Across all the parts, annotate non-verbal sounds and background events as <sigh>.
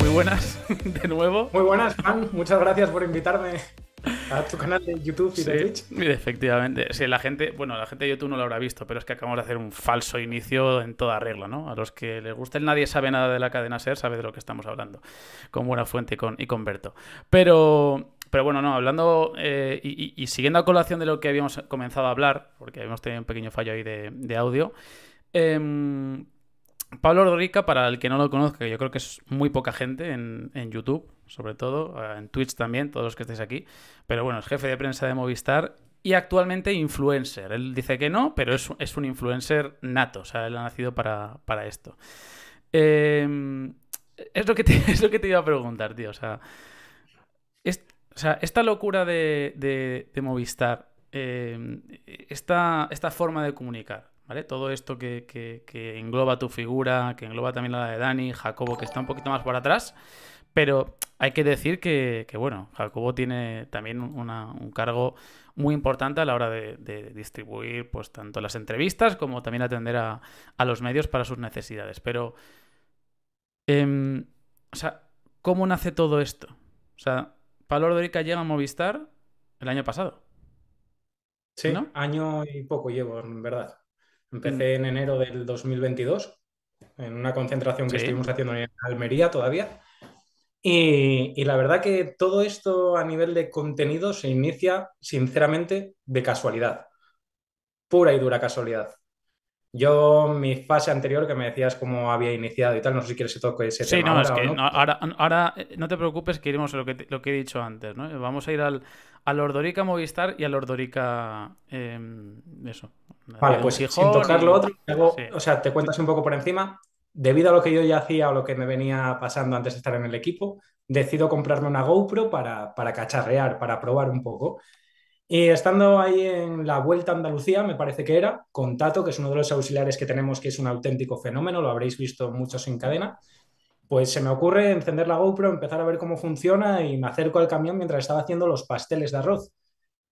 muy buenas <laughs> de nuevo. Muy buenas, Juan. Muchas gracias por invitarme a tu canal de YouTube y de Twitch. Efectivamente. Sí, la gente, bueno, la gente de YouTube no lo habrá visto, pero es que acabamos de hacer un falso inicio en toda regla, ¿no? A los que les gusta el nadie sabe nada de la cadena ser, sabe de lo que estamos hablando. Con buena fuente y con, y Berto. Pero. Pero bueno, no, hablando eh, y, siguiendo a colación de lo que habíamos comenzado a hablar, porque habíamos tenido un pequeño fallo ahí de, audio, em, Pablo Rodríguez, para el que no lo conozca, yo creo que es muy poca gente en, YouTube, sobre todo, eh, en Twitch también, todos los que estéis aquí. Pero bueno, es jefe de prensa de Movistar y actualmente influencer. Él dice que no, pero es, un influencer nato, o sea, él ha nacido para, esto. Eh, es, lo que te, <laughs> es lo que te iba a preguntar, tío. O sea, esta locura de, Movistar, eh, esta, esta forma de comunicar, ¿vale? Todo esto que, engloba tu figura, que engloba también la de Dani, Jacobo, que está un poquito más por atrás, pero hay que decir que, que bueno, Jacobo tiene también un cargo muy importante a la hora de, distribuir pues tanto las entrevistas como también atender a, los medios para sus necesidades. Pero, em, o sea, ¿cómo nace todo esto? O sea, Pablo Rodríguez llega a Movistar el año pasado. Sí, ¿no? año y poco llevo, en verdad. Empecé en mm. enero del 2022, en una concentración que estuvimos haciendo en Almería todavía. Y, la verdad que todo esto a nivel de contenido se inicia, sinceramente, de casualidad. Pura y dura casualidad. Yo, mi fase anterior, que me decías cómo había iniciado y tal, no sé si quieres que toque ese sí, no, es que ahora, eh, no te preocupes que iremos a lo que, lo que he dicho antes, ¿no? Vamos a ir al, a Lordorica Movistar y a Lordorica. Eh, em, eso. Vale, pues sin tocar lo otro, o sea, te cuentas un poco por encima. Debido a lo que yo ya hacía o lo que me venía pasando antes de estar en el equipo, decido comprarme una GoPro para, para cacharrear, para probar un poco. Y estando ahí en la Vuelta a Andalucía, me parece que era, contacto que es uno de los auxiliares que tenemos, que es un auténtico fenómeno, lo habréis visto muchos en cadena. Pues se me ocurre encender la GoPro, empezar a ver cómo funciona y me acerco al camión mientras estaba haciendo los pasteles de arroz.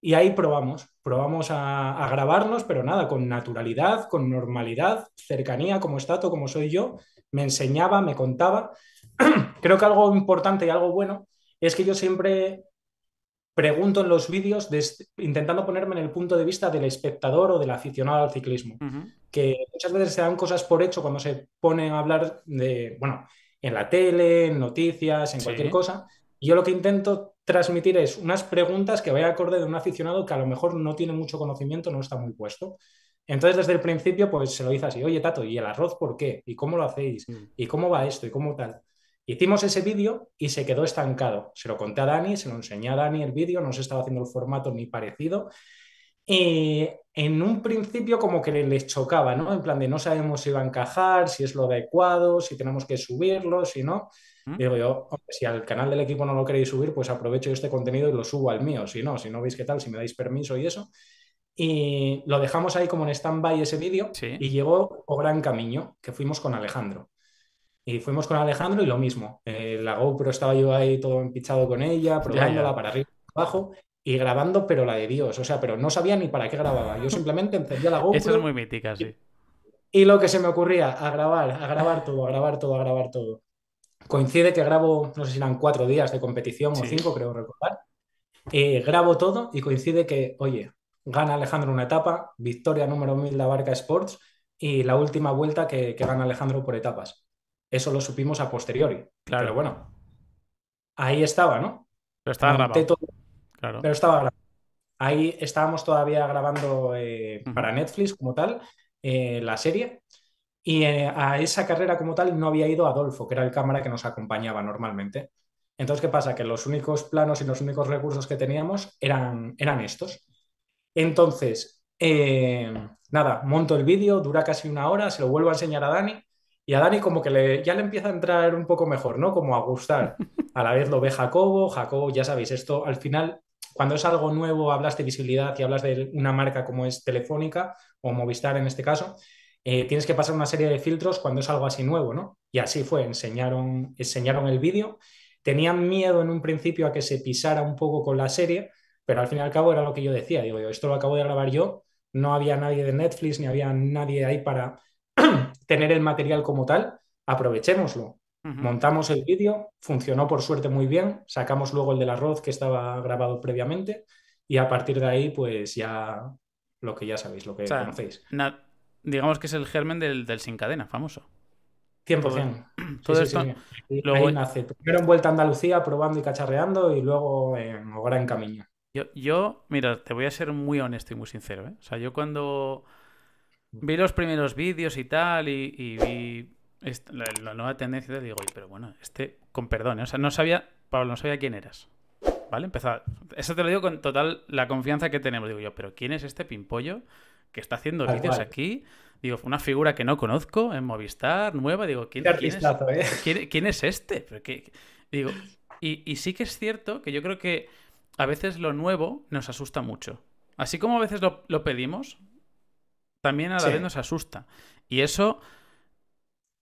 Y ahí probamos, probamos a, grabarnos, pero nada, con naturalidad, con normalidad, cercanía, como estato, como soy yo. Me enseñaba, me contaba. <clears throat> Creo que algo importante y algo bueno es que yo siempre pregunto en los vídeos este, intentando ponerme en el punto de vista del espectador o del aficionado al ciclismo, que muchas veces se dan cosas por hecho cuando se ponen a hablar de, bueno, en la tele, en noticias, en cualquier cosa. yo lo que intento transmitir es unas preguntas que vaya acorde de un aficionado que a lo mejor no tiene mucho conocimiento, no está muy puesto. Entonces, desde el principio, pues se lo hice así, oye, Tato, ¿y el arroz por qué? ¿Y cómo lo hacéis? Mm. ¿Y cómo va esto? ¿Y cómo tal? Hicimos ese vídeo y se quedó estancado. Se lo conté a Dani, se lo enseñé a Dani el vídeo, no se estaba haciendo el formato ni parecido. Y eh, en un principio como que les chocaba, ¿no? En plan de no sabemos si va a encajar, si es lo adecuado, si tenemos que subirlo, si no. ¿Mm? Digo yo, si al canal del equipo no lo queréis subir, pues aprovecho este contenido y lo subo al mío. Si no, si no veis qué tal, si me dais permiso y eso. Y lo dejamos ahí como en stand-by ese vídeo y llegó O Gran Camino, que fuimos con Alejandro. Y fuimos con Alejandro y lo mismo. Eh, la GoPro estaba yo ahí todo empichado con ella, probándola para arriba y para abajo y grabando, pero la de Dios. O sea, pero no sabía ni para qué grababa. Yo simplemente encendía la GoPro. <laughs> Eso es muy mítica, sí. Y, lo que se me ocurría, a grabar, a grabar todo, a grabar todo, a grabar todo. Coincide que grabo, no sé si eran cuatro días de competición o cinco, creo recordar. y eh, grabo todo y coincide que, oye, gana Alejandro una etapa, victoria número 1000 de Barca Sports y la última vuelta que, que gana Alejandro por etapas. Eso lo supimos a posteriori. Claro. bueno, ahí estaba, ¿no? Pero estaba grabado. Pero estaba Ahí estábamos todavía grabando eh, para Netflix como tal eh, la serie. Y eh, a esa carrera como tal no había ido Adolfo, que era el cámara que nos acompañaba normalmente. Entonces, ¿qué pasa? Que los únicos planos y los únicos recursos que teníamos eran, eran estos. Entonces, nada, monto el vídeo, dura casi una hora, se lo vuelvo a enseñar a Dani. Y a Dani como que ya le empieza a entrar un poco mejor, ¿no? Como a gustar. <laughs> A la vez lo ve Jacobo, Jacobo, ya sabéis, esto al final cuando es algo nuevo, hablas de visibilidad y hablas de una marca como es Telefónica o Movistar en este caso, eh, tienes que pasar una serie de filtros cuando es algo así nuevo, ¿no? Y así fue, enseñaron, enseñaron el vídeo. Tenían miedo en un principio a que se pisara un poco con la serie, pero al fin y al cabo era lo que yo decía, digo, esto lo acabo de grabar yo, no había nadie de Netflix, ni había nadie ahí para <clears throat> tener el material como tal, aprovechémoslo. Montamos el vídeo, funcionó por suerte muy bien, sacamos luego el del arroz que estaba grabado previamente y a partir de ahí pues ya lo que ya sabéis, lo que conocéis. Digamos que es el germen del, sin cadena famoso. 100%. Todo, <clears throat> esto. Sí, luego... Primero en Vuelta a Andalucía, probando y cacharreando, y luego en Hogar en Camino. Yo, mira, te voy a ser muy honesto y muy sincero. ¿eh? O sea, yo cuando vi los primeros vídeos y tal, y, y vi la, nueva tendencia, digo, pero bueno, este, con perdón, ¿eh? o sea, no sabía, Pablo, no sabía quién eras. ¿Vale? Empezaba. Eso te lo digo con total la confianza que tenemos. Digo yo, pero ¿quién es este pimpollo que está haciendo vídeos aquí? Digo, una figura que no conozco en Movistar, nueva. Digo, ¿quién, es, ¿eh? ¿quién, es, este? Pero digo, y, sí que es cierto que yo creo que a veces lo nuevo nos asusta mucho. Así como a veces lo, pedimos, también a la vez nos asusta. Y eso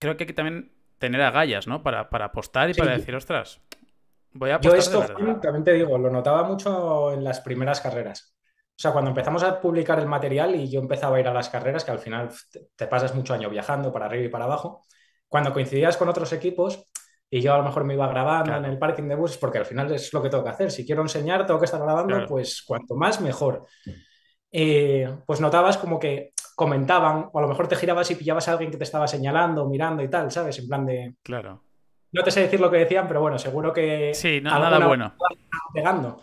creo que hay que también tener agallas, ¿no? Para, apostar y para decir, ostras, voy a apostar. Yo esto, también te digo, lo notaba mucho en las primeras carreras. O sea, cuando empezamos a publicar el material y yo empezaba a ir a las carreras, que al final te pasas mucho año viajando para arriba y para abajo, cuando coincidías con otros equipos y yo a lo mejor me iba grabando en el parking de buses, porque al final es lo que tengo que hacer. Si quiero enseñar, tengo que estar grabando, pues cuanto más, mejor. Eh, pues notabas como que comentaban, o a lo mejor te girabas y pillabas a alguien que te estaba señalando, mirando y tal, ¿sabes? En plan de. Claro. No te sé decir lo que decían, pero bueno, seguro que. Sí, nada bueno. Pegando.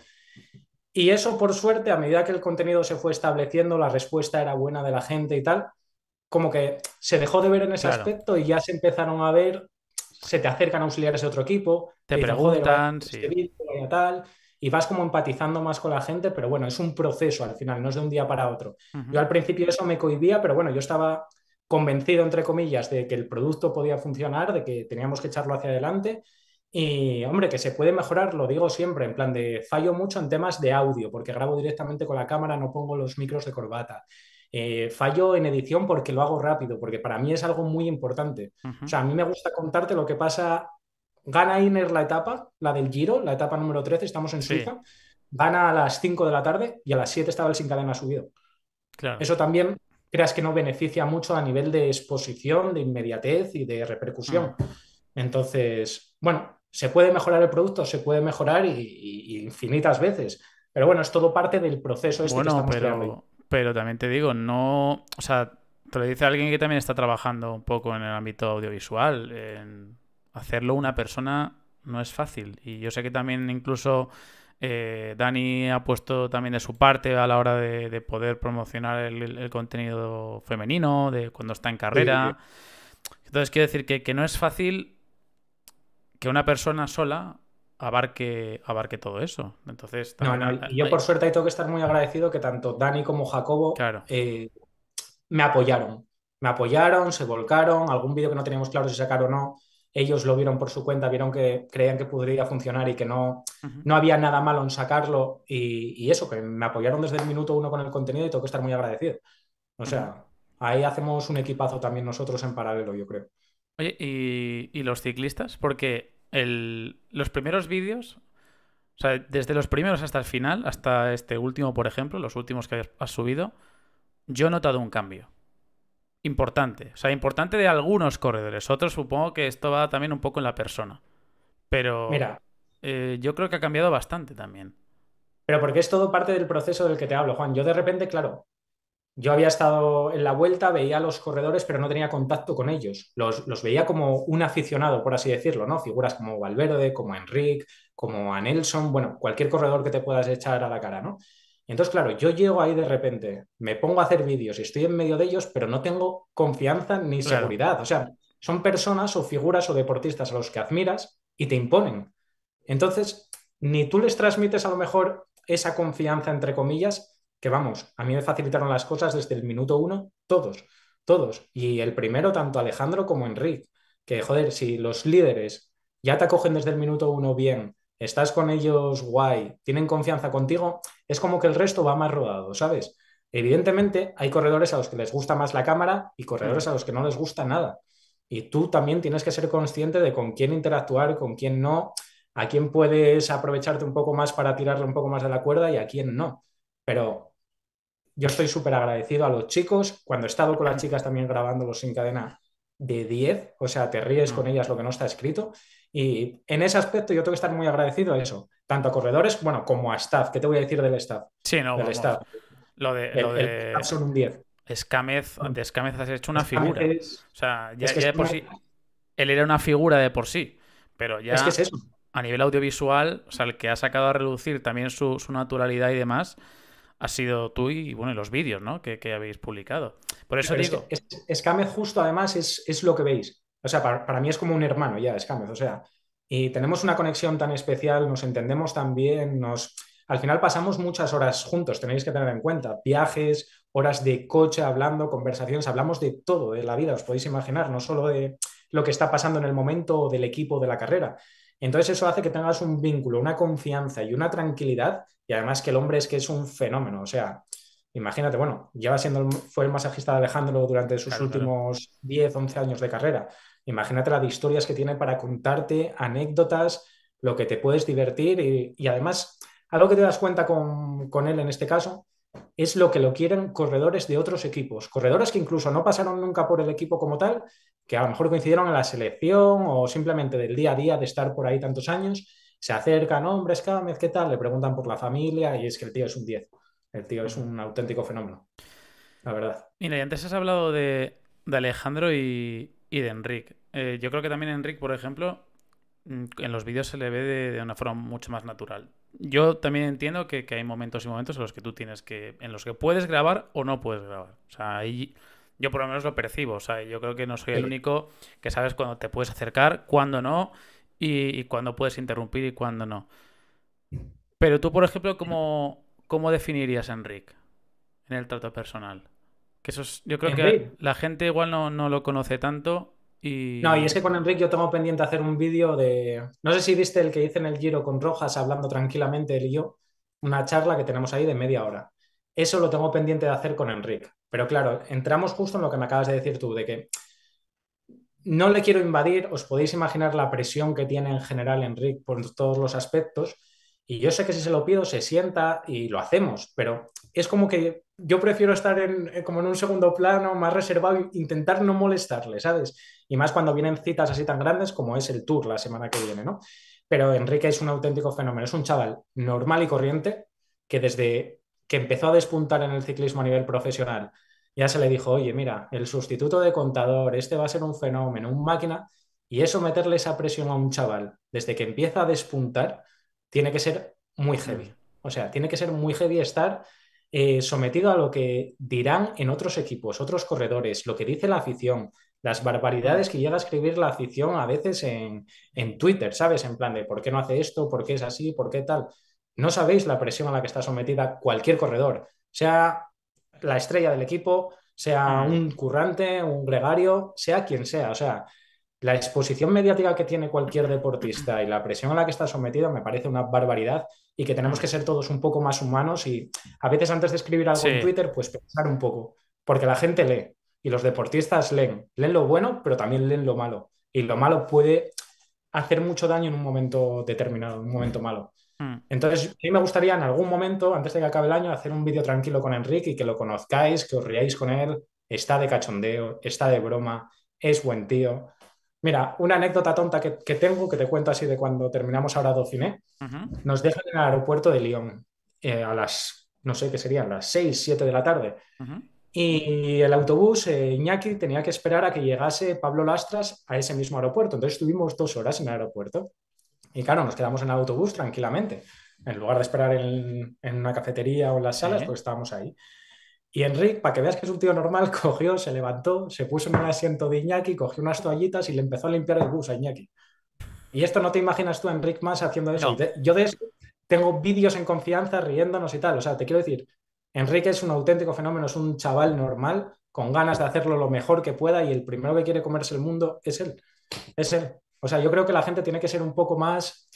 Y eso, por suerte, a medida que el contenido se fue estableciendo, la respuesta era buena de la gente y tal, como que se dejó de ver en ese aspecto y ya se empezaron a ver, se te acercan auxiliares de otro equipo, te, preguntan, pues tal y vas como empatizando más con la gente, pero bueno, es un proceso al final, no es de un día para otro. Yo al principio eso me cohibía, pero bueno, yo estaba convencido, entre comillas, de que el producto podía funcionar, de que teníamos que echarlo hacia adelante. Y hombre, que se puede mejorar, lo digo siempre, en plan de fallo mucho en temas de audio, porque grabo directamente con la cámara, no pongo los micros de corbata. Eh, fallo en edición porque lo hago rápido, porque para mí es algo muy importante. O sea, a mí me gusta contarte lo que pasa Gana Iner la etapa, la del Giro, la etapa número 13, estamos en Suiza. Van Gana a las 5 de la tarde y a las 7 estaba el sin cadena subido. Eso también creas que no beneficia mucho a nivel de exposición, de inmediatez y de repercusión. Mm. Entonces, bueno, se puede mejorar el producto, se puede mejorar y, infinitas veces. Pero bueno, es todo parte del proceso este bueno, que estamos pero, Pero también te digo, no. O sea, te lo dice alguien que también está trabajando un poco en el ámbito audiovisual. En hacerlo una persona no es fácil. Y yo sé que también incluso eh, Dani ha puesto también de su parte a la hora de, poder promocionar el, contenido femenino, de cuando está en carrera. Eh, Entonces quiero decir que, no es fácil que una persona sola abarque, abarque todo eso. Entonces, yo por suerte tengo que estar muy agradecido que tanto Dani como Jacobo eh, me apoyaron. Me apoyaron, se volcaron, algún vídeo que no teníamos claro si sacar o no, ellos lo vieron por su cuenta, vieron que creían que podría funcionar y que no, no había nada malo en sacarlo y, eso, que me apoyaron desde el minuto uno con el contenido y tengo que estar muy agradecido. O sea, ahí hacemos un equipazo también nosotros en paralelo, yo creo. Oye, ¿y, los ciclistas? Porque los primeros vídeos, o sea, desde los primeros hasta el final, hasta este último, por ejemplo, los últimos que has subido, yo he notado un cambio importante. O sea, importante de algunos corredores. Otros supongo que esto va también un poco en la persona. Pero Mira, eh, yo creo que ha cambiado bastante también. Pero porque es todo parte del proceso del que te hablo, Juan. Yo de repente, claro, yo había estado en la vuelta, veía a los corredores, pero no tenía contacto con ellos. Los, los veía como un aficionado, por así decirlo, ¿no? Figuras como Valverde, como Enrique como a Nelson, bueno, cualquier corredor que te puedas echar a la cara, ¿no? entonces, claro, yo llego ahí de repente, me pongo a hacer vídeos y estoy en medio de ellos, pero no tengo confianza ni seguridad. O sea, son personas o figuras o deportistas a los que admiras y te imponen. Entonces, ni tú les transmites a lo mejor esa confianza, entre comillas, que vamos, a mí me facilitaron las cosas desde el minuto uno, todos, todos. Y el primero, tanto Alejandro como Enrique, que joder, si los líderes ya te acogen desde el minuto uno bien, estás con ellos guay, tienen confianza contigo, es como que el resto va más rodado, ¿sabes? Evidentemente hay corredores a los que les gusta más la cámara y corredores mm. a los que no les gusta nada. Y tú también tienes que ser consciente de con quién interactuar, con quién no, a quién puedes aprovecharte un poco más para tirarle un poco más de la cuerda y a quién no. Pero yo estoy súper agradecido a los chicos. Cuando he estado con las mm. chicas también grabándolos sin cadena de 10, o sea, te ríes con mm. ellas lo que no está escrito. Y en ese aspecto yo tengo que estar muy agradecido a eso, tanto a corredores bueno, como a staff. ¿Qué te voy a decir del staff? Sí, no, del staff. Lo de, de... son un 10. Escámez, mm. de has hecho una figura. O sea, ya, es por sí. Él era una figura de por sí, pero ya es que eso. a nivel audiovisual, o sea, el que ha sacado a reducir también su, naturalidad y demás, ha sido tú y, bueno, los vídeos que, habéis publicado. Por eso justo además, es, lo que veis. O sea, para, mí es como un hermano ya, Escámez. O sea, y tenemos una conexión tan especial, nos entendemos tan bien, nos... Al final pasamos muchas horas juntos, tenéis que tener en cuenta, viajes, horas de coche hablando, conversaciones, hablamos de todo, de la vida, os podéis imaginar, no solo de lo que está pasando en el momento o del equipo de la carrera. Entonces eso hace que tengas un vínculo, una confianza y una tranquilidad, y además que el hombre es que es un fenómeno, o sea, Imagínate, bueno, va siendo el, fue el masajista de Alejandro durante sus últimos 10, 11 años de carrera. Imagínate las historias que tiene para contarte, anécdotas, lo que te puedes divertir y, además, algo que te das cuenta con, él en este caso, es lo que lo quieren corredores de otros equipos, corredores que incluso no pasaron nunca por el equipo como tal, que a lo mejor coincidieron en la selección o simplemente del día a día de estar por ahí tantos años, se acercan, hombres, mes ¿qué tal? Le preguntan por la familia y es que el tío es un 10. El tío es un auténtico fenómeno, la verdad. Mira, y antes has hablado de, Alejandro y, de Enric. Eh, yo creo que también Enric, por ejemplo, mm, en los vídeos se le ve de, una forma mucho más natural. Yo también entiendo que, hay momentos y momentos en los que tú tienes que. en los que puedes grabar o no puedes grabar. O sea, ahí. Yo por lo menos lo percibo, o sea, yo creo que no soy el único que sabes cuándo te puedes acercar, cuándo no, y, y cuándo puedes interrumpir y cuándo no. Pero tú, por ejemplo, como, ¿cómo definirías a Enric en el trato personal? Que eso yo creo que la gente igual no, no, lo conoce tanto. Y... No, y es que con Enric yo tengo pendiente hacer un vídeo de. No sé si viste el que hice en el Giro con Rojas hablando tranquilamente él y yo, una charla que tenemos ahí de media hora. Eso lo tengo pendiente de hacer con Enric. Pero claro, entramos justo en lo que me acabas de decir tú, de que no le quiero invadir, os podéis imaginar la presión que tiene en general Enric por todos los aspectos, y yo sé que si se lo pido, se sienta y lo hacemos, pero es como que yo prefiero estar en, eh, como en un segundo plano, más reservado, intentar no molestarle, ¿sabes? Y más cuando vienen citas así tan grandes como es el tour la semana que viene, ¿no? Pero Enrique es un auténtico fenómeno, es un chaval normal y corriente que desde que empezó a despuntar en el ciclismo a nivel profesional, ya se le dijo, oye, mira, el sustituto de contador, este va a ser un fenómeno, un máquina, y eso meterle esa presión a un chaval desde que empieza a despuntar, tiene que ser muy mm. heavy. O sea, tiene que ser muy heavy estar eh, sometido a lo que dirán en otros equipos, otros corredores, lo que dice la afición, las barbaridades mm. que llega a escribir la afición a veces en, en Twitter, ¿sabes? En plan de por qué no hace esto, por qué es así, por qué tal. No sabéis la presión a la que está sometida cualquier corredor, sea la estrella del equipo, sea mm. un currante, un gregario, sea quien sea. O sea, la exposición mediática que tiene cualquier deportista y la presión a la que está sometido me parece una barbaridad y que tenemos que ser todos un poco más humanos y a veces antes de escribir algo en Twitter, pues pensar un poco, porque la gente lee y los deportistas leen, leen lo bueno, pero también leen lo malo y lo malo puede hacer mucho daño en un momento determinado, en un momento malo. Hmm. Entonces, a mí me gustaría en algún momento, antes de que acabe el año, hacer un vídeo tranquilo con Enrique y que lo conozcáis, que os riáis con él. Está de cachondeo, está de broma, es buen tío Mira, una anécdota tonta que, que, tengo, que te cuento así de cuando terminamos ahora Dociné. cine nos dejan en el aeropuerto de Lyon eh, a las, no sé qué serían, las 6, 7 de la tarde. Y el autobús, eh, Iñaki, tenía que esperar a que llegase Pablo Lastras a ese mismo aeropuerto. Entonces estuvimos dos horas en el aeropuerto. Y claro, nos quedamos en el autobús tranquilamente. En lugar de esperar en, en una cafetería o en las salas, pues estábamos ahí. Y Enrique, para que veas que es un tío normal, <laughs> cogió, se levantó, se puso en un asiento de Iñaki, cogió unas toallitas y le empezó a limpiar el bus a Iñaki. Y esto no te imaginas tú, Enrique, más haciendo eso. yo de eso tengo vídeos en confianza riéndonos y tal. O sea, te quiero decir, Enrique es un auténtico fenómeno, es un chaval normal, con ganas de hacerlo lo mejor que pueda y el primero que quiere comerse el mundo es él. Es él. O sea, yo creo que la gente tiene que ser un poco más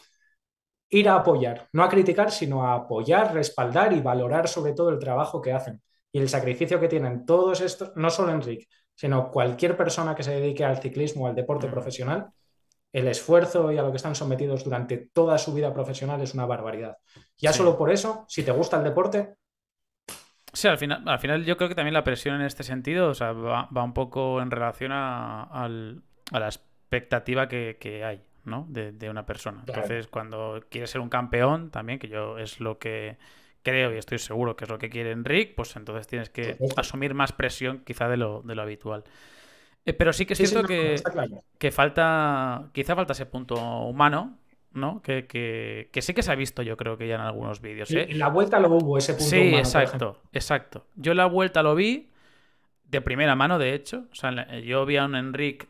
ir a apoyar, no a criticar, sino a apoyar, respaldar y valorar sobre todo el trabajo que hacen y el sacrificio que tienen todos estos, no solo Enrique sino cualquier persona que se dedique al ciclismo, o al deporte profesional, el esfuerzo y a lo que están sometidos durante toda su vida profesional es una barbaridad. Ya solo por eso, si te gusta el deporte... Sí, al final, al final yo creo que también la presión en este sentido va, un poco en relación a, la expectativa que, hay ¿no? de, una persona. Entonces, cuando quieres ser un campeón, también, que yo es lo que creo y estoy seguro que es lo que quiere Enric, pues entonces tienes que asumir más presión quizá de lo, de lo habitual. Eh, pero sí que siento que, que, falta, quizá falta ese punto humano, ¿no? Que, que, que, sí que se ha visto, yo creo que ya en algunos vídeos. ¿eh? En la vuelta lo hubo ese punto humano. Sí, exacto, exacto. Yo la vuelta lo vi de primera mano, de hecho. yo vi a un Enric,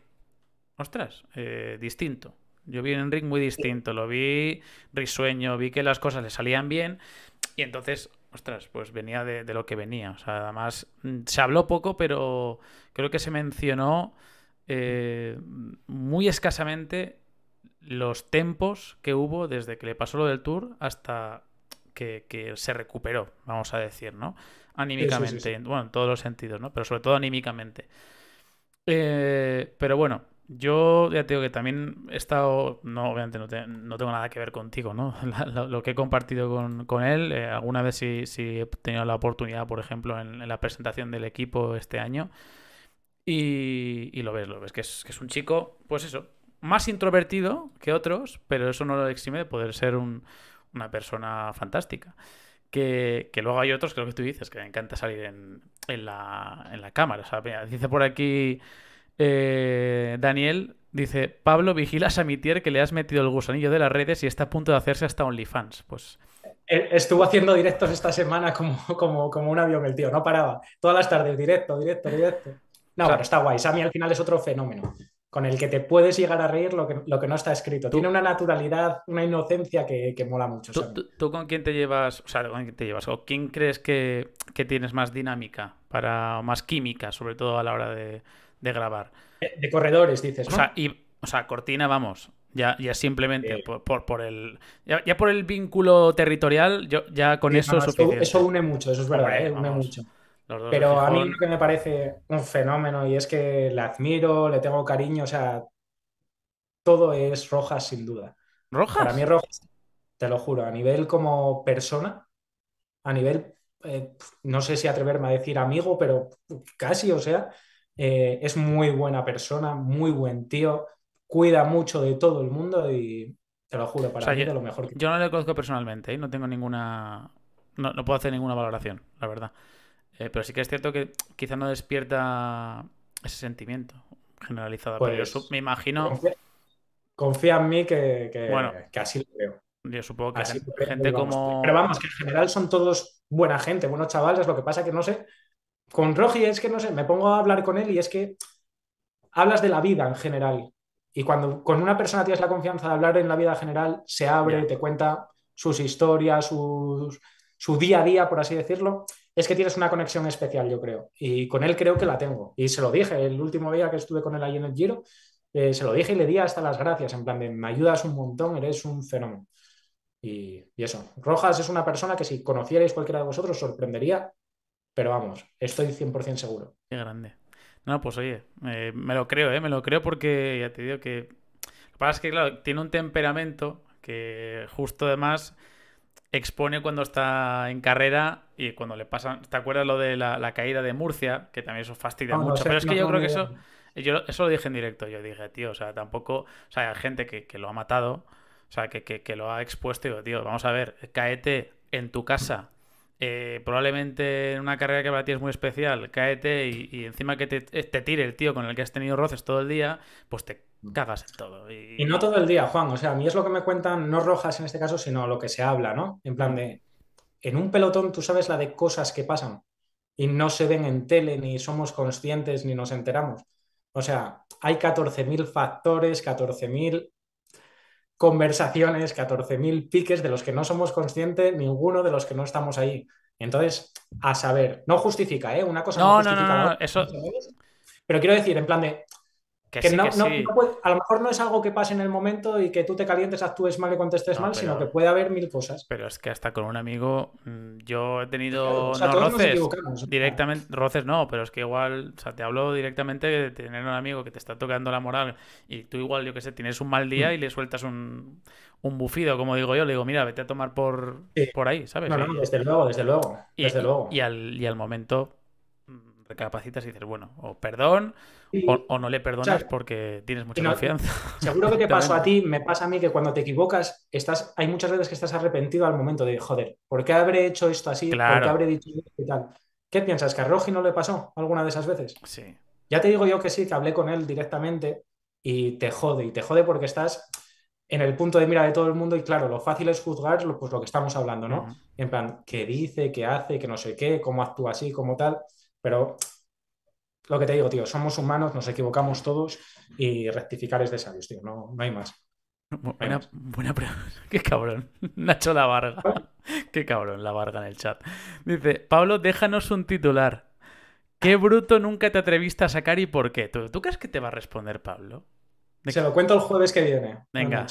ostras, eh, distinto. Yo vi a un Enric muy distinto. Lo vi risueño, vi que las cosas le salían bien. Y entonces, ostras, pues venía de, lo que venía. O sea, además, mm, se habló poco, pero creo que se mencionó eh, muy escasamente los tempos que hubo desde que le pasó lo del tour hasta que, se recuperó, vamos a decir, ¿no? Anímicamente, bueno, en todos los sentidos, ¿no? Pero sobre todo anímicamente. Eh, pero bueno, yo ya te digo que también he estado, no, obviamente no, tengo nada que ver contigo, ¿no? <laughs> lo, que he compartido con, él, eh, alguna vez sí, he tenido la oportunidad, por ejemplo, en, la presentación del equipo este año, y, y lo ves, lo ves, que es, que es un chico, pues eso, más introvertido que otros, pero eso no lo exime de poder ser un, una persona fantástica. Que, luego hay otros, creo que tú dices, que me encanta salir en, la, cámara. O sea, dice por aquí eh, Daniel dice: Pablo, vigilas a mi tier que le has metido el gusanillo de las redes y está a punto de hacerse hasta OnlyFans. Pues. Eh, estuvo haciendo directos esta semana como, como, como un avión el tío, no paraba. Todas las tardes, directo, directo, directo. No, pero está guay. Sammy al final es otro fenómeno con el que te puedes llegar a reír lo que, lo que no está escrito. Tiene una naturalidad, una inocencia que, que mola mucho. Tú, con quién te llevas? O quién te llevas? ¿O quién crees que, tienes más dinámica para, o más química, sobre todo a la hora de, de grabar. De, corredores, dices, O sea, y, sea cortina, vamos. Ya, ya simplemente por, por, el. Ya, por el vínculo territorial, yo ya con eso Eso une mucho, eso es verdad, ¿eh? une mucho. Pero a mí lo que me parece un fenómeno y es que la admiro, le tengo cariño, o sea, todo es Rojas sin duda. ¿Rojas? Para mí Rojas, te lo juro, a nivel como persona, a nivel, eh, no sé si atreverme a decir amigo, pero casi, o sea, eh, es muy buena persona, muy buen tío, cuida mucho de todo el mundo y te lo juro, para o lo mejor que... Yo no le conozco personalmente, y ¿eh? no tengo ninguna... No, puedo hacer ninguna valoración, la verdad. Eh, pero sí que es cierto que quizá no despierta ese sentimiento generalizado. pero yo pues me imagino... Confía, en mí que, bueno, que así lo veo. Yo supongo que así gente, como... Pero vamos, que en general son todos buena gente, buenos chavales, lo que pasa que no sé con Rogi es que no sé, me pongo a hablar con él y es que hablas de la vida en general. Y cuando con una persona tienes la confianza de hablar en la vida general, se abre, y te cuenta sus historias, su día a día, por así decirlo, es que tienes una conexión especial, yo creo. Y con él creo que la tengo. Y se lo dije el último día que estuve con él ahí en el Giro, eh, se lo dije y le di hasta las gracias, en plan de, me ayudas un montón, eres un fenómeno. Y, y, eso, Rojas es una persona que si conocierais cualquiera de vosotros sorprendería pero vamos, estoy 100% seguro. Qué grande. No, pues oye, eh, me lo creo, ¿eh? Me lo creo porque ya te digo que... Lo que pasa es que, claro, tiene un temperamento que justo además expone cuando está en carrera y cuando le pasan... ¿Te acuerdas lo de la, caída de Murcia? Que también eso fastidia ah, mucho. pero es que yo creo que eso... Yo eso lo dije en directo. Yo dije, tío, o sea, tampoco... O sea, hay gente que, que lo ha matado, o sea, que, que, que lo ha expuesto. Y digo, tío, vamos a ver, caete en tu casa eh, probablemente en una carrera que para ti es muy especial, cáete y, encima que te, tire el tío con el que has tenido roces todo el día, pues te mm. cagas en todo. Y... y... no todo el día, Juan, o sea, a mí es lo que me cuentan, no rojas en este caso, sino lo que se habla, ¿no? En plan mm. de, en un pelotón tú sabes la de cosas que pasan y no se ven en tele, ni somos conscientes, ni nos enteramos. O sea, hay 14.000 factores, 14.000 conversaciones, 14.000 piques de los que no somos conscientes ninguno de los que no estamos ahí. Entonces, a saber, no justifica, ¿eh? Una cosa no, justifica. no, no, eso... Pero quiero decir, en plan de, que, no, a lo mejor no es algo que pase en el momento y que tú te calientes, actúes mal y contestes mal, sino que puede haber mil cosas. Pero es que hasta con un amigo mm, yo he tenido roces. Directamente, roces no, pero es que igual, o sea, te hablo directamente de tener un amigo que te está tocando la moral y tú igual, yo qué sé, tienes un mal día mm. y le sueltas un, bufido, como digo yo, le digo, mira, vete a tomar por, por ahí, ¿sabes? No, desde luego, desde luego. Y, desde luego. y, al, y al momento mm, recapacitas y dices, bueno, o perdón o, no le perdonas porque tienes mucha confianza. Seguro que te <laughs> pasó a ti, me pasa a mí que cuando te equivocas, estás, hay muchas veces que estás arrepentido al momento de, joder, ¿por qué habré hecho esto así? ¿Por qué habré dicho esto y tal? ¿Qué piensas? ¿Que a Roji no le pasó alguna de esas veces? Sí. Ya te digo yo que sí, que hablé con él directamente y te jode, y te jode porque estás en el punto de mira de todo el mundo y claro, lo fácil es juzgar pues, lo que estamos hablando, ¿no? En plan, qué dice, qué hace, qué no sé qué, cómo actúa así, cómo tal, pero lo que te digo, tío, somos humanos, nos equivocamos todos y rectificar es de sabios, tío, no, no hay más. Buena, pregunta. <laughs> Qué cabrón. <laughs> Nacho La Varga. <laughs> Qué cabrón La Varga en el chat. Dice, Pablo, déjanos un titular. ¿Qué bruto nunca te atreviste a sacar y por qué? ¿Tú, crees que te va a responder Pablo? Se lo cuento el jueves que viene. Venga.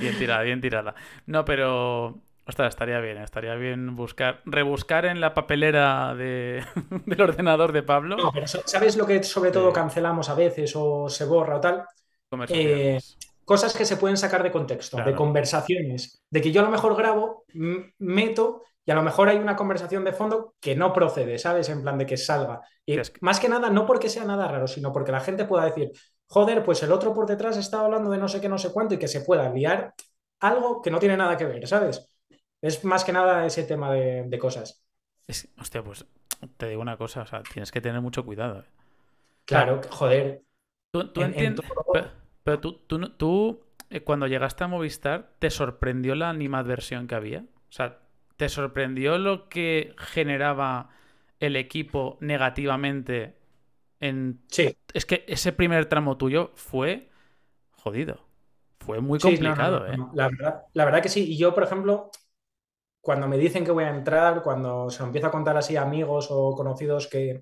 bien tirada, bien tirada. No, pero Ostras, estaría bien, estaría bien buscar, rebuscar en la papelera <laughs> del ordenador de Pablo. pero ¿sabes lo que sobre todo cancelamos a veces o se borra o tal? Eh, cosas que se pueden sacar de contexto, de conversaciones, de que yo a lo mejor grabo, meto y a lo mejor hay una conversación de fondo que no procede, ¿sabes? En plan de que salga. Y más que nada, no porque sea nada raro, sino porque la gente pueda decir, joder, pues el otro por detrás está hablando de no sé qué, no sé cuánto y que se pueda liar algo que no tiene nada que ver, ¿sabes? Es más que nada ese tema de, cosas. Es, hostia, pues te digo una cosa, o sea, tienes que tener mucho cuidado. Eh. Claro, joder. Tú, entiendes. Pero, tú, eh, cuando llegaste a Movistar, ¿te sorprendió la animadversión que había? O sea, ¿te sorprendió lo que generaba el equipo negativamente en. Sí. Es que ese primer tramo tuyo fue jodido. Fue muy complicado, ¿eh? La verdad, la verdad que sí. Y yo, por ejemplo, cuando me dicen que voy a entrar, cuando se empieza a contar así amigos o conocidos que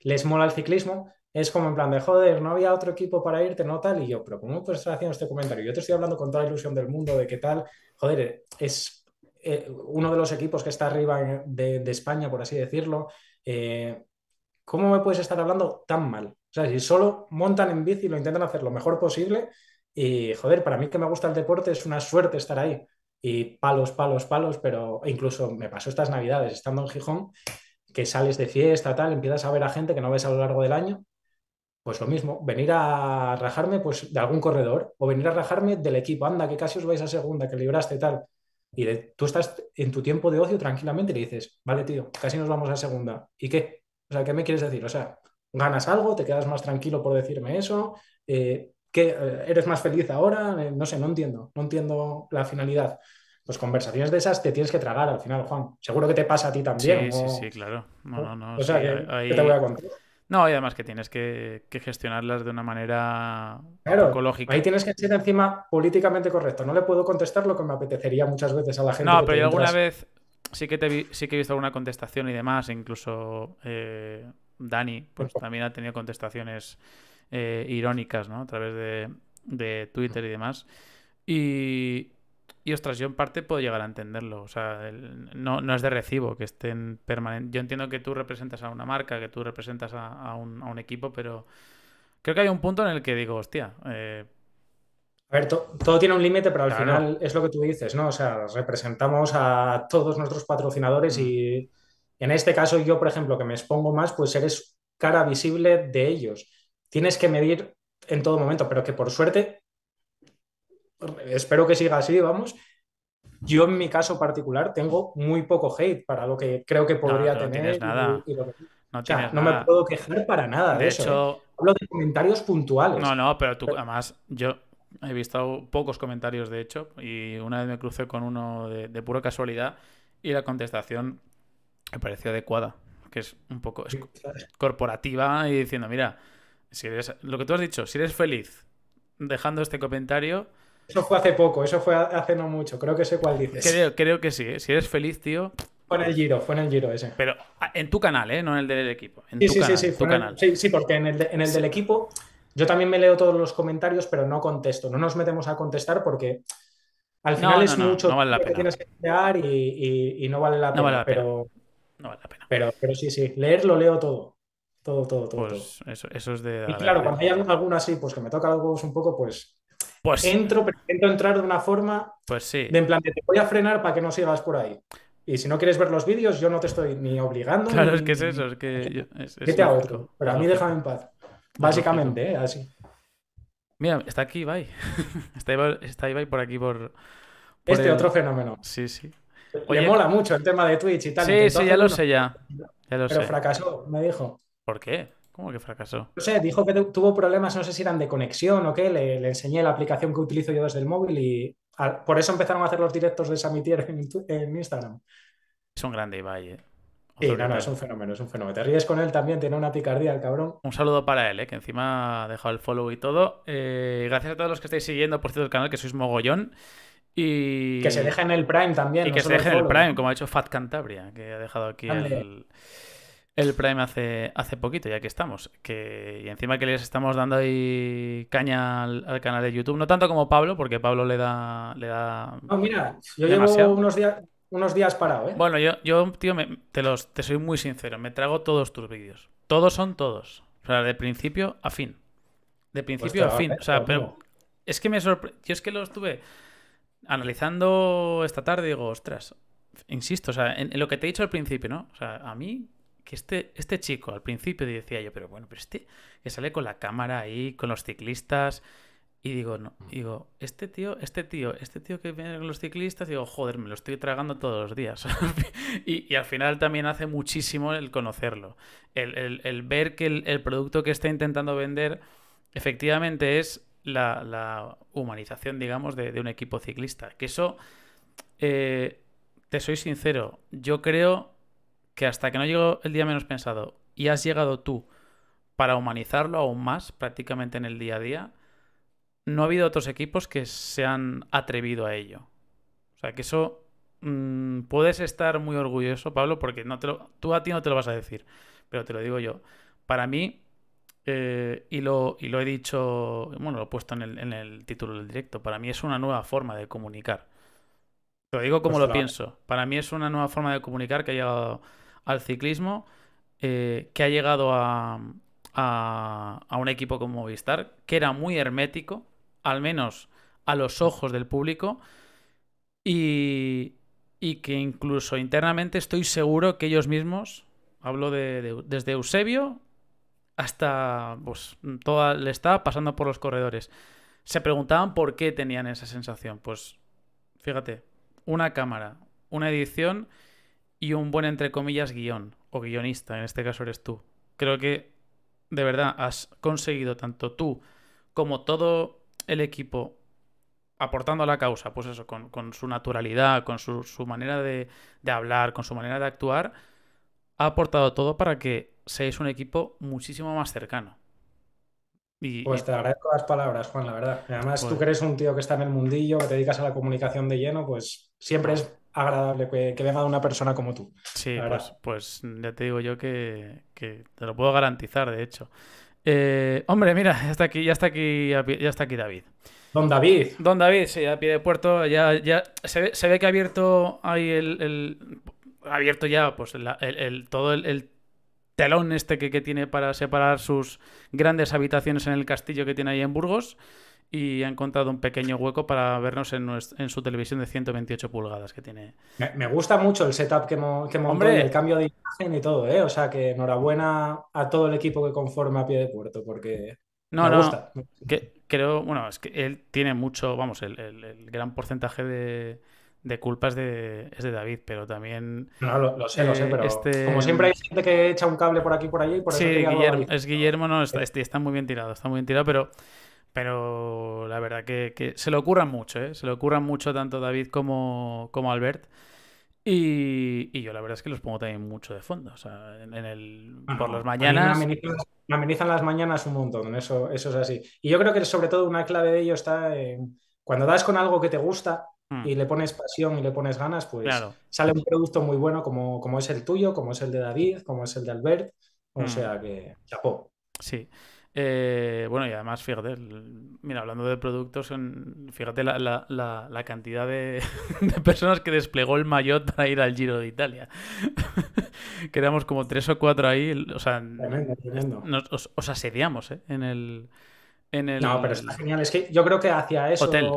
les mola el ciclismo, es como en plan de joder, no había otro equipo para irte, no tal. Y yo, pero ¿cómo puedes estar haciendo este comentario? Yo te estoy hablando con toda la ilusión del mundo de qué tal, joder, es eh, uno de los equipos que está arriba de, España, por así decirlo. Eh, ¿Cómo me puedes estar hablando tan mal? O sea, si solo montan en bici y lo intentan hacer lo mejor posible, y joder, para mí que me gusta el deporte es una suerte estar ahí y palos, palos, palos, pero incluso me pasó estas navidades estando en Gijón, que sales de fiesta, tal, empiezas a ver a gente que no ves a lo largo del año, pues lo mismo, venir a rajarme pues, de algún corredor o venir a rajarme del equipo, anda, que casi os vais a segunda, que libraste tal. Y tú estás en tu tiempo de ocio tranquilamente y le dices, vale, tío, casi nos vamos a segunda. ¿Y qué? O sea, ¿qué me quieres decir? O sea, ganas algo, te quedas más tranquilo por decirme eso, eh, eh, ¿Eres más feliz ahora? Eh, no sé, no entiendo, no entiendo la finalidad. Pues conversaciones de esas te tienes que tragar al final, Juan. Seguro que te pasa a ti también. Sí, sí, sí, claro. No, no, No, y además que tienes que, gestionarlas de una manera claro, ecológica. Ahí tienes que ser encima políticamente correcto. No le puedo contestar lo que me apetecería muchas veces a la gente. No, pero alguna vez sí que, sí que he visto alguna contestación y demás. Incluso eh, Dani pues, también ha tenido contestaciones eh, irónicas, ¿no? A través de, Twitter y demás. Y, y ostras, yo en parte puedo llegar a entenderlo. O sea, no, no, es de recibo que estén permanentes. Yo entiendo que tú representas a una marca, que tú representas a, un, equipo, pero creo que hay un punto en el que digo, hostia. Eh, a ver, todo tiene un límite, pero al final es lo que tú dices, ¿no? O sea, representamos a todos nuestros patrocinadores y mm. en este caso yo, por ejemplo, que me expongo más, pues eres cara visible de ellos tienes que medir en todo momento, pero que por suerte, espero que siga así, vamos. Yo en mi caso particular tengo muy poco hate para lo que creo que podría tener. nada. No, me puedo quejar para nada de, eso. Hecho... ¿eh? Hablo de comentarios puntuales. No, no, pero tú, además, yo he visto pocos comentarios, de hecho, y una vez me crucé con uno de, de pura casualidad y la contestación me pareció adecuada, que es un poco corporativa y diciendo, mira, lo que tú has dicho, si eres feliz dejando este comentario... Eso fue hace poco, eso fue hace no mucho, creo que sé cuál dices. Creo, que sí, ¿eh? si eres feliz, tío... Fue en el giro, fue en el giro ese. Pero ah, en tu canal, ¿eh? No en el del equipo. sí, sí, sí, sí, sí, porque en el, del equipo yo también me leo todos los comentarios, pero no contesto, no nos metemos a contestar porque... Al final es mucho vale que tienes que crear y, no vale la pena. pero, Vale la pena. Pero, pero sí, sí, leer lo leo todo. Todo, todo, todo. Pues Eso, es de. Y claro, cuando hay alguna así, pues que me toca los huevos un poco, pues, pues. Entro, pero intento entrar de una forma. Pues sí. De en plan, te voy a frenar para que no sigas por ahí. Y si no quieres ver los vídeos, yo no te estoy ni obligando. Claro, es que es eso, es que. <laughs> es, te otro? Pero a mí déjame en paz. Básicamente, ¿eh? así. Mira, está aquí <laughs> Ibai. está, Ibai por aquí, por. este otro fenómeno. Sí, sí. mola mucho el tema de Twitch y tal. Sí, sí, ya lo sé, ya. pero fracasó, me dijo. ¿Por qué? ¿Cómo que fracasó? No sé, dijo que tuvo problemas, no sé si eran de conexión o qué. Le, enseñé la aplicación que utilizo yo desde el móvil y por eso empezaron a hacer los directos de Samitier en, Instagram. Es un grande Ibai, ¿eh? Sí, es un fenómeno, es un fenómeno. Te ríes con él también, tiene una picardía el cabrón. Un saludo para él, eh, que encima ha dejado el follow y todo. Eh, gracias a todos los que estáis siguiendo, por cierto, el canal, que sois mogollón. Y... Que se deja en el Prime también. Y que se deje en el Prime, como ha hecho Fat Cantabria, que ha dejado aquí el el Prime hace, hace poquito, ya que estamos. Que, y encima que les estamos dando ahí caña al, canal de YouTube. No tanto como Pablo, porque Pablo le da. Le da no, mira, yo llevo unos días. Unos días parado, ¿eh? Bueno, yo, yo tío, te, te soy muy sincero. Me trago todos tus vídeos. Todos son todos. O sea, de principio a fin. De pues principio a fin. O sea, pero. Es que me sorprende. Yo es que lo estuve analizando esta tarde y digo, ostras. Insisto, o sea, en, en lo que te he dicho al principio, ¿no? O sea, a mí que este, este chico al principio decía yo, pero bueno, pero este que sale con la cámara ahí, con los ciclistas, y digo, no, mm. digo, este tío, este tío, este tío que viene con los ciclistas, digo, joder, me lo estoy tragando todos los días. <laughs> y, al final también hace muchísimo el conocerlo. El, ver que el, producto que está intentando vender efectivamente es la, humanización, digamos, de, un equipo ciclista. Que eso, eh, te soy sincero, yo creo que hasta que no llegó el día menos pensado y has llegado tú para humanizarlo aún más prácticamente en el día a día, no ha habido otros equipos que se han atrevido a ello. O sea, que eso mm, puedes estar muy orgulloso, Pablo, porque no te lo, tú a ti no te lo vas a decir, pero te lo digo yo. Para mí, eh, y, lo, y lo he dicho, bueno, lo he puesto en el, en el título del directo, para mí es una nueva forma de comunicar. Te lo digo como pues lo pienso. Para mí es una nueva forma de comunicar que ha llegado al ciclismo, eh, que ha llegado a, a, un equipo como Movistar, que era muy hermético, al menos a los ojos del público, y, y que incluso internamente estoy seguro que ellos mismos, hablo desde Eusebio hasta pues, toda le está pasando por los corredores, se preguntaban por qué tenían esa sensación. Pues fíjate, una cámara, una edición y un buen, entre comillas, guión o guionista, en este caso eres tú. Creo que de verdad has conseguido tanto tú como todo el equipo aportando a la causa, pues eso, con, su naturalidad, con su, manera de, hablar, con su manera de actuar, ha aportado todo para que seáis un equipo muchísimo más cercano. Y, pues te agradezco las palabras, Juan, la verdad. Además, tú que eres un tío que está en el mundillo, que te dedicas a la comunicación de lleno, pues siempre es agradable que, que venga una persona como tú. Sí, pues, pues, ya te digo yo que, te lo puedo garantizar, de hecho. Eh, hombre, mira, ya está aquí, ya está aquí, ya está aquí David. Don David. Don David, sí, a pie de puerto. Ya, ya se, ve, que ha abierto ahí el, ha abierto ya pues el, todo el telón este que, que, tiene para separar sus grandes habitaciones en el castillo que tiene ahí en Burgos y ha encontrado un pequeño hueco para vernos en, en su televisión de 128 pulgadas que tiene. Me, gusta mucho el setup que, mo, que el cambio de imagen y todo, ¿eh? O sea que enhorabuena a todo el equipo que conforma Pie de Puerto, porque. No, me Gusta. Que, creo, bueno, es que él tiene mucho, vamos, el, gran porcentaje de, de culpas de, es de David, pero también. No, lo, sé, lo sé, eh, pero. Este como siempre hay gente que echa un cable por aquí por allí. Por sí, Guillermo, es Guillermo, no, está, eh. este, está, muy bien tirado, está muy bien tirado, pero pero la verdad que, se lo ocurran mucho, Se le ocurran ¿eh? mucho tanto David como, Albert. Y, yo la verdad es que los pongo también mucho de fondo. en, el, por las mañanas. Me amenizan, las mañanas un montón, eso, eso es así. Y yo creo que sobre todo una clave de ello está en, cuando das con algo que te gusta mm. y le pones pasión y le pones ganas, pues sale un producto muy bueno como, como es el tuyo, como es el de David, como es el de Albert. O mm. sea que chapó. Sí. Eh, bueno, y además, fíjate, mira, hablando de productos, fíjate la, cantidad <laughs> de, personas que desplegó el Mayotte para ir al Giro de Italia. <laughs> Quedamos como tres o cuatro ahí, o sea, Nos, os, asediamos ¿eh? en el... no, pero genial. Es que yo creo que hacia eso... Hotel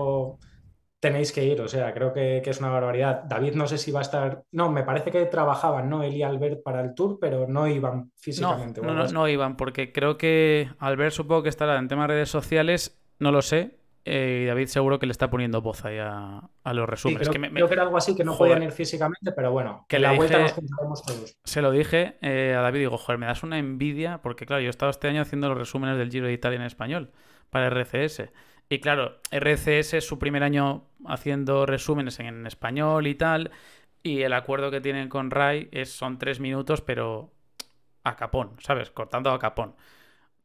tenéis que ir, o sea, creo que, es una barbaridad. David no sé si va a estar, no, me parece que trabajaban, ¿no? Él y Albert para el tour, pero no iban físicamente. No, no, iban, porque creo que Albert supongo que estará en temas de redes sociales, no lo sé, eh, y David seguro que le está poniendo voz ahí a, los resúmenes. creo, que, era algo así que no podían ir físicamente, pero bueno, que la vuelta nos juntaremos todos. Se lo dije eh, a David, digo, joder, me das una envidia, porque claro, yo he estado este año haciendo los resúmenes del Giro de Italia en español para RCS. Y claro, RCS es su primer año haciendo resúmenes en español y tal, y el acuerdo que tienen con Rai es, son tres minutos, pero a capón, ¿sabes? Cortando a capón.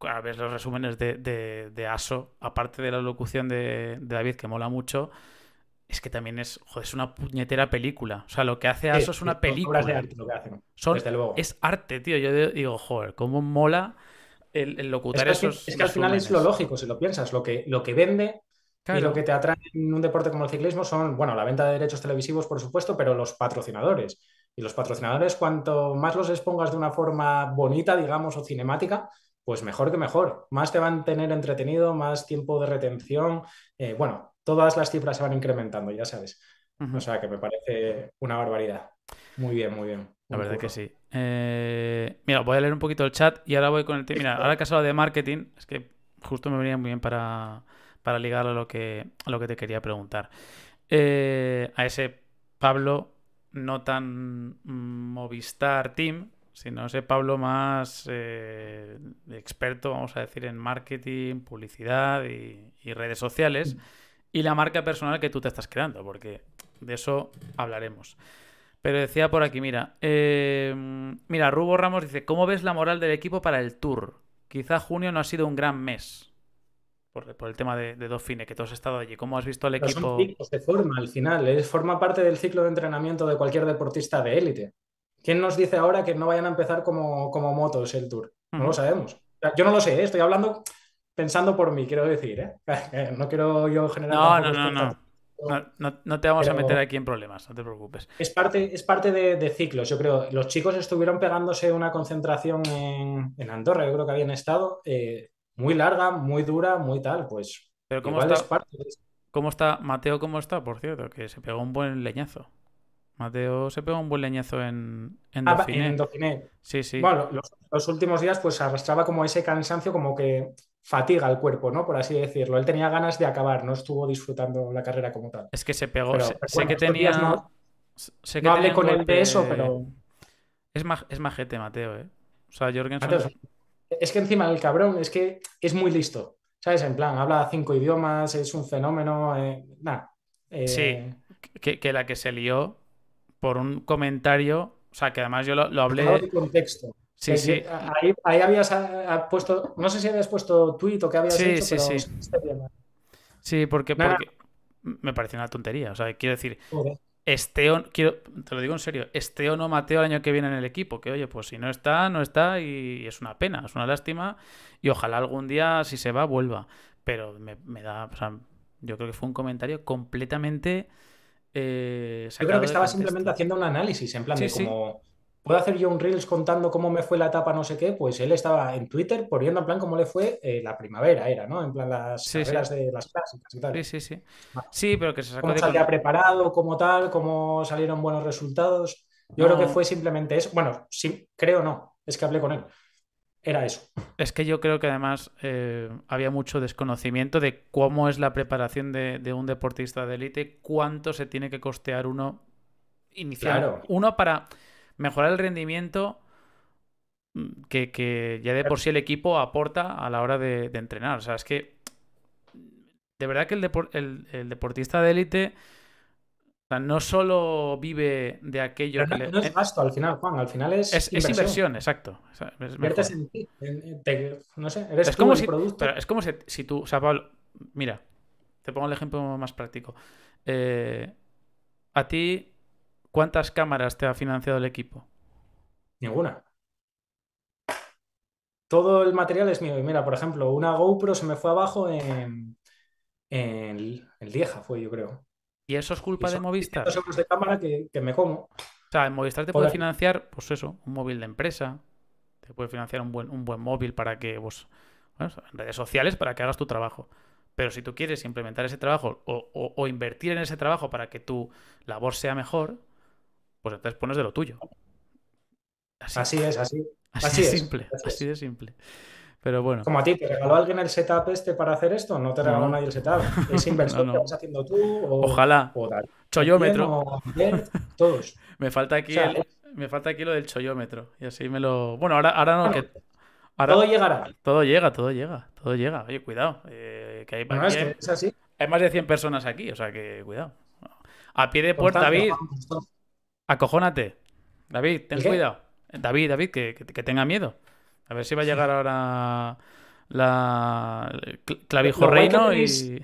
A ver los resúmenes de, ASO, aparte de la locución de, David, que mola mucho, es que también es, joder, es una puñetera película. O sea, lo que hace ASO es una película. de Arte, lo son, luego. Es arte, tío. Yo digo, joder, cómo mola el, es que, al final es lo lógico, si lo piensas. Lo que, lo que vende y lo que te atrae en un deporte como el ciclismo son, bueno, la venta de derechos televisivos, por supuesto, pero los patrocinadores. Y los patrocinadores, cuanto más los expongas de una forma bonita, digamos, o cinemática, pues mejor que mejor. Más te van a tener entretenido, más tiempo de retención. Eh, bueno, todas las cifras se van incrementando, ya sabes. O sea que me parece una barbaridad. Muy bien, muy bien. La verdad que sí. Eh, mira, voy a leer un poquito el chat y ahora voy con el tema. Mira, ahora que has hablado de marketing, es que justo me venía muy bien para, ligar a lo, que, lo que te quería preguntar. Eh, a ese Pablo no tan Movistar Team, sino ese Pablo más eh, experto, vamos a decir, en marketing, publicidad y redes sociales y la marca personal que tú te estás creando, porque de eso hablaremos. Pero decía por aquí, mira. Eh, mira, Rubo Ramos dice: ¿Cómo ves la moral del equipo para el Tour? Quizá junio no ha sido un gran mes. Por, el tema de, de fines que tú has estado allí. ¿Cómo has visto al equipo? Son de forma al final. es eh, forma parte del ciclo de entrenamiento de cualquier deportista de élite. ¿Quién nos dice ahora que no vayan a empezar como, como motos el Tour? No lo sabemos. yo no lo sé, eh, estoy hablando pensando por mí, quiero decir. <laughs> no quiero yo generar. No, no, no, no no, te vamos a meter aquí en problemas, no te preocupes. Es parte, es parte de, de, ciclos, yo creo. Los chicos estuvieron pegándose una concentración en, en Andorra, yo creo que habían estado eh, muy larga, muy dura, muy tal, pues. Pero ¿cómo está, ¿cómo está Mateo? ¿Cómo está, por cierto? Que se pegó un buen leñazo. Mateo se pegó un buen leñazo en, en, ah, en Sí, sí. Bueno, los, últimos días pues arrastraba como ese cansancio, como que fatiga al cuerpo, ¿no? Por así decirlo. Él tenía ganas de acabar, no estuvo disfrutando la carrera como tal. Es que se pegó. Pero, sé, pues, que tenía. No, hablé con él de eso, pero. Es, más es majete, Mateo, ¿eh? O sea, Jorgensen. es que encima el cabrón es que es muy listo. ¿Sabes? En plan, habla cinco idiomas, es un fenómeno. Eh, nada. Eh. Sí. Que, la que se lió por un comentario. O sea, que además yo lo, hablé. De contexto. Sí, sí. Ahí, habías ah, ah, puesto, no sé si habías puesto tweet o qué habías sí, hecho, sí, pero sí. sí, este porque, me parece una tontería. O sea, quiero decir, este o, quiero, te lo digo en serio, este o Mateo el año que viene en el equipo, que oye, pues si no está, no está y es una pena, es una lástima y ojalá algún día si se va, vuelva. Pero me, da, o sea, yo creo que fue un comentario completamente... Eh, yo creo que estaba simplemente haciendo un análisis, en plan de como... ¿Puedo hacer yo un Reels contando cómo me fue la etapa, no sé qué? Pues él estaba en Twitter poniendo en plan cómo le fue eh, la primavera, era, ¿no? En plan las de las clásicas y tal. Sí, sí, sí. Sí, pero que se sacó ¿Cómo salía preparado, cómo tal, cómo salieron buenos resultados? Yo creo que fue simplemente eso. Bueno, sí, creo no. Es que hablé con él. Era eso. Es que yo creo que además eh, había mucho desconocimiento de cómo es la preparación de, un deportista de élite, cuánto se tiene que costear uno iniciar. Claro. Uno para mejorar el rendimiento mm, que, ya de por sí el equipo aporta a la hora de, entrenar. O sea, es que de verdad que el, deportista de élite no solo vive de aquello que no, le... es gasto al final, Juan, al final es. Es inversión, exacto. es no sé, como si, producto. es como si, tú, o sea, Pablo, mira, te pongo el ejemplo más práctico. Eh, a ti ¿Cuántas cámaras te ha financiado el equipo? Ninguna. Todo el material es mío. mira, por ejemplo, una GoPro se me fue abajo en, en, Lieja, fue yo creo. ¿Y eso es culpa de Movistar? euros de cámara que, me como. O sea, en Movistar te puede financiar, pues eso, un móvil de empresa, te puede financiar un buen, un buen móvil para que vos, bueno, en redes sociales, para que hagas tu trabajo. Pero si tú quieres implementar ese trabajo o, invertir en ese trabajo para que tu labor sea mejor, pues entonces pones de lo tuyo. Así, es, así. Así, así simple, así, de simple. Pero bueno. Como a ti, ¿te regaló alguien el setup este para hacer esto? No te regaló nadie el setup. <laughs> Es inverso. Lo vas haciendo tú Ojalá. Choyómetro. todos. <laughs> me, falta aquí ¿eh? me falta aquí lo del choyómetro. Y así me lo. Bueno, ahora, ahora no. todo llegará. Todo llega, todo llega. Todo llega. Oye, cuidado. Eh, que hay, así. hay más de 100 personas aquí, o sea que cuidado. A pie de puerta, David. Acojónate. David, ten cuidado. Eh, David, David, que, tenga miedo. A ver si va a llegar ahora la clavijo reino y.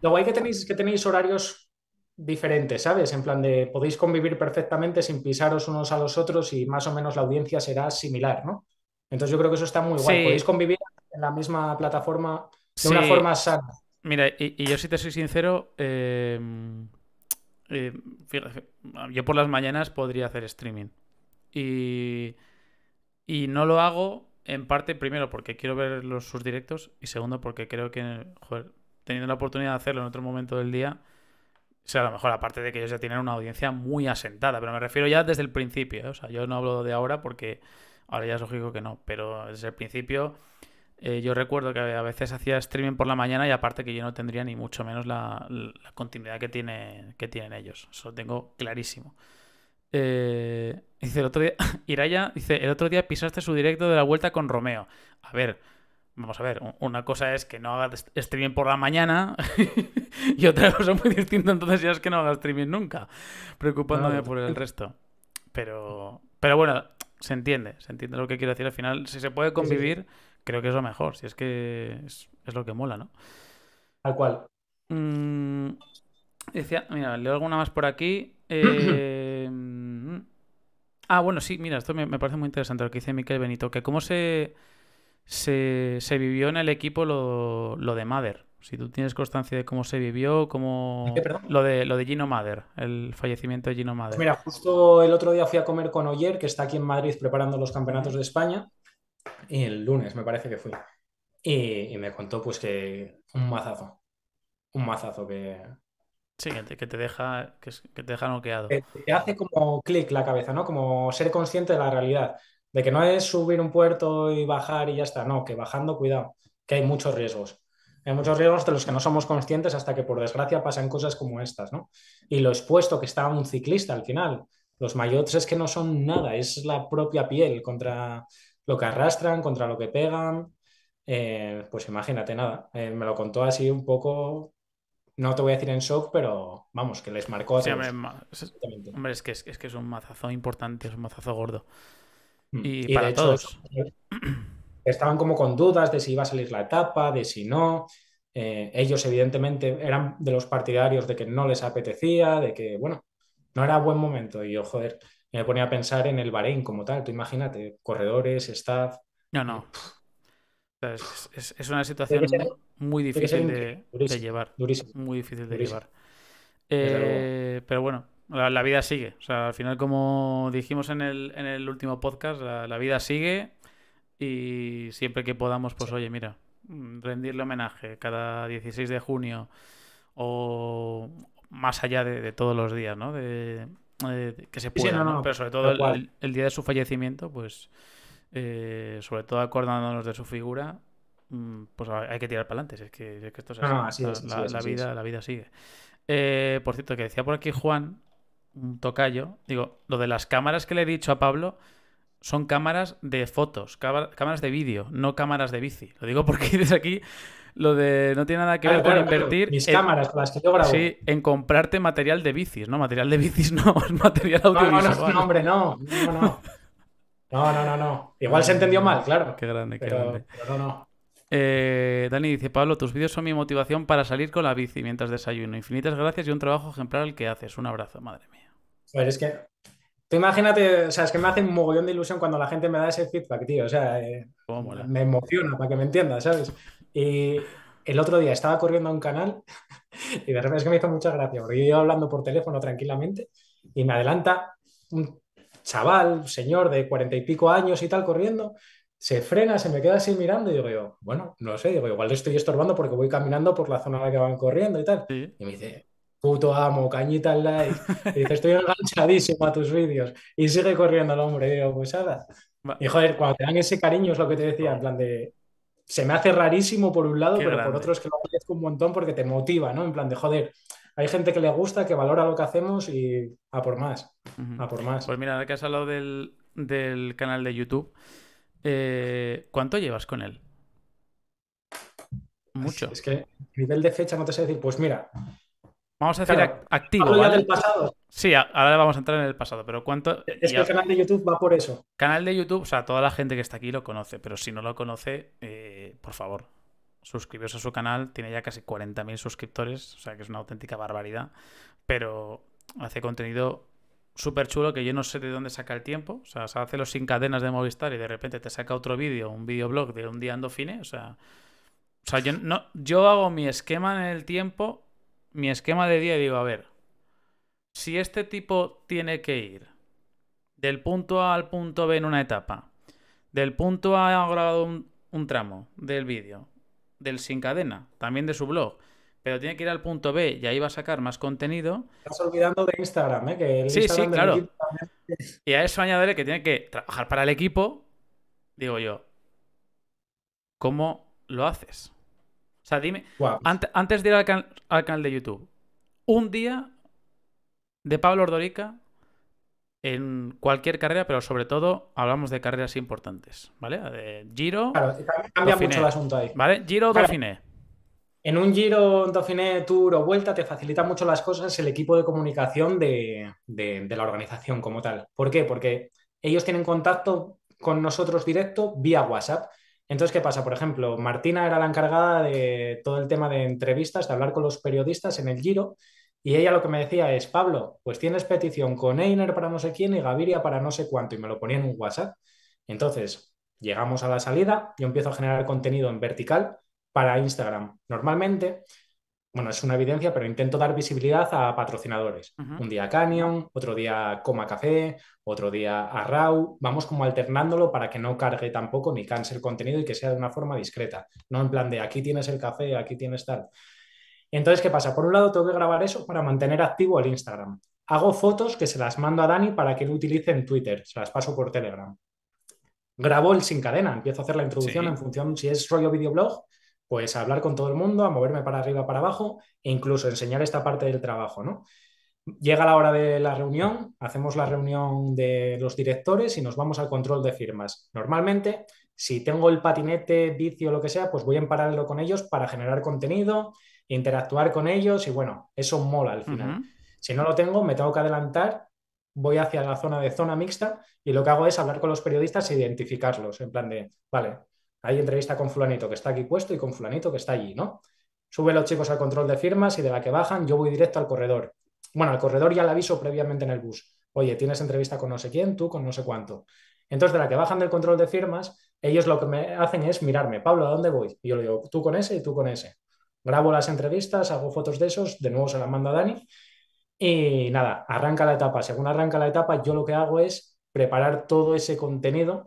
Lo guay que tenéis que tenéis horarios diferentes, ¿sabes? En plan de podéis convivir perfectamente sin pisaros unos a los otros y más o menos la audiencia será similar, ¿no? Entonces yo creo que eso está muy guay. Podéis convivir en la misma plataforma de una forma sana. Mira, y, y, yo si te soy sincero, eh, eh, yo por las mañanas podría hacer streaming. Y, no lo hago en parte, primero, porque quiero ver los, sus directos y segundo, porque creo que, teniendo la oportunidad de hacerlo en otro momento del día, o sea, a lo mejor aparte de que ellos ya tienen una audiencia muy asentada, pero me refiero ya desde el principio, ¿eh? o sea, yo no hablo de ahora porque ahora ya es lógico que no, pero desde el principio eh, yo recuerdo que a veces hacía streaming por la mañana y aparte que yo no tendría ni mucho menos la, continuidad que, tiene, que tienen ellos. Eso lo tengo clarísimo. Eh, dice el otro día, <laughs> Iraya, dice, el otro día pisaste su directo de la vuelta con Romeo. A ver, vamos a ver, una cosa es que no hagas streaming por la mañana <laughs> y otra cosa muy distinta entonces ya es que no hagas streaming nunca, preocupándome por el resto. Pero, pero bueno, se entiende, se entiende lo que quiero decir al final. Si se puede convivir creo que es lo mejor, si es que es, lo que mola, ¿no? Tal cual. Mm, decía, mira, leo alguna más por aquí. <clears throat> Eh, ah, bueno, sí, mira, esto me, parece muy interesante lo que dice Miquel Benito, que cómo se, se, vivió en el equipo lo, de Mother Si tú tienes constancia de cómo se vivió, cómo... lo, de, lo de Gino Mader, el fallecimiento de Gino Mader. Pues mira, justo el otro día fui a comer con Oyer, que está aquí en Madrid preparando los campeonatos de España, y el lunes me parece que fui. Y, me contó pues que un mazazo. Un mazazo que... Sí, que te, deja, que, que, te noqueado. Te, hace como clic la cabeza, ¿no? Como ser consciente de la realidad. De que no es subir un puerto y bajar y ya está. No, que bajando, cuidado, que hay muchos riesgos. Hay muchos riesgos de los que no somos conscientes hasta que por desgracia pasan cosas como estas, ¿no? Y lo expuesto que está un ciclista al final. Los mayots es que no son nada, es la propia piel contra, lo que arrastran, contra lo que pegan. Eh, pues imagínate nada, eh, me lo contó así un poco, no te voy a decir en shock, pero vamos, que les marcó a hombre, es, que, es, un mazazo importante, es un mazazo gordo. Mm. Y, para todos. Eh, <clears throat> estaban como con dudas de si iba a salir la etapa, de si no. ellos, evidentemente, eran de los partidarios de que no les apetecía, de que, bueno, no era buen momento. Y yo, joder, y me ponía a pensar en el Bahrein como tal. Tú imagínate, corredores, staff. No, no. Es, una situación muy difícil de, llevar. muy eh, difícil de llevar. pero bueno, la, vida sigue. O sea, al final, como dijimos en el, último podcast, la, vida sigue y siempre que podamos, pues oye, mira, rendirle homenaje cada 16 de junio o más allá de, todos los días, ¿no? Eh, que se pueda, pero sobre todo el, día de su fallecimiento, pues eh, sobre todo acordándonos de su figura, mm, pues hay que tirar para adelante, es que, esto es así, la, vida, la vida sigue. Eh, por cierto, que decía por aquí Juan, un tocayo, digo, lo de las cámaras que le he dicho a Pablo son cámaras de fotos, cámaras de vídeo, no cámaras de bici. Lo digo porque <laughs> desde aquí lo de no tiene nada que ah, ver con invertir. Mis en, cámaras, las que yo Sí, en comprarte material de bicis, ¿no? Material de bicis <laughs> no, es material audiovisual. No, no, no, no, hombre, no. No, no. No, no, Igual se entendió mal, claro. Qué grande, qué grande. no, no. Eh, Dani dice, Pablo, tus vídeos son mi motivación para salir con la bici mientras desayuno. Infinitas gracias y un trabajo ejemplar el que haces. Un abrazo, madre mía. Pues es que, tú imagínate, o sea, es que me hace un mogollón de ilusión cuando la gente me da ese feedback, tío. O sea, eh, me emociona, para que me entiendas, ¿sabes? Y el otro día estaba corriendo a un canal <laughs> y de repente es que me hizo mucha gracia, porque yo iba hablando por teléfono tranquilamente y me adelanta un chaval, un señor de cuarenta y pico años y tal, corriendo, se frena, se me queda así mirando y digo yo, bueno, no sé, digo, igual le estoy estorbando porque voy caminando por la zona en la que van corriendo y tal. Y me dice, puto amo, cañita al like. dice, estoy enganchadísimo a tus vídeos. Y sigue corriendo el hombre, digo, pues nada. Y joder, cuando te dan ese cariño es lo que te decía, oh. en plan de, se me hace rarísimo por un lado, pero por otro es que lo agradezco un montón porque te motiva, ¿no? En plan de joder, hay gente que le gusta, que valora lo que hacemos y a por más, a por más. Pues mira, que has hablado del, canal de YouTube, eh, ¿cuánto llevas con él? Pues Mucho. Es, que que nivel de fecha no te sé decir, pues mira, Vamos a decir activo. del pasado. Sí, ahora vamos a entrar en el pasado, pero ¿cuánto...? Es que el canal de YouTube va por eso. Canal de YouTube, o sea, toda la gente que está aquí lo conoce, pero si no lo conoce, eh, por favor, suscribiros a su canal, tiene ya casi 40.000 suscriptores, o sea, que es una auténtica barbaridad, pero hace contenido súper chulo que yo no sé de dónde saca el tiempo, o sea, se hace los sin cadenas de Movistar y de repente te saca otro vídeo, un videoblog de un día ando fine, o sea... O sea, yo, no, yo hago mi esquema en el tiempo mi esquema de día y digo, a ver, si este tipo tiene que ir del punto A al punto B en una etapa, del punto A ha grabado un, tramo del vídeo, del sin cadena, también de su blog, pero tiene que ir al punto B y ahí va a sacar más contenido. Estás olvidando de Instagram, ¿eh? el sí, sí, claro. Y a eso añadiré que tiene que trabajar para el equipo, digo yo, ¿cómo lo haces? O sea, dime, antes, de ir al, canal de YouTube, un día de Pablo Ordorica en cualquier carrera, pero sobre todo hablamos de carreras importantes, ¿vale? De Giro. Claro, cambia mucho el asunto ahí. ¿Vale? Giro, o Dauphiné. En un Giro, Dauphiné, Tour o Vuelta te facilita mucho las cosas el equipo de comunicación de la organización como tal. ¿Por qué? Porque ellos tienen contacto con nosotros directo vía WhatsApp. Entonces, ¿qué pasa? Por ejemplo, Martina era la encargada de todo el tema de entrevistas, de hablar con los periodistas en el Giro, y ella lo que me decía es, Pablo, pues tienes petición con Einer para no sé quién y Gaviria para no sé cuánto, y me lo ponía en un WhatsApp. Entonces, llegamos a la salida, y empiezo a generar contenido en vertical para Instagram. Normalmente, bueno, es una evidencia, pero intento dar visibilidad a patrocinadores. Un día Canyon, otro día Coma Café, otro día a Vamos como alternándolo para que no cargue tampoco ni canse el contenido y que sea de una forma discreta. No en plan de aquí tienes el café, aquí tienes tal. Entonces, ¿qué pasa? Por un lado, tengo que grabar eso para mantener activo el Instagram. Hago fotos que se las mando a Dani para que lo utilice en Twitter, se las paso por Telegram. Grabo el sin cadena, empiezo a hacer la introducción en función si es rollo videoblog, pues hablar con todo el mundo, a moverme para arriba, para abajo e incluso enseñar esta parte del trabajo, ¿no? Llega la hora de la reunión, hacemos la reunión de los directores y nos vamos al control de firmas. Normalmente, si tengo el patinete, vicio, lo que sea, pues voy en paralelo con ellos para generar contenido, interactuar con ellos y bueno, eso mola al final. Si no lo tengo, me tengo que adelantar, voy hacia la zona de zona mixta y lo que hago es hablar con los periodistas e identificarlos, en plan de, vale, hay entrevista con fulanito que está aquí puesto y con fulanito que está allí, ¿no? Sube los chicos al control de firmas y de la que bajan yo voy directo al corredor. Bueno, al corredor ya le aviso previamente en el bus. Oye, tienes entrevista con no sé quién, tú con no sé cuánto. Entonces, de la que bajan del control de firmas, ellos lo que me hacen es mirarme, Pablo, ¿a dónde voy? Y yo le digo, tú con ese y tú con ese. Grabo las entrevistas, hago fotos de esos, de nuevo se las mando a Dani. Y nada, arranca la etapa. Según arranca la etapa, yo lo que hago es preparar todo ese contenido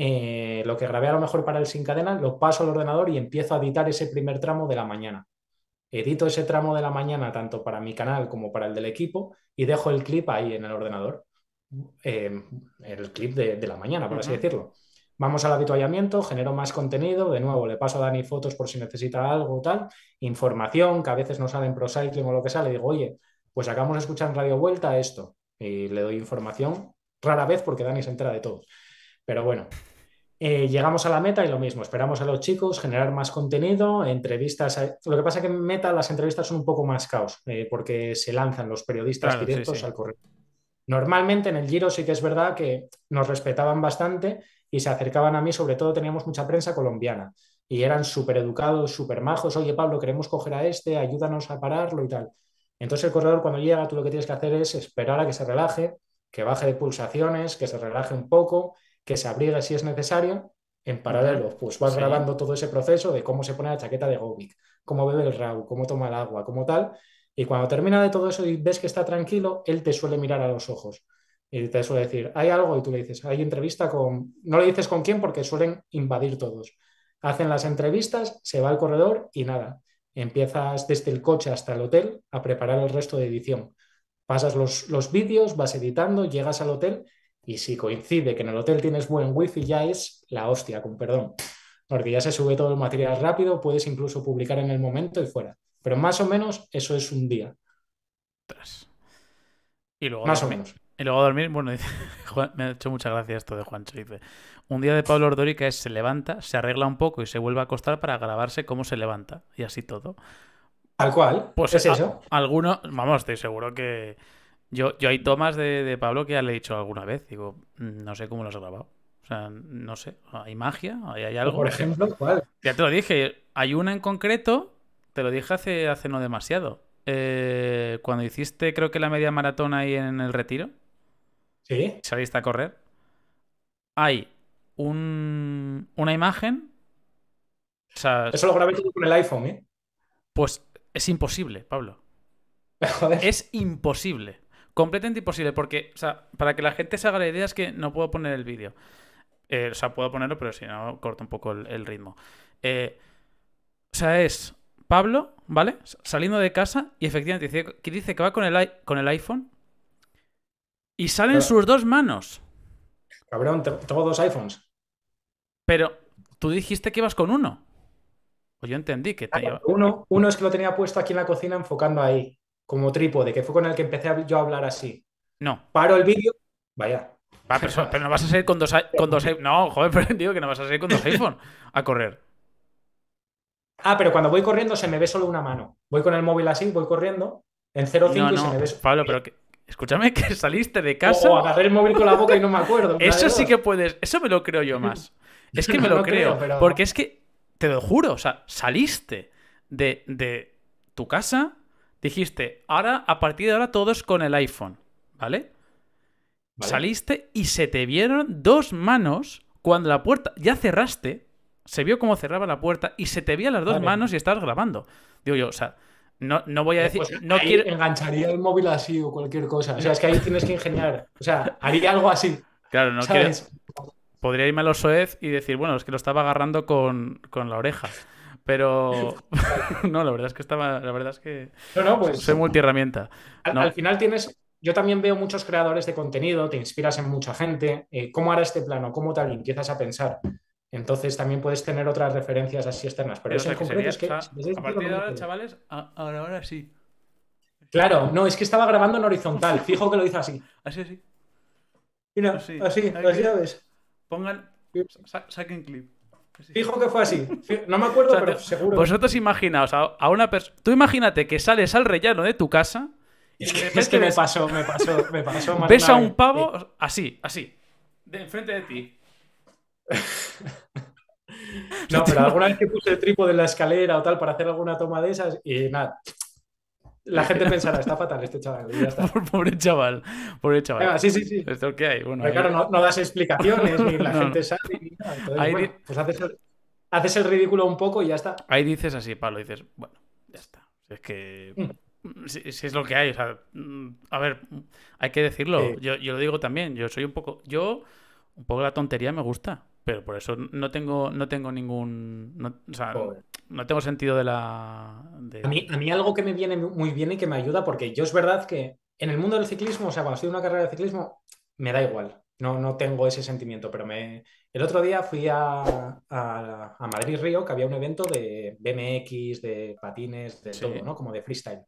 eh, lo que grabé a lo mejor para el sin cadena, lo paso al ordenador y empiezo a editar ese primer tramo de la mañana. Edito ese tramo de la mañana tanto para mi canal como para el del equipo y dejo el clip ahí en el ordenador. Em, el clip de, la mañana, por así decirlo. Vamos al habituallamiento, genero más contenido, de nuevo le paso a Dani fotos por si necesita algo, tal, información que a veces no sale en ProCycling o lo que sea, le digo, oye, pues acabamos de escuchar en Radio Vuelta esto y le doy información rara vez porque Dani se entera de todo. Pero bueno, eh, llegamos a la meta y lo mismo, esperamos a los chicos, generar más contenido, entrevistas. Eh, lo que pasa es que en meta las entrevistas son un poco más caos, eh, porque se lanzan los periodistas directos al corredor. Normalmente en el Giro sí que es verdad que nos respetaban bastante y se acercaban a mí, sobre todo teníamos mucha prensa colombiana y eran súper educados, súper majos, oye Pablo, queremos coger a este, ayúdanos a pararlo y tal. Entonces el corredor cuando llega, tú lo que tienes que hacer es esperar a que se relaje, que baje de pulsaciones, que se relaje un poco que se abriga si es necesario. En paralelo, pues vas grabando todo ese proceso de cómo se pone la chaqueta de Gobic, cómo bebe el RAW, cómo toma el agua, cómo tal. Y cuando termina de todo eso y ves que está tranquilo, él te suele mirar a los ojos y te suele decir, hay algo y tú le dices, hay entrevista con, no le dices con quién porque suelen invadir todos. Hacen las entrevistas, se va al corredor y nada, empiezas desde el coche hasta el hotel a preparar el resto de edición. Pasas los, los vídeos, vas editando, llegas al hotel y si coincide que en el hotel tienes buen wifi, ya es la hostia, con perdón. Porque ya se sube todo el material rápido, puedes incluso publicar en el momento y fuera. Pero más o menos eso es un día. Y luego más o menos. Y luego a dormir, bueno, <laughs> me ha hecho mucha gracia esto de Juancho. Dice, un día de Pablo Ordórica es se levanta, se arregla un poco y se vuelve a acostar para grabarse cómo se levanta. Y así todo. ¿Al cual. Pues es eso. Alguno, vamos, estoy seguro que yo, hay tomas de, Pablo que ya le he dicho alguna vez. Digo, no sé cómo lo has grabado. O sea, no sé. ¿Hay magia? ¿Hay, algo? Por ejemplo, ¿cuál? Ya te lo dije. Hay una en concreto, te lo dije hace, hace no demasiado. Eh, cuando hiciste, creo que la media maratón ahí en el retiro. Sí. Saliste a correr. Hay un, una imagen. O sea, Eso lo grabé con el iPhone, ¿eh? Pues es imposible, Pablo. <laughs> Es imposible completamente imposible, porque, o sea, para que la gente se haga la idea es que no puedo poner el vídeo. Eh, o sea, puedo ponerlo, pero si no, corto un poco el, ritmo. Eh, o sea, es Pablo, ¿vale? Saliendo de casa y efectivamente dice que, dice que va con el, con el iPhone y salen sus dos manos. Cabrón, tengo dos iPhones. Pero tú dijiste que ibas con uno. Pues yo entendí que te ah, uno, uno es que lo tenía puesto aquí en la cocina enfocando ahí como trípode, que fue con el que empecé yo a hablar así. No. Paro el vídeo, vaya. pero, no vas a salir con dos, con No, joder, <laughs> pero digo que no vas a salir con dos iPhone a correr. Ah, pero cuando voy corriendo se me ve solo una mano. Voy con el móvil así, voy corriendo, en 0,5 y se me ve solo. Pablo, pero escúchame que saliste de casa. O, el móvil con la boca y no me acuerdo. eso sí oh". que puedes. Eso me lo creo yo más. Es que me <laughs> lo creo. Porque es que, te lo juro, o sea, saliste de, de tu casa dijiste, ahora, a partir de ahora, todos con el iPhone, ¿vale? Saliste y se te vieron dos manos cuando la puerta ya cerraste. Se vio cómo cerraba la puerta y se te vía las dos manos y estabas grabando. Digo yo, o sea, no, no voy a eh, decir. Pues no quiero... Engancharía el móvil así o cualquier cosa. O sea, es que ahí tienes que ingeniar. O sea, haría algo así. Claro, no Quiero... Podría irme a los soez y decir, bueno, es que lo estaba agarrando con, con la oreja. Pero <laughs> no, la verdad es que estaba, la verdad es que pues soy multiherramienta. Al, al, final tienes, yo también veo muchos creadores de contenido, te inspiras en mucha gente, eh, cómo hará este plano, cómo tal, empiezas a pensar. Entonces también puedes tener otras referencias así externas. Pero, eso es que... a partir de ahora, chavales, ahora, ahora sí. Claro, no, es que estaba grabando en horizontal, <laughs> fijo que lo hizo así. Así, así. así, así, ves. Pongan, saquen clip. Fijo que fue así. No me acuerdo, pero seguro. Vosotros imaginaos a, una persona. Tú imagínate que sales al rellano de tu casa. Es que, que me pasó, me pasó, me pasó. ves a un pavo así, así. De enfrente de ti. <laughs> no, <laughs> pero alguna vez que puse el trípode en la escalera o tal para hacer alguna toma de esas y nada, la gente pensará, está fatal este chaval. Ya está. <laughs> Pobre chaval, pobre chaval. Sí, sí, sí. Pues esto que hay. Bueno, claro, no, das explicaciones, ni la <laughs> gente sabe, pues haces el, haces el, ridículo un poco y ya está. Ahí dices así, Pablo, dices, bueno, ya está. Es que. Hmm. Si, es lo que hay, o sea, mm, a ver, hay que decirlo. Yo, yo lo digo también. Yo soy un poco. Yo, un poco la tontería me gusta pero por eso no tengo, no tengo ningún. o sea, no tengo sentido de la... A, mí, algo que me viene muy bien y que me ayuda, porque yo es verdad que en el mundo del ciclismo, o sea, cuando estoy en una carrera de ciclismo, me da igual. No, no tengo ese sentimiento, pero me... el otro día fui a, a, Madrid Río, que había un evento de BMX, de patines, de todo, ¿no? Como de freestyle.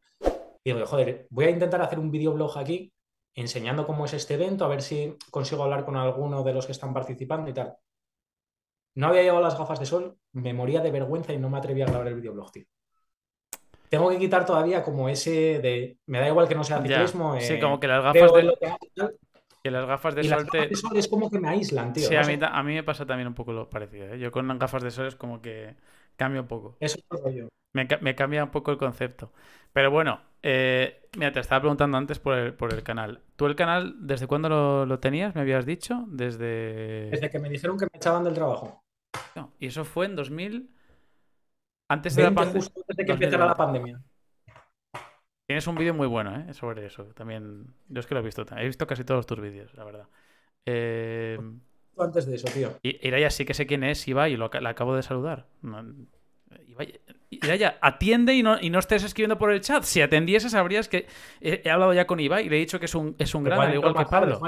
Y digo, joder, voy a intentar hacer un videoblog aquí enseñando cómo es este evento, a ver si consigo hablar con alguno de los que están participando y tal. No había llevado las gafas de sol, me moría de vergüenza y no me atrevía a grabar el videoblog, tío. Tengo que quitar todavía como ese de. Me da igual que no sea ciclismo. sí, eh, como que las gafas de. las gafas de sol. Las es como que me aíslan, tío. Sí, a, mí, me pasa también un poco lo parecido. ¿eh? Yo con las gafas de sol es como que cambio un poco. Eso es yo. yo me cambia un poco el concepto. Pero bueno, eh, mira, te estaba preguntando antes por el, canal. ¿Tú el canal, desde cuándo lo, tenías? Me habías dicho. Desde. Desde que me dijeron que me echaban del trabajo. No, y eso fue en 2000. Antes de la pandemia. Justo que empezara la pandemia. Tienes un vídeo muy bueno ¿eh? sobre eso. También. Yo es que lo he visto. He visto casi todos tus vídeos, la verdad. Eh, antes de eso, tío. Y, ya sí que sé quién es, Ibai, y lo, la acabo de saludar. Ibai, Iraya, atiende y no, y no estés escribiendo por el chat. Si atendieses, sabrías que he, hablado ya con Ibai y le he dicho que es un, gran, igual que Pablo.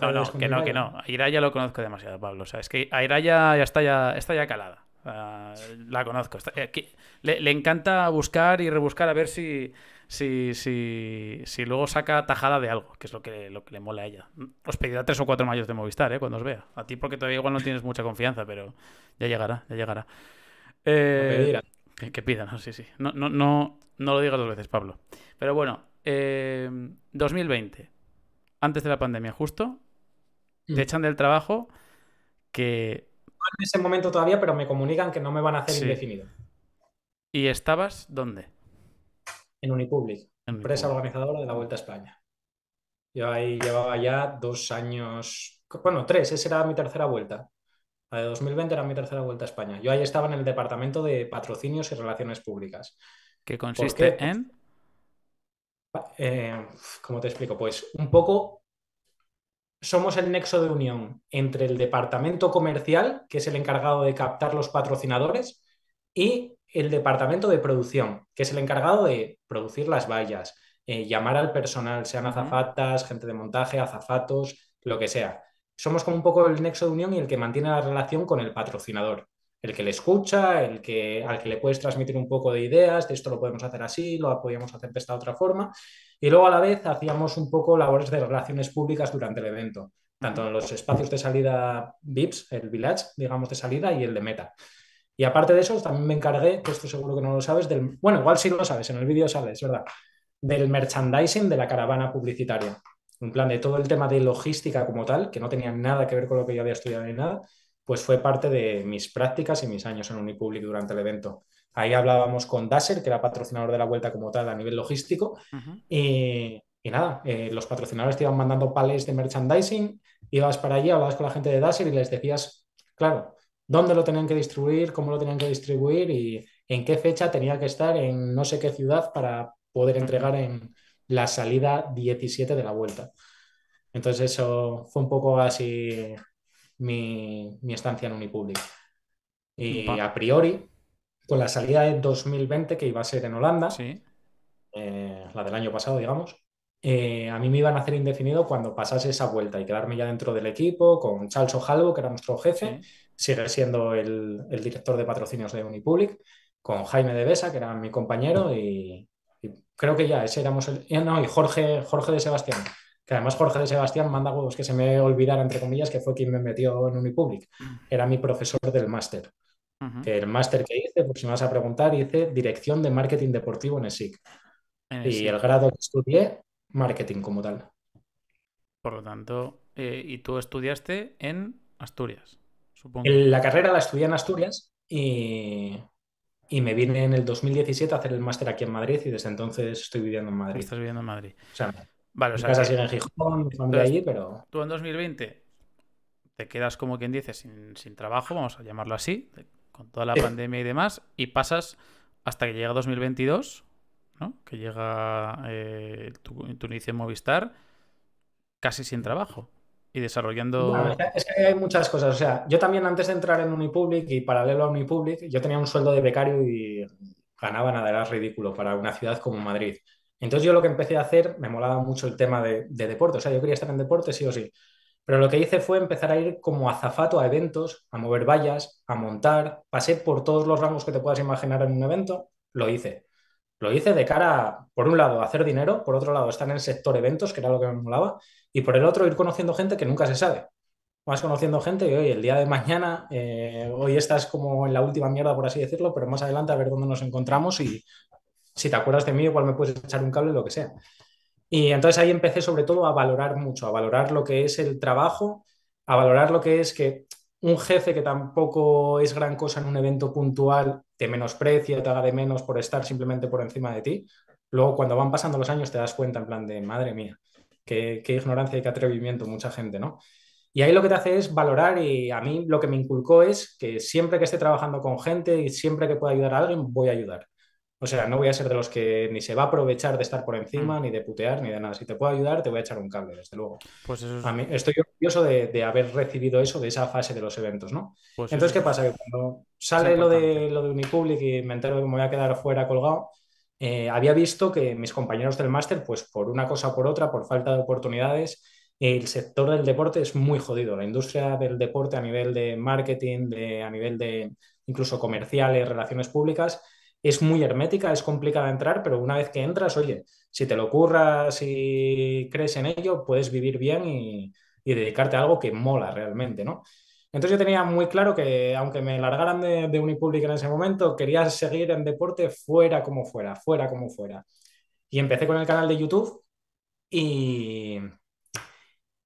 no, no, que no, que no. lo conozco demasiado, Pablo. O sea, es que a Iraya ya está ya, está ya calada. la conozco. Eh, le, encanta buscar y rebuscar a ver si, si, si, luego saca tajada de algo, que es lo que, le mola a ella. Os pedirá tres o cuatro mayos de Movistar, ¿eh? cuando os vea. A ti porque todavía igual no tienes mucha confianza, pero ya llegará, ya llegará. Eh, que, pidan, no, sí, sí. No, no, no, no lo digas dos veces, Pablo. Pero bueno, 2020, eh, antes de la pandemia, justo, te mm. echan del trabajo que... En ese momento todavía, pero me comunican que no me van a hacer indefinido. ¿Y estabas dónde? En Unipublic, empresa organizadora de la Vuelta a España. Yo ahí llevaba ya dos años, bueno, tres, esa era mi tercera vuelta. La de 2020 era mi tercera vuelta a España. Yo ahí estaba en el departamento de patrocinios y relaciones públicas. ¿Que consiste en? Eh, ¿Cómo te explico? Pues un poco somos el nexo de unión entre el departamento comercial, que es el encargado de captar los patrocinadores, y el departamento de producción, que es el encargado de producir las vallas, eh, llamar al personal, sean azafatas, gente de montaje, azafatos, lo que sea somos como un poco el nexo de unión y el que mantiene la relación con el patrocinador, el que le escucha, el que, al que le puedes transmitir un poco de ideas, de esto lo podemos hacer así, lo podíamos hacer de esta otra forma, y luego a la vez hacíamos un poco labores de relaciones públicas durante el evento, tanto en los espacios de salida VIPs, el Village, digamos, de salida, y el de Meta. Y aparte de eso, también me encargué, que esto seguro que no lo sabes, del, bueno, igual sí lo sabes, en el vídeo sabes, verdad, del merchandising de la caravana publicitaria un plan de todo el tema de logística como tal, que no tenía nada que ver con lo que yo había estudiado ni nada, pues fue parte de mis prácticas y mis años en Unipublic durante el evento. Ahí hablábamos con Dasher, que era patrocinador de la vuelta como tal a nivel logístico, y, nada, eh, los patrocinadores te iban mandando palés de merchandising, ibas para allí, hablabas con la gente de daser y les decías, claro, dónde lo tenían que distribuir, cómo lo tenían que distribuir y en qué fecha tenía que estar en no sé qué ciudad para poder entregar en, la salida 17 de la vuelta. Entonces eso fue un poco así mi, mi estancia en Unipublic. Y a priori, con la salida de 2020 que iba a ser en Holanda, eh, la del año pasado, digamos, eh, a mí me iban a hacer indefinido cuando pasase esa vuelta y quedarme ya dentro del equipo con Charles Ojalvo, que era nuestro jefe, sigue siendo el, el, director de patrocinios de Unipublic, con Jaime de Besa, que era mi compañero, y, creo que ya, ese éramos el... Eh, no, y Jorge, Jorge de Sebastián, que además Jorge de Sebastián manda huevos que se me olvidara, entre comillas, que fue quien me metió en Unipublic. Mm. Era mi profesor del máster. el máster que hice, por si me vas a preguntar, hice Dirección de Marketing Deportivo en ESIC. y el grado que estudié, Marketing como tal. Por lo tanto, eh, ¿y tú estudiaste en Asturias? Supongo. la carrera la estudié en Asturias y y me vine en el 2017 a hacer el máster aquí en Madrid y desde entonces estoy viviendo en Madrid. Estás viviendo en Madrid. O sea, vale, o mi casa sigue en Gijón, familia allí, pero... Tú en 2020 te quedas, como quien dice, sin, sin trabajo, vamos a llamarlo así, con toda la pandemia y demás, y pasas hasta que llega 2022, ¿no? Que llega eh, tu, tu, inicio en Movistar casi sin trabajo y desarrollando. es que hay muchas cosas. O sea, yo también antes de entrar en Unipublic y paralelo a Unipublic, yo tenía un sueldo de becario y ganaba nada, era ridículo para una ciudad como Madrid. Entonces yo lo que empecé a hacer, me molaba mucho el tema de, deporte, o sea, yo quería estar en deporte sí o sí, pero lo que hice fue empezar a ir como azafato a eventos, a mover vallas, a montar, pasé por todos los rangos que te puedas imaginar en un evento, lo hice. Lo hice de cara, por un lado, a hacer dinero, por otro lado, estar en el sector eventos, que era lo que me molaba, y por el otro, ir conociendo gente que nunca se sabe. Vas conociendo gente y hoy, el día de mañana, eh, hoy estás como en la última mierda, por así decirlo, pero más adelante a ver dónde nos encontramos y si te acuerdas de mí, igual me puedes echar un cable, lo que sea. Y entonces ahí empecé sobre todo a valorar mucho, a valorar lo que es el trabajo, a valorar lo que es que un jefe que tampoco es gran cosa en un evento puntual te menosprecia, te haga de menos por estar simplemente por encima de ti. Luego cuando van pasando los años te das cuenta en plan de, madre mía, Qué, ignorancia y qué atrevimiento mucha gente, ¿no? Y ahí lo que te hace es valorar y a mí lo que me inculcó es que siempre que esté trabajando con gente y siempre que pueda ayudar a alguien, voy a ayudar. O sea, no voy a ser de los que ni se va a aprovechar de estar por encima, mm. ni de putear, ni de nada. Si te puedo ayudar, te voy a echar un cable, desde luego. Pues eso mí, estoy orgulloso de, haber recibido eso de esa fase de los eventos, ¿no? Pues Entonces, ¿qué pasa? Que cuando sale lo de, lo de Unipublic y me entero de que me voy a quedar fuera colgado, eh, había visto que mis compañeros del máster, pues por una cosa o por otra, por falta de oportunidades, el sector del deporte es muy jodido. La industria del deporte a nivel de marketing, a nivel de incluso comerciales, relaciones públicas, es muy hermética, es complicada entrar, pero una vez que entras, oye, si te lo curras si crees en ello, puedes vivir bien y, y dedicarte a algo que mola realmente, ¿no? Entonces yo tenía muy claro que aunque me largaran de, de Unipublic en ese momento, quería seguir en deporte fuera como fuera, fuera como fuera. Y empecé con el canal de YouTube y,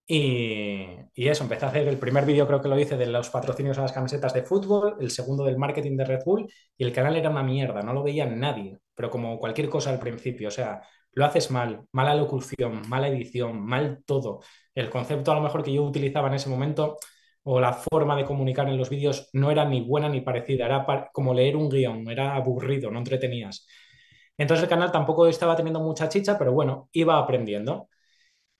y, y, eso, empecé a hacer el primer vídeo, creo que lo hice, de los patrocinios a las camisetas de fútbol, el segundo del marketing de Red Bull, y el canal era una mierda, no lo veía nadie, pero como cualquier cosa al principio, o sea, lo haces mal, mala locución, mala edición, mal todo. El concepto a lo mejor que yo utilizaba en ese momento o la forma de comunicar en los vídeos no era ni buena ni parecida, era como leer un guión, era aburrido, no entretenías. Entonces el canal tampoco estaba teniendo mucha chicha, pero bueno, iba aprendiendo.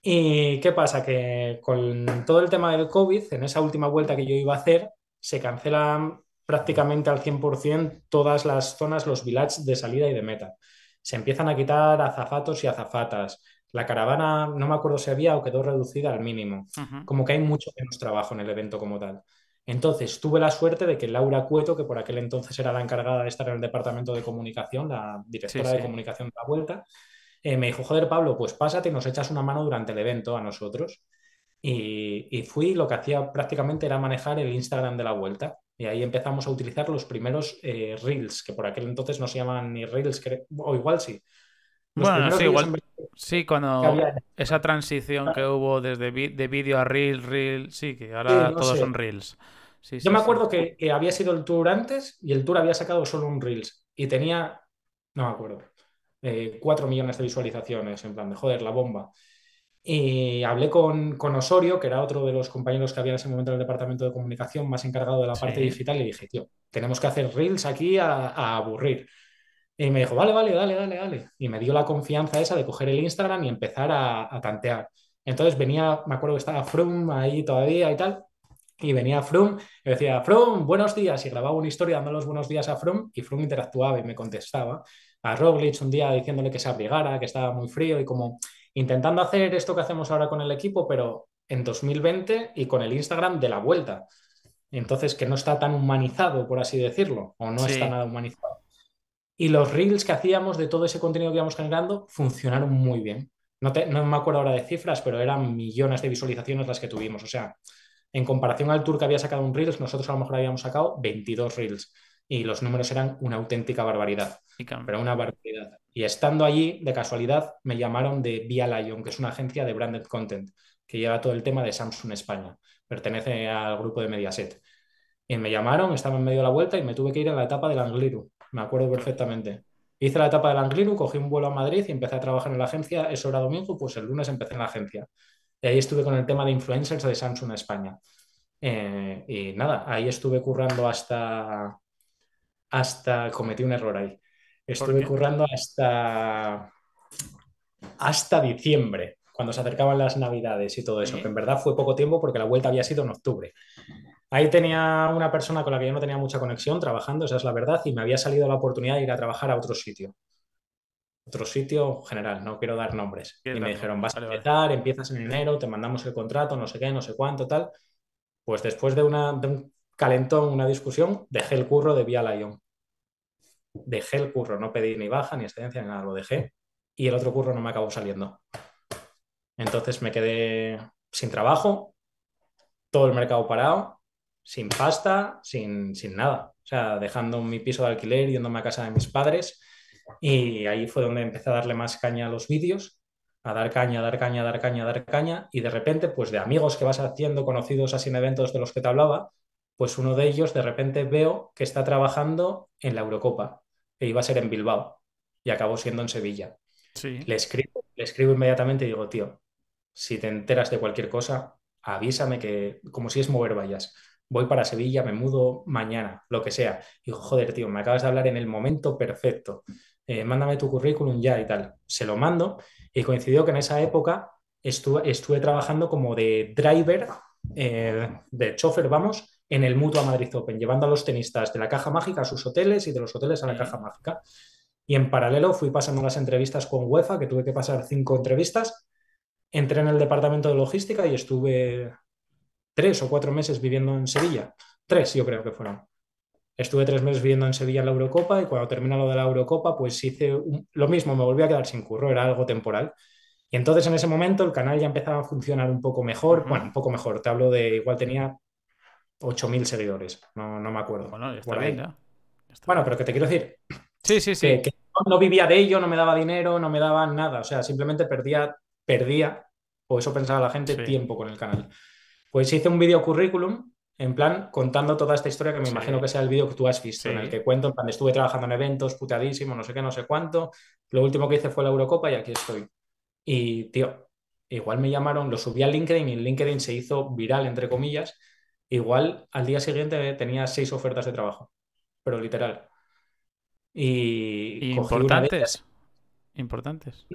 ¿Y qué pasa? Que con todo el tema del COVID, en esa última vuelta que yo iba a hacer, se cancelan prácticamente al 100% todas las zonas, los villages de salida y de meta. Se empiezan a quitar azafatos y azafatas, la caravana, no me acuerdo si había o quedó reducida al mínimo. Como que hay mucho menos trabajo en el evento como tal. Entonces, tuve la suerte de que Laura Cueto, que por aquel entonces era la encargada de estar en el departamento de comunicación, la directora de comunicación de la vuelta, eh, me dijo, joder, Pablo, pues pásate y nos echas una mano durante el evento a nosotros. Y, fui, lo que hacía prácticamente era manejar el Instagram de la vuelta. Y ahí empezamos a utilizar los primeros eh, reels, que por aquel entonces no se llamaban ni reels, o igual sí, bueno, sí, igual. Sí, cuando esa transición ah. que hubo desde de vídeo a Reels sí, que ahora todos son reels. Sí, Yo me acuerdo que, había sido el tour antes y el tour había sacado solo un reels y tenía, no me acuerdo, eh, cuatro millones de visualizaciones, en plan de joder, la bomba. Y hablé con, Osorio, que era otro de los compañeros que había en ese momento en el departamento de comunicación, más encargado de la parte digital, y dije, tío, tenemos que hacer reels aquí a aburrir. Y me dijo, vale, vale, dale, dale, dale. Y me dio la confianza esa de coger el Instagram y empezar a, tantear. Entonces venía, me acuerdo que estaba Froome ahí todavía y tal, y venía Froome y decía, Frum, buenos días, y grababa una historia dándole los buenos días a Frum y Frum interactuaba y me contestaba. A Roglic un día diciéndole que se abrigara, que estaba muy frío, y como intentando hacer esto que hacemos ahora con el equipo, pero en 2020 y con el Instagram de la vuelta. Entonces, que no está tan humanizado, por así decirlo, o no está nada humanizado. Y los reels que hacíamos de todo ese contenido que íbamos generando funcionaron muy bien. No, me acuerdo ahora de cifras, pero eran millones de visualizaciones las que tuvimos. O sea, en comparación al tour que había sacado un Reels, nosotros a lo mejor habíamos sacado 22 Reels y los números eran una auténtica barbaridad, pero una barbaridad. Y estando allí, de casualidad, me llamaron de Via Lion, que es una agencia de branded content que lleva todo el tema de Samsung España, pertenece al grupo de Mediaset. Y me llamaron, estaba en medio de la vuelta y me tuve que ir a la etapa del Angliru, me acuerdo perfectamente. Hice la etapa del Angliru, cogí un vuelo a Madrid y empecé a trabajar en la agencia. Eso era domingo, pues el lunes empecé en la agencia. Y ahí estuve con el tema de influencers de Samsung España. Eh, y nada, ahí estuve currando hasta. Hasta. Cometí un error ahí. Estuve currando hasta. Hasta diciembre, cuando se acercaban las Navidades y todo eso, que en verdad fue poco tiempo porque la vuelta había sido en octubre. Ahí tenía una persona con la que yo no tenía mucha conexión trabajando, esa es la verdad, y me había salido la oportunidad de ir a trabajar a otro sitio. Otro sitio general, no quiero dar nombres. Y me dijeron, vas a empezar, empiezas en enero, te mandamos el contrato, no sé qué, no sé cuánto, tal. Pues después de, un calentón, una discusión, dejé el curro de Vía Lyon Dejé el curro, no pedí ni baja, ni excedencia, ni nada, lo dejé. Y el otro curro no me acabó saliendo. Entonces me quedé sin trabajo, todo el mercado parado, sin pasta, sin, sin nada. O sea, dejando mi piso de alquiler, yéndome a casa de mis padres. Y ahí fue donde empecé a darle más caña a los vídeos, a dar caña, a dar caña, a dar caña, a dar caña. Y de repente, pues de amigos que vas haciendo, conocidos así en eventos de los que te hablaba, pues uno de ellos de repente veo que está trabajando en la Eurocopa, que iba a ser en Bilbao y acabó siendo en Sevilla. Sí. Le, escribo, le escribo inmediatamente y digo, tío, si te enteras de cualquier cosa, avísame que, como si es mover vallas voy para Sevilla, me mudo mañana, lo que sea. Y joder, tío, me acabas de hablar en el momento perfecto. Eh, mándame tu currículum ya y tal. Se lo mando y coincidió que en esa época estuve, estuve trabajando como de driver, eh, de chofer, vamos, en el Mutua Madrid Open, llevando a los tenistas de la Caja Mágica a sus hoteles y de los hoteles a la Caja Mágica. Y en paralelo fui pasando las entrevistas con UEFA, que tuve que pasar cinco entrevistas. Entré en el departamento de logística y estuve tres o cuatro meses viviendo en Sevilla. Tres, yo creo que fueron. Estuve tres meses viviendo en Sevilla en la Eurocopa y cuando terminó lo de la Eurocopa, pues hice lo mismo, me volví a quedar sin curro, era algo temporal. Y entonces en ese momento el canal ya empezaba a funcionar un poco mejor, bueno, un poco mejor, te hablo de igual tenía 8.000 seguidores, no, me acuerdo. Bueno, pero que te quiero decir. Sí, sí, sí. Que, no vivía de ello, no me daba dinero, no me daba nada, o sea, simplemente perdía, perdía, o eso pensaba la gente, tiempo con el canal. Pues hice un video currículum, en plan, contando toda esta historia que me imagino que sea el vídeo que tú has visto, en el que cuento, en plan, estuve trabajando en eventos, putadísimo, no sé qué, no sé cuánto. Lo último que hice fue la Eurocopa y aquí estoy. Y, tío, igual me llamaron, lo subí a LinkedIn y LinkedIn se hizo viral, entre comillas. Igual al día siguiente tenía seis ofertas de trabajo, pero literal. Y, importantes. Importantes.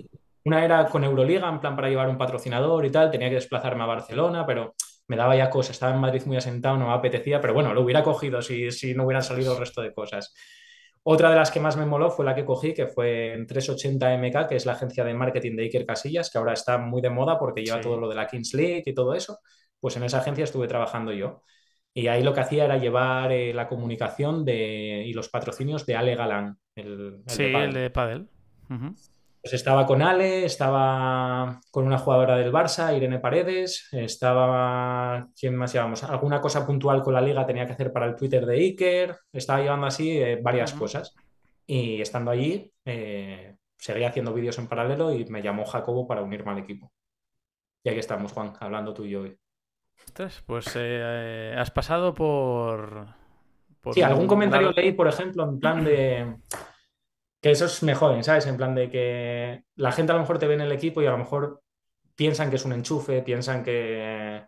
Una era con Euroliga, en plan para llevar un patrocinador y tal, tenía que desplazarme a Barcelona, pero me daba ya cosas, estaba en Madrid muy asentado, no me apetecía, pero bueno, lo hubiera cogido si, si no hubieran salido el resto de cosas. Otra de las que más me moló fue la que cogí, que fue en 380MK, que es la agencia de marketing de Iker Casillas, que ahora está muy de moda porque lleva todo lo de la Kings League y todo eso. Pues en esa agencia estuve trabajando yo. Y ahí lo que hacía era llevar eh, la comunicación de, y los patrocinios de Ale Galán. El, sí, el de Padel. Pues estaba con Ale, estaba con una jugadora del Barça, Irene Paredes, estaba, ¿quién más llevamos? Alguna cosa puntual con la liga tenía que hacer para el Twitter de Iker, estaba llevando así eh, varias cosas. Y estando allí, eh, seguía haciendo vídeos en paralelo y me llamó Jacobo para unirme al equipo. Y aquí estamos, Juan, hablando tú y yo hoy. Pues eh, eh, has pasado por... por sí, algún comentario leí, por ejemplo, en plan de que eso es mejor, ¿sabes? En plan de que la gente a lo mejor te ve en el equipo y a lo mejor piensan que es un enchufe, piensan que,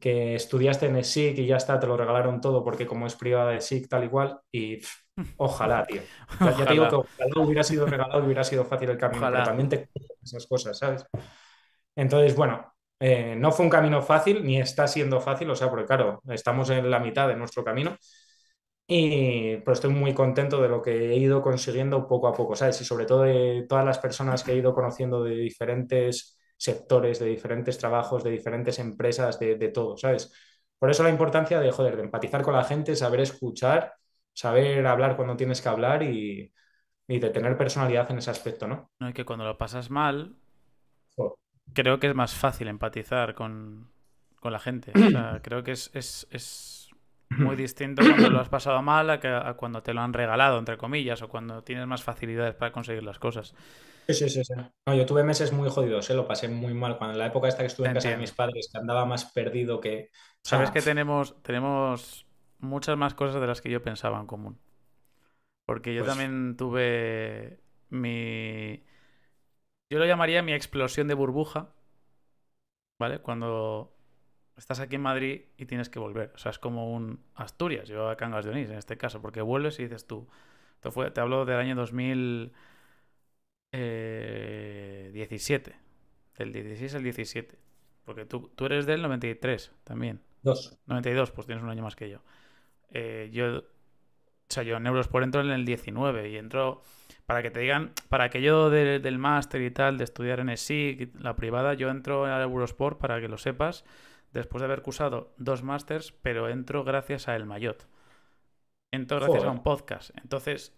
estudiaste en el SIC y ya está, te lo regalaron todo porque como es privada de SIC tal y cual y ojalá, tío. Ya, te digo que hubiera sido regalado hubiera sido fácil el camino, pero también te esas cosas, ¿sabes? Entonces, bueno, eh, no fue un camino fácil ni está siendo fácil, o sea, porque claro, estamos en la mitad de nuestro camino, y pues estoy muy contento de lo que he ido consiguiendo poco a poco, ¿sabes? Y sobre todo de todas las personas que he ido conociendo de diferentes sectores, de diferentes trabajos, de diferentes empresas, de, todo, ¿sabes? Por eso la importancia de, joder, de empatizar con la gente, saber escuchar, saber hablar cuando tienes que hablar y, de tener personalidad en ese aspecto, ¿no? No, y que cuando lo pasas mal, creo que es más fácil empatizar con, la gente. O sea, creo que es muy distinto cuando lo has pasado mal a, cuando te lo han regalado, entre comillas, o cuando tienes más facilidades para conseguir las cosas. Sí, sí, sí. yo tuve meses muy jodidos, eh, lo pasé muy mal. Cuando en la época esta que estuve en casa de mis padres, que andaba más perdido que. Sabes que tenemos, tenemos muchas más cosas de las que yo pensaba en común. Porque yo pues también tuve mi. Yo lo llamaría mi explosión de burbuja. ¿Vale? Cuando estás aquí en Madrid y tienes que volver. O sea, es como un Asturias, yo a Cangas de Onís en este caso, porque vuelves y dices tú. Te, hablo del año 2017. Eh, del 16 al 17. Porque tú, tú eres del 93 también. Dos. 92, pues tienes un año más que yo. Eh, yo, o sea, yo en euros por entro en el 19 y entro, para que te digan, para que yo del máster y tal, de estudiar en ESIC, la privada, yo entro a Eurosport, para que lo sepas, después de haber cursado dos másters, pero entro gracias a El Mayot. Entro gracias a un podcast. Entonces,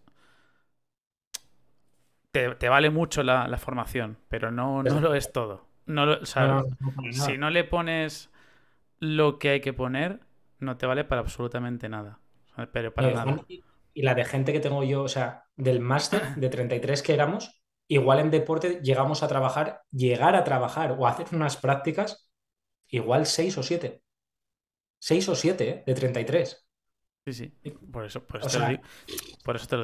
te, vale mucho la, formación, pero no, no lo es todo. No si no le pones lo que hay que poner, no te vale para absolutamente nada. Pero para Y, la de gente que tengo yo, o sea, del máster de 33 que éramos, igual en deporte llegamos a trabajar, llegar a trabajar o hacer unas prácticas igual 6 o 7. 6 o 7 ¿eh? de 33. Sí, sí. Por eso, por eso, te, lo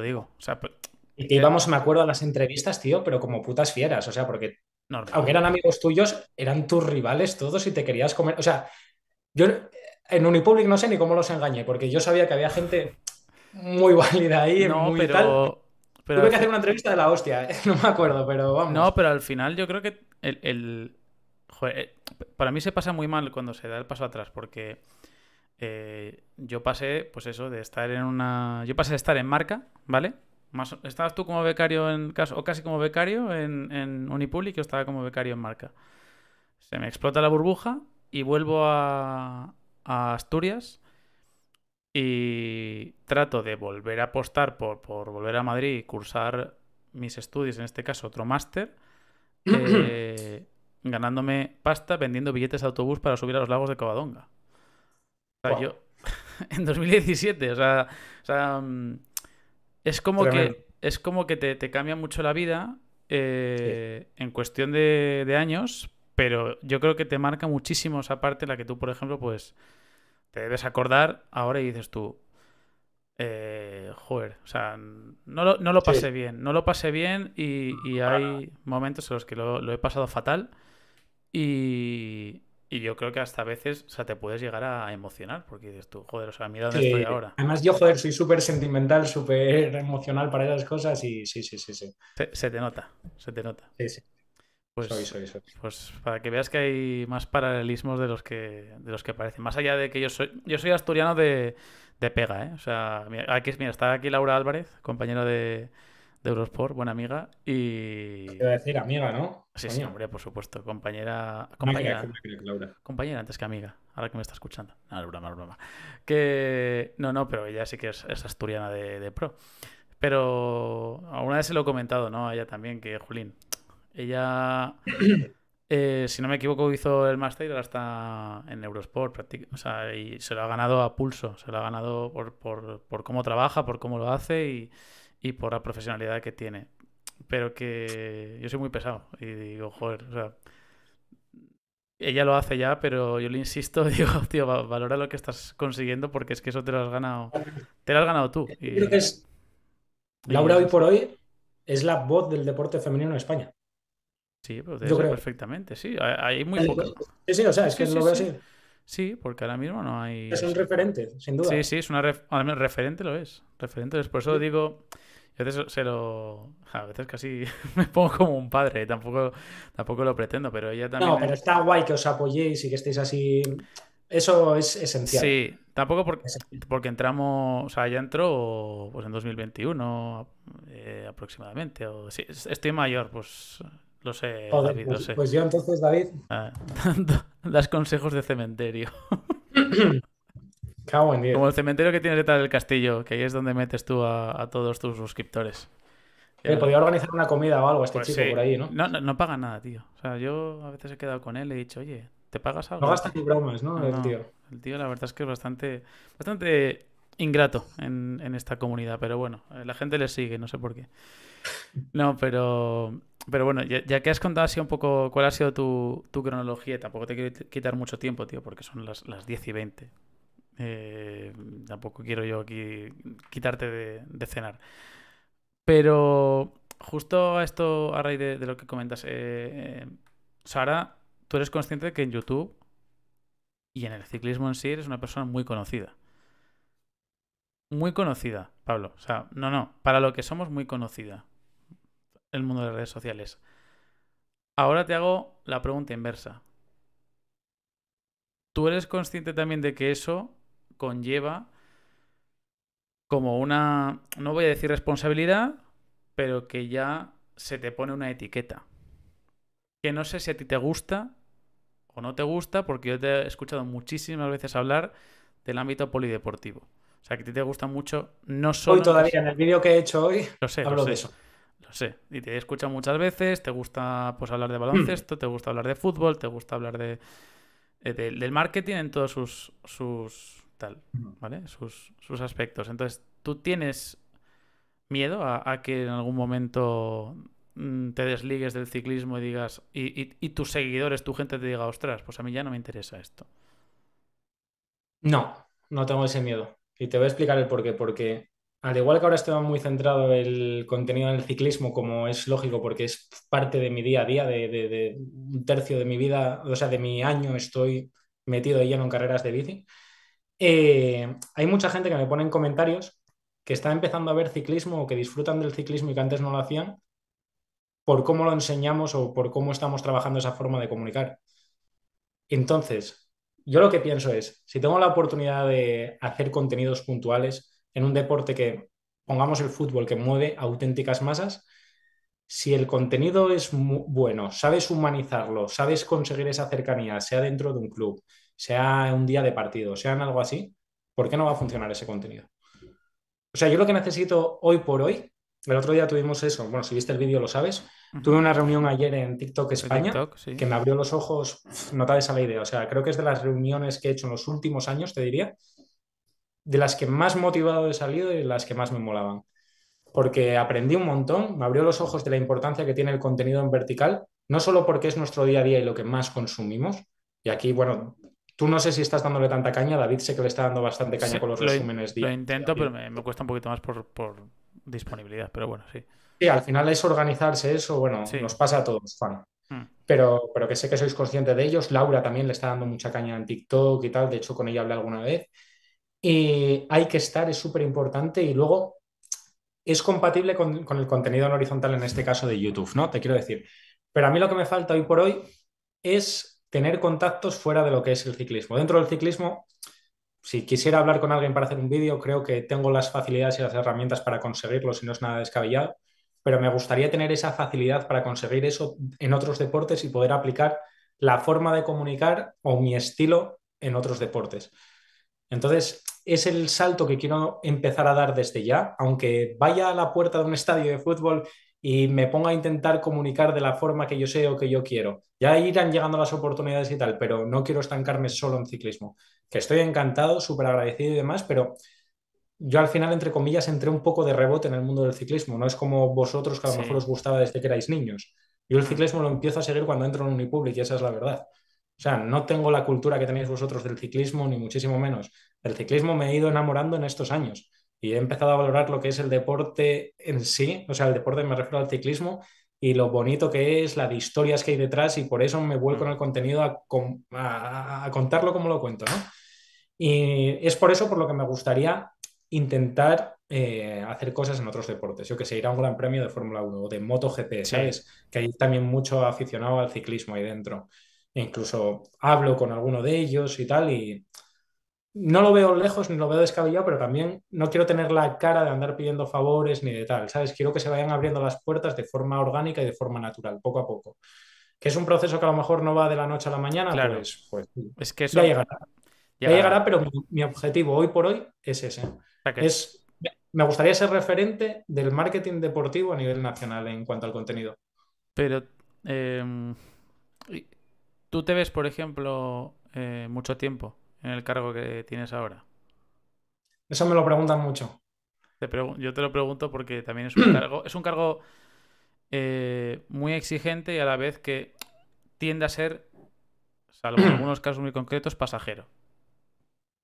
digo. por te Y que íbamos, me acuerdo, a las entrevistas, tío, pero como putas fieras. O sea, porque aunque eran amigos tuyos, eran tus rivales todos y te querías comer. O sea, yo en Unipublic no sé ni cómo los engañé, porque yo sabía que había gente muy válida ahí. No, muy pero... Tuve que hacer una entrevista de la hostia, ¿eh? <laughs> no me acuerdo, pero vamos. No, pero al final yo creo que el eh, para mí se pasa muy mal cuando se da el paso atrás, porque eh, yo pasé, pues eso, de estar en una. Yo pasé de estar en marca, ¿vale? estabas tú como becario en caso, o casi como becario en, en Unipublic, yo estaba como becario en marca. Se me explota la burbuja y vuelvo a, Asturias y trato de volver a apostar por, volver a Madrid y cursar mis estudios, en este caso otro máster. <clears throat> Eh, ganándome pasta vendiendo billetes de autobús para subir a los lagos de Covadonga. O sea, yo. <laughs> en 2017, o sea. O sea mm, es como que. Es como que te, cambia mucho la vida eh, en cuestión de, años, pero yo creo que te marca muchísimo esa parte en la que tú, por ejemplo, pues te debes acordar ahora y dices tú, eh, joder, o sea, no lo, no lo pasé bien, no lo pasé bien y, hay momentos en los que lo he pasado fatal y, yo creo que hasta a veces, o te puedes llegar a emocionar, porque dices tú, joder, o sea, mira dónde estoy ahora. Además, yo, joder, soy súper sentimental, súper emocional para esas cosas y sí, sí, sí, sí. Se, te nota, se te nota. Sí, sí. Pues, soy, soy, soy. pues para que veas que hay más paralelismos de los que de los que parecen. Más allá de que yo soy yo soy asturiano de, pega, ¿eh? O sea, aquí, mira, está aquí Laura Álvarez, compañero de, de Eurosport, buena amiga. Y. iba a decir amiga, ¿no? Sí, sí, hombre, por supuesto. Compañera. Compañera, antes que amiga, ahora que me está escuchando. No, Que. No, no, pero ella sí que es, asturiana de, pro. Pero alguna vez se lo he comentado, ¿no? A ella también, que Julín. Ella. <clears throat> Eh, si no me equivoco, hizo el máster y ahora está en Eurosport. O sea, y se lo ha ganado a pulso. Se lo ha ganado por, por cómo trabaja, por cómo lo hace y y por la profesionalidad que tiene. Pero que yo soy muy pesado y digo, joder, o sea, ella lo hace ya, pero yo le insisto, <laughs> digo, tío, valora lo que estás consiguiendo porque es que eso te lo has ganado, te lo has ganado tú. Creo que es, Laura hoy por hoy es la voz del deporte femenino en España. Sí, pero pues te perfectamente, sí. Hay muy poco. Pues, sí, sí, o sea, es que lo veo así. Sí, porque ahora mismo no hay. Es un referente, sin duda. Sí, sí, es una referente lo es. Referente, por eso digo se lo. A veces casi <laughs> me pongo como un padre, tampoco, tampoco lo pretendo, pero ella también. No, pero está guay que os apoyéis y que estéis así. Eso es esencial. Sí, tampoco porque, porque entramos. O sea, ya entró pues, en 2021 eh, aproximadamente. O, estoy mayor, pues. Lo sé, pues, pues, yo entonces, David. Ah, las <laughs> das consejos de cementerio. <clears throat> Como el cementerio que tienes detrás del castillo, que ahí es donde metes tú a, todos tus suscriptores. Eh, podría organizar una comida o algo este pues chico por ahí, ¿no? ¿no? paga nada, tío. O sea, yo a veces he quedado con él y he dicho, oye, ¿te pagas algo? No gasta ni bromas, ¿no? el tío. El tío, la verdad es que es bastante, bastante ingrato en, esta comunidad, pero bueno, eh, la gente le sigue, no sé por qué. No, pero, pero bueno, ya, que has contado así un poco cuál ha sido tu, cronología, tampoco te quiero quitar mucho tiempo, tío, porque son las, las 10 y 20. Eh, tampoco quiero yo aquí quitarte de, cenar. Pero justo a esto, a raíz de, lo que comentas, eh, eh, Sara, tú eres consciente de que en YouTube y en el ciclismo en sí eres una persona muy conocida. Muy conocida, Pablo. O sea, no, no, para lo que somos muy conocida. El mundo de las redes sociales. Ahora te hago la pregunta inversa. ¿Tú eres consciente también de que eso conlleva como una, no voy a decir responsabilidad, pero que ya se te pone una etiqueta. Que no sé si a ti te gusta o no te gusta, porque yo te he escuchado muchísimas veces hablar del ámbito polideportivo. O sea, que a ti te gusta mucho, no solo... Hoy todavía, en el vídeo que he hecho hoy, hablo de eso. Lo sé, y te he escuchado muchas veces, te gusta pues hablar de baloncesto, te gusta hablar de fútbol, te gusta hablar de, eh, del marketing en todos sus ¿vale? Sus, aspectos. Entonces, tú tienes miedo a, que en algún momento mm, te desligues del ciclismo y digas, y, tus seguidores, tu gente te diga, ostras, pues a mí ya no me interesa esto. No, no tengo ese miedo. Y te voy a explicar el por qué. Porque al igual que ahora estoy muy centrado el contenido en el ciclismo, como es lógico, porque es parte de mi día a día, de, un tercio de mi vida, o sea, de mi año estoy metido de lleno en carreras de bici. Eh, hay mucha gente que me pone en comentarios que está empezando a ver ciclismo o que disfrutan del ciclismo y que antes no lo hacían por cómo lo enseñamos o por cómo estamos trabajando esa forma de comunicar. Entonces, yo lo que pienso es, si tengo la oportunidad de hacer contenidos puntuales en un deporte que, pongamos el fútbol, que mueve auténticas masas, si el contenido es bueno, sabes humanizarlo, sabes conseguir esa cercanía, sea dentro de un club, sea un día de partido, sea en algo así, ¿por qué no va a funcionar ese contenido? O sea, yo lo que necesito hoy por hoy, el otro día tuvimos eso, bueno, si viste el vídeo lo sabes, tuve una reunión ayer en TikTok España que me abrió los ojos, no te esa la idea, o sea, creo que es de las reuniones que he hecho en los últimos años, te diría, de las que más motivado he salido y de las que más me molaban. Porque aprendí un montón, me abrió los ojos de la importancia que tiene el contenido en vertical, no solo porque es nuestro día a día y lo que más consumimos, y aquí, bueno, Tú no sé si estás dándole tanta caña, David sé que le está dando bastante caña con los resúmenes. Lo intento, pero me, cuesta un poquito más por, disponibilidad, pero bueno, sí. Sí, al final es organizarse eso, bueno, nos pasa a todos, Juan. Mm. Pero, pero que sé que sois conscientes de ellos. Laura también le está dando mucha caña en TikTok y tal, de hecho con ella hablé alguna vez. Y hay que estar, es súper importante y luego es compatible con, con el contenido en horizontal, en este caso de YouTube, ¿no? Te quiero decir. Pero a mí lo que me falta hoy por hoy es tener contactos fuera de lo que es el ciclismo. Dentro del ciclismo, si quisiera hablar con alguien para hacer un vídeo, creo que tengo las facilidades y las herramientas para conseguirlo, si no es nada descabellado, pero me gustaría tener esa facilidad para conseguir eso en otros deportes y poder aplicar la forma de comunicar o mi estilo en otros deportes. Entonces, es el salto que quiero empezar a dar desde ya, aunque vaya a la puerta de un estadio de fútbol y me pongo a intentar comunicar de la forma que yo sé o que yo quiero. Ya irán llegando las oportunidades y tal, pero no quiero estancarme solo en ciclismo, que estoy encantado, súper agradecido y demás, pero yo al final, entre comillas, entré un poco de rebote en el mundo del ciclismo, no es como vosotros que a lo mejor os gustaba desde que erais niños. Yo el mm. ciclismo lo empiezo a seguir cuando entro en Unipublic y esa es la verdad. O sea, no tengo la cultura que tenéis vosotros del ciclismo, ni muchísimo menos. El ciclismo me he ido enamorando en estos años y he empezado a valorar lo que es el deporte en sí, o sea, el deporte me refiero al ciclismo y lo bonito que es, la de historias que hay detrás y por eso me vuelco en el contenido a, contarlo como lo cuento, Y es por eso por lo que me gustaría intentar eh, hacer cosas en otros deportes. Yo que sé, ir un gran premio de Fórmula 1 o de MotoGP, ¿sabes? Que hay también mucho aficionado al ciclismo ahí dentro. E incluso hablo con alguno de ellos y tal, y no lo veo lejos ni lo veo descabellado, pero también no quiero tener la cara de andar pidiendo favores ni de tal, ¿sabes? Quiero que se vayan abriendo las puertas de forma orgánica y de forma natural, poco a poco. Que es un proceso que a lo mejor no va de la noche a la mañana, claro. Pues, pues, es que ya llegará. Ya, llegará, pero mi, objetivo hoy por hoy es ese. Es, me gustaría ser referente del marketing deportivo a nivel nacional en cuanto al contenido. Pero, eh, ¿tú te ves, por ejemplo, eh, mucho tiempo en el cargo que tienes ahora? Eso me lo preguntan mucho. yo te lo pregunto porque también es un <clears throat> cargo, es un cargo eh, muy exigente y a la vez que tiende a ser, salvo en <clears throat> algunos casos muy concretos, pasajero.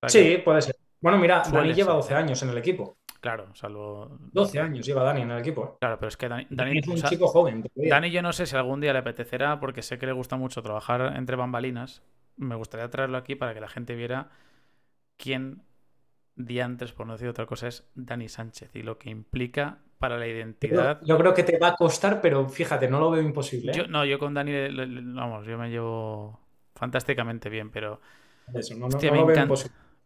sí, puede ser. Bueno, mira, Dani lleva 12 años en el equipo. Claro, salvo. 12 años lleva Dani en el equipo. ¿eh? Claro, pero es que Dani. es un chico joven. Dani, yo no sé si algún día le apetecerá, porque sé que le gusta mucho trabajar entre bambalinas me gustaría traerlo aquí para que la gente viera quién antes, por no decir otra cosa, es Dani Sánchez y lo que implica para la identidad. Yo, creo que te va a costar, pero fíjate, no lo veo imposible. ¿eh? Yo, no, yo con Dani, vamos, yo me llevo fantásticamente bien, pero... me,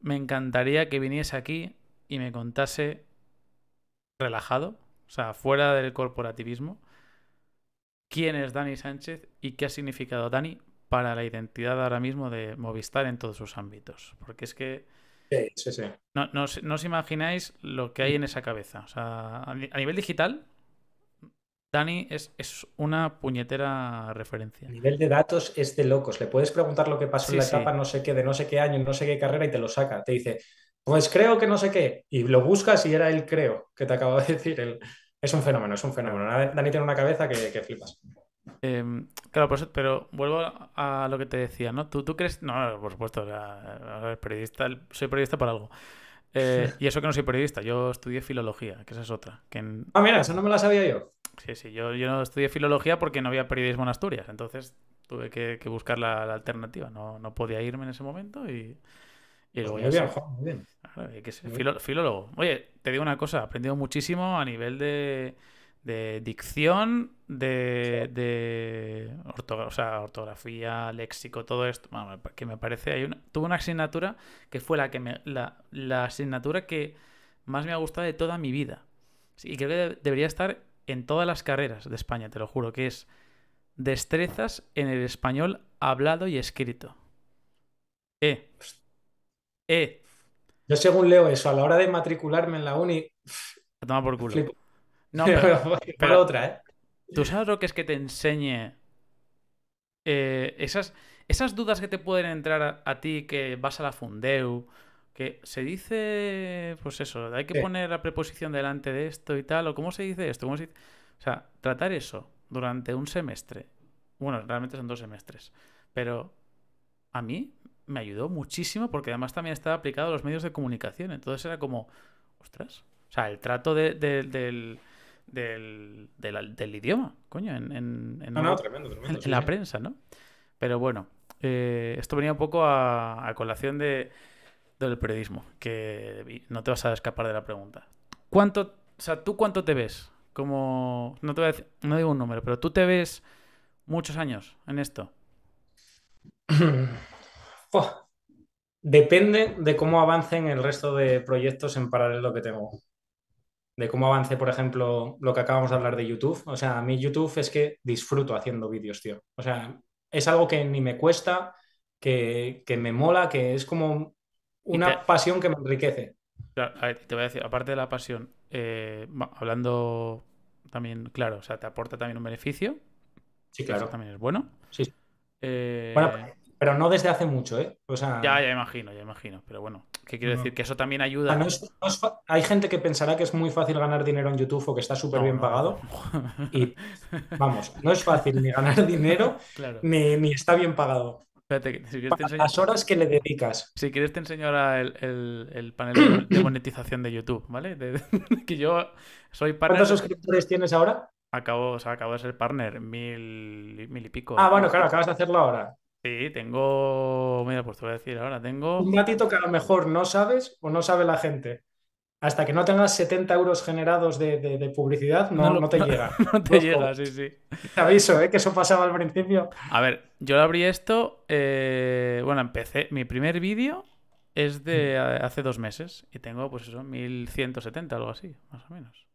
me encantaría que viniese aquí y me contase relajado, o sea, fuera del corporativismo, quién es Dani Sánchez y qué ha significado Dani para la identidad ahora mismo de Movistar en todos sus ámbitos. Porque es que. Sí, No, os imagináis lo que hay en esa cabeza. a nivel digital, Dani es, una puñetera referencia. A nivel de datos es de locos. Le puedes preguntar lo que pasó en la etapa no sé qué, de no sé qué año, no sé qué carrera y te lo saca. Te dice, pues creo que no sé qué. Y lo buscas y era el creo que te acabo de decir. Es un fenómeno, es un fenómeno. Dani tiene una cabeza que flipas. Em, claro, pero vuelvo a lo que te decía, ¿no? ¿Tú, tú crees...? No, por supuesto, periodista, soy periodista para algo. Eh, <laughs> y eso que no soy periodista, yo estudié filología, que esa es otra. Que Ah, mira, eso no me la sabía yo. Sí, sí, yo, yo no estudié filología porque no había periodismo en Asturias, entonces tuve que, buscar la, alternativa, no, podía irme en ese momento y... Y luego ya muy bien. que ser filólogo. Oye, te digo una cosa, he aprendido muchísimo a nivel de, de dicción de, de ortografía, léxico, todo esto, que me parece, hay una, tuve una asignatura que fue la, que me, la, asignatura que más me ha gustado de toda mi vida. Y creo que debería estar en todas las carreras de España, te lo juro, que es destrezas en el español hablado y escrito. Eh. Eh. Yo según leo eso, a la hora de matricularme en la uni... A tomar por culo. No, <laughs> otra, ¿eh? ¿Tú sabes lo que es que te enseñe eh, esas, esas dudas que te pueden entrar a, ti que vas a la Fundeu? Que se dice, pues eso, hay que poner la preposición delante de esto y tal, o cómo se dice esto, ¿Cómo O sea, tratar eso durante un semestre. Bueno, realmente son dos semestres. Pero a mí me ayudó muchísimo porque además también estaba aplicado a los medios de comunicación. Entonces era como, ostras. O sea, el trato del del, del, idioma, coño, en, la, prensa, ¿no? Pero bueno, eh, esto venía un poco a, colación de, del periodismo, que no te vas a escapar de la pregunta. ¿Cuánto, o tú cuánto te ves? Como, no te voy a decir, no digo un número, pero tú te ves muchos años en esto. <clears throat> depende de cómo avancen el resto de proyectos en paralelo que tengo de cómo avance, por ejemplo, lo que acabamos de hablar de YouTube. O sea, a mí YouTube es que disfruto haciendo vídeos, tío. O sea, es algo que ni me cuesta, que, me mola, que es como una pasión que me enriquece. a ver, te voy a decir, aparte de la pasión, eh, hablando también, claro, o sea, te aporta también un beneficio. Sí, claro. también es bueno. Sí. Eh, bueno, pero no desde hace mucho, ¿eh? Ya, ya imagino, ya imagino. Pero bueno, que quiero decir que eso también ayuda. Ah, hay gente que pensará que es muy fácil ganar dinero en YouTube o que está súper bien pagado. Y vamos, no es fácil ni ganar <laughs> dinero ni, está bien pagado. Espérate, si te Las horas que le dedicas. Si quieres, te enseño ahora el, panel de <coughs> monetización de YouTube, ¿vale? que yo soy partner. ¿Cuántos suscriptores tienes ahora? Acabo, de ser partner, mil, mil y pico. Ah, bueno, claro, acabas de hacerlo ahora. Sí, tengo. Mira, pues te voy a decir ahora, tengo. Un ratito que a lo mejor no sabes o no sabe la gente. Hasta que no tengas 70 euros generados de, publicidad, no, te llega. No te <laughs> llega, sí, sí. Te aviso, ¿eh? que eso pasaba al principio. A ver, yo abrí esto. Eh, bueno, empecé. Mi primer vídeo es de mm. hace dos meses y tengo, pues eso, 1170, algo así, más o menos.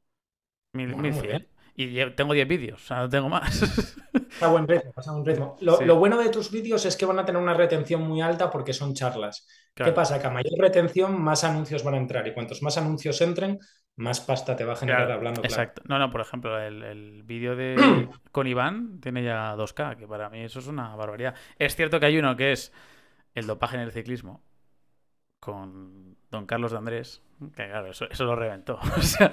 1100. Y tengo 10 vídeos, o sea, no tengo más. <laughs> Está buen ritmo, pasa un ritmo. Lo, bueno de tus vídeos es que van a tener una retención muy alta porque son charlas. ¿Qué pasa? Que a mayor retención, más anuncios van a entrar. Y cuantos más anuncios entren, más pasta te va a generar hablando. Claro. Exacto. No, no, por ejemplo, el, vídeo de <clears throat> con Iván tiene ya 2K, que para mí eso es una barbaridad. Es cierto que hay uno que es el dopaje en el ciclismo, con Don Carlos de Andrés, que claro, eso, lo reventó. <laughs> O sea,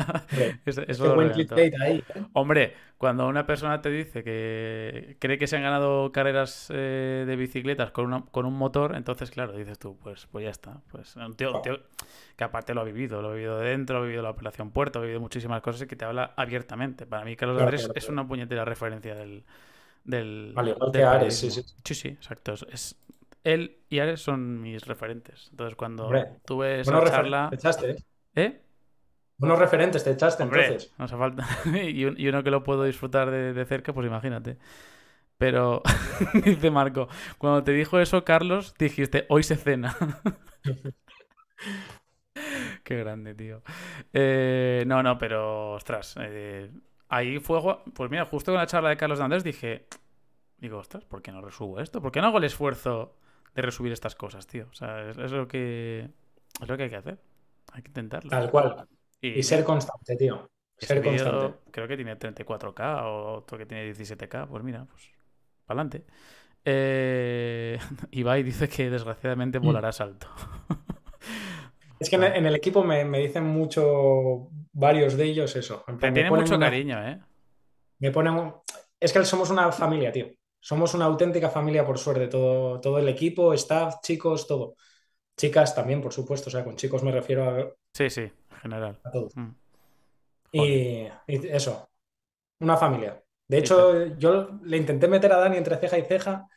eso, ¿eh? Hombre, cuando una persona te dice que cree que se han ganado carreras eh, de bicicletas con, con un motor, entonces, claro, dices tú, pues, pues ya está. Pues un tío, que aparte lo ha vivido, lo ha vivido de dentro, ha vivido la operación Puerto, ha vivido muchísimas cosas y que te habla abiertamente. Para mí, Carlos de Andrés es una puñetera referencia del. vale, del sí, sí. sí, sí, exacto. Es, él y Ares son mis referentes. Entonces, cuando tuve esa charla. ¿Te echaste? ¿Eh? ¿Eh? Unos referentes te echaste, en entonces. No hace falta. <laughs> y, uno que lo puedo disfrutar de, cerca, pues imagínate. Pero, <laughs> dice Marco, cuando te dijo eso, Carlos, dijiste, hoy se cena. <laughs> Qué grande, tío. Eh, no, no, pero, ostras. Eh, ahí fue. Pues mira, justo con la charla de Carlos de Andrés dije. Digo, ostras, ¿por qué no resubo esto? ¿Por qué no hago el esfuerzo de resubir estas cosas, tío. O sea, es, lo que, es lo que hay que hacer. Hay que intentarlo. Tal cual. Y, ser constante, tío. Ser constante. Creo que tiene 34K o otro que tiene 17K. Pues mira, pues para adelante. Eh, <laughs> Ibai dice que desgraciadamente mm. volará salto. <laughs> Es que en el, equipo me, dicen mucho varios de ellos eso. Te tienen mucho cariño, ¿eh? Me ponen. Es que somos una familia, tío somos una auténtica familia, por suerte, todo, todo el equipo, staff, chicos, todo. Chicas también, por supuesto, o sea, con chicos me refiero a... Sí, sí, en general. A todos. Mm. Y, eso, una familia. De hecho, yo le intenté meter a Dani entre ceja y ceja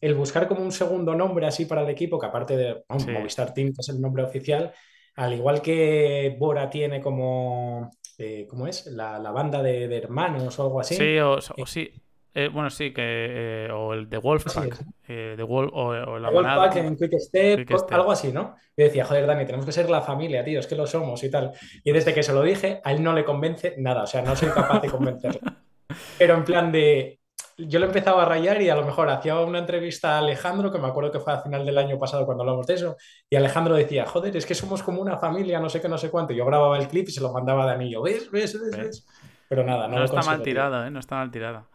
el buscar como un segundo nombre así para el equipo, que aparte de Movistar Team, es el nombre oficial, al igual que Bora tiene como, eh, ¿cómo es? La, banda de, hermanos o algo así. Sí, o eh, sí, eh, bueno, sí, que eh, o el de Wolfpack, The eh, Wolf, o, la Wolfpack en Quick Step, algo así, ¿no? Yo decía, joder, Dani, tenemos que ser la familia, tío, es que lo somos y tal. Y desde que se lo dije, a él no le convence nada, o sea, no soy capaz de convencerlo. <laughs> Pero en plan de, yo lo empezaba a rayar y a lo mejor hacía una entrevista a Alejandro, que me acuerdo que fue a final del año pasado cuando hablamos de eso, y Alejandro decía, joder, es que somos como una familia, no sé qué, no sé cuánto. Yo grababa el clip y se lo mandaba a anillo ¿ves? ¿Ves? ¿Ves? ¿Ves? Pero nada, no, no está mal tirada, ¿eh? No está mal tirada.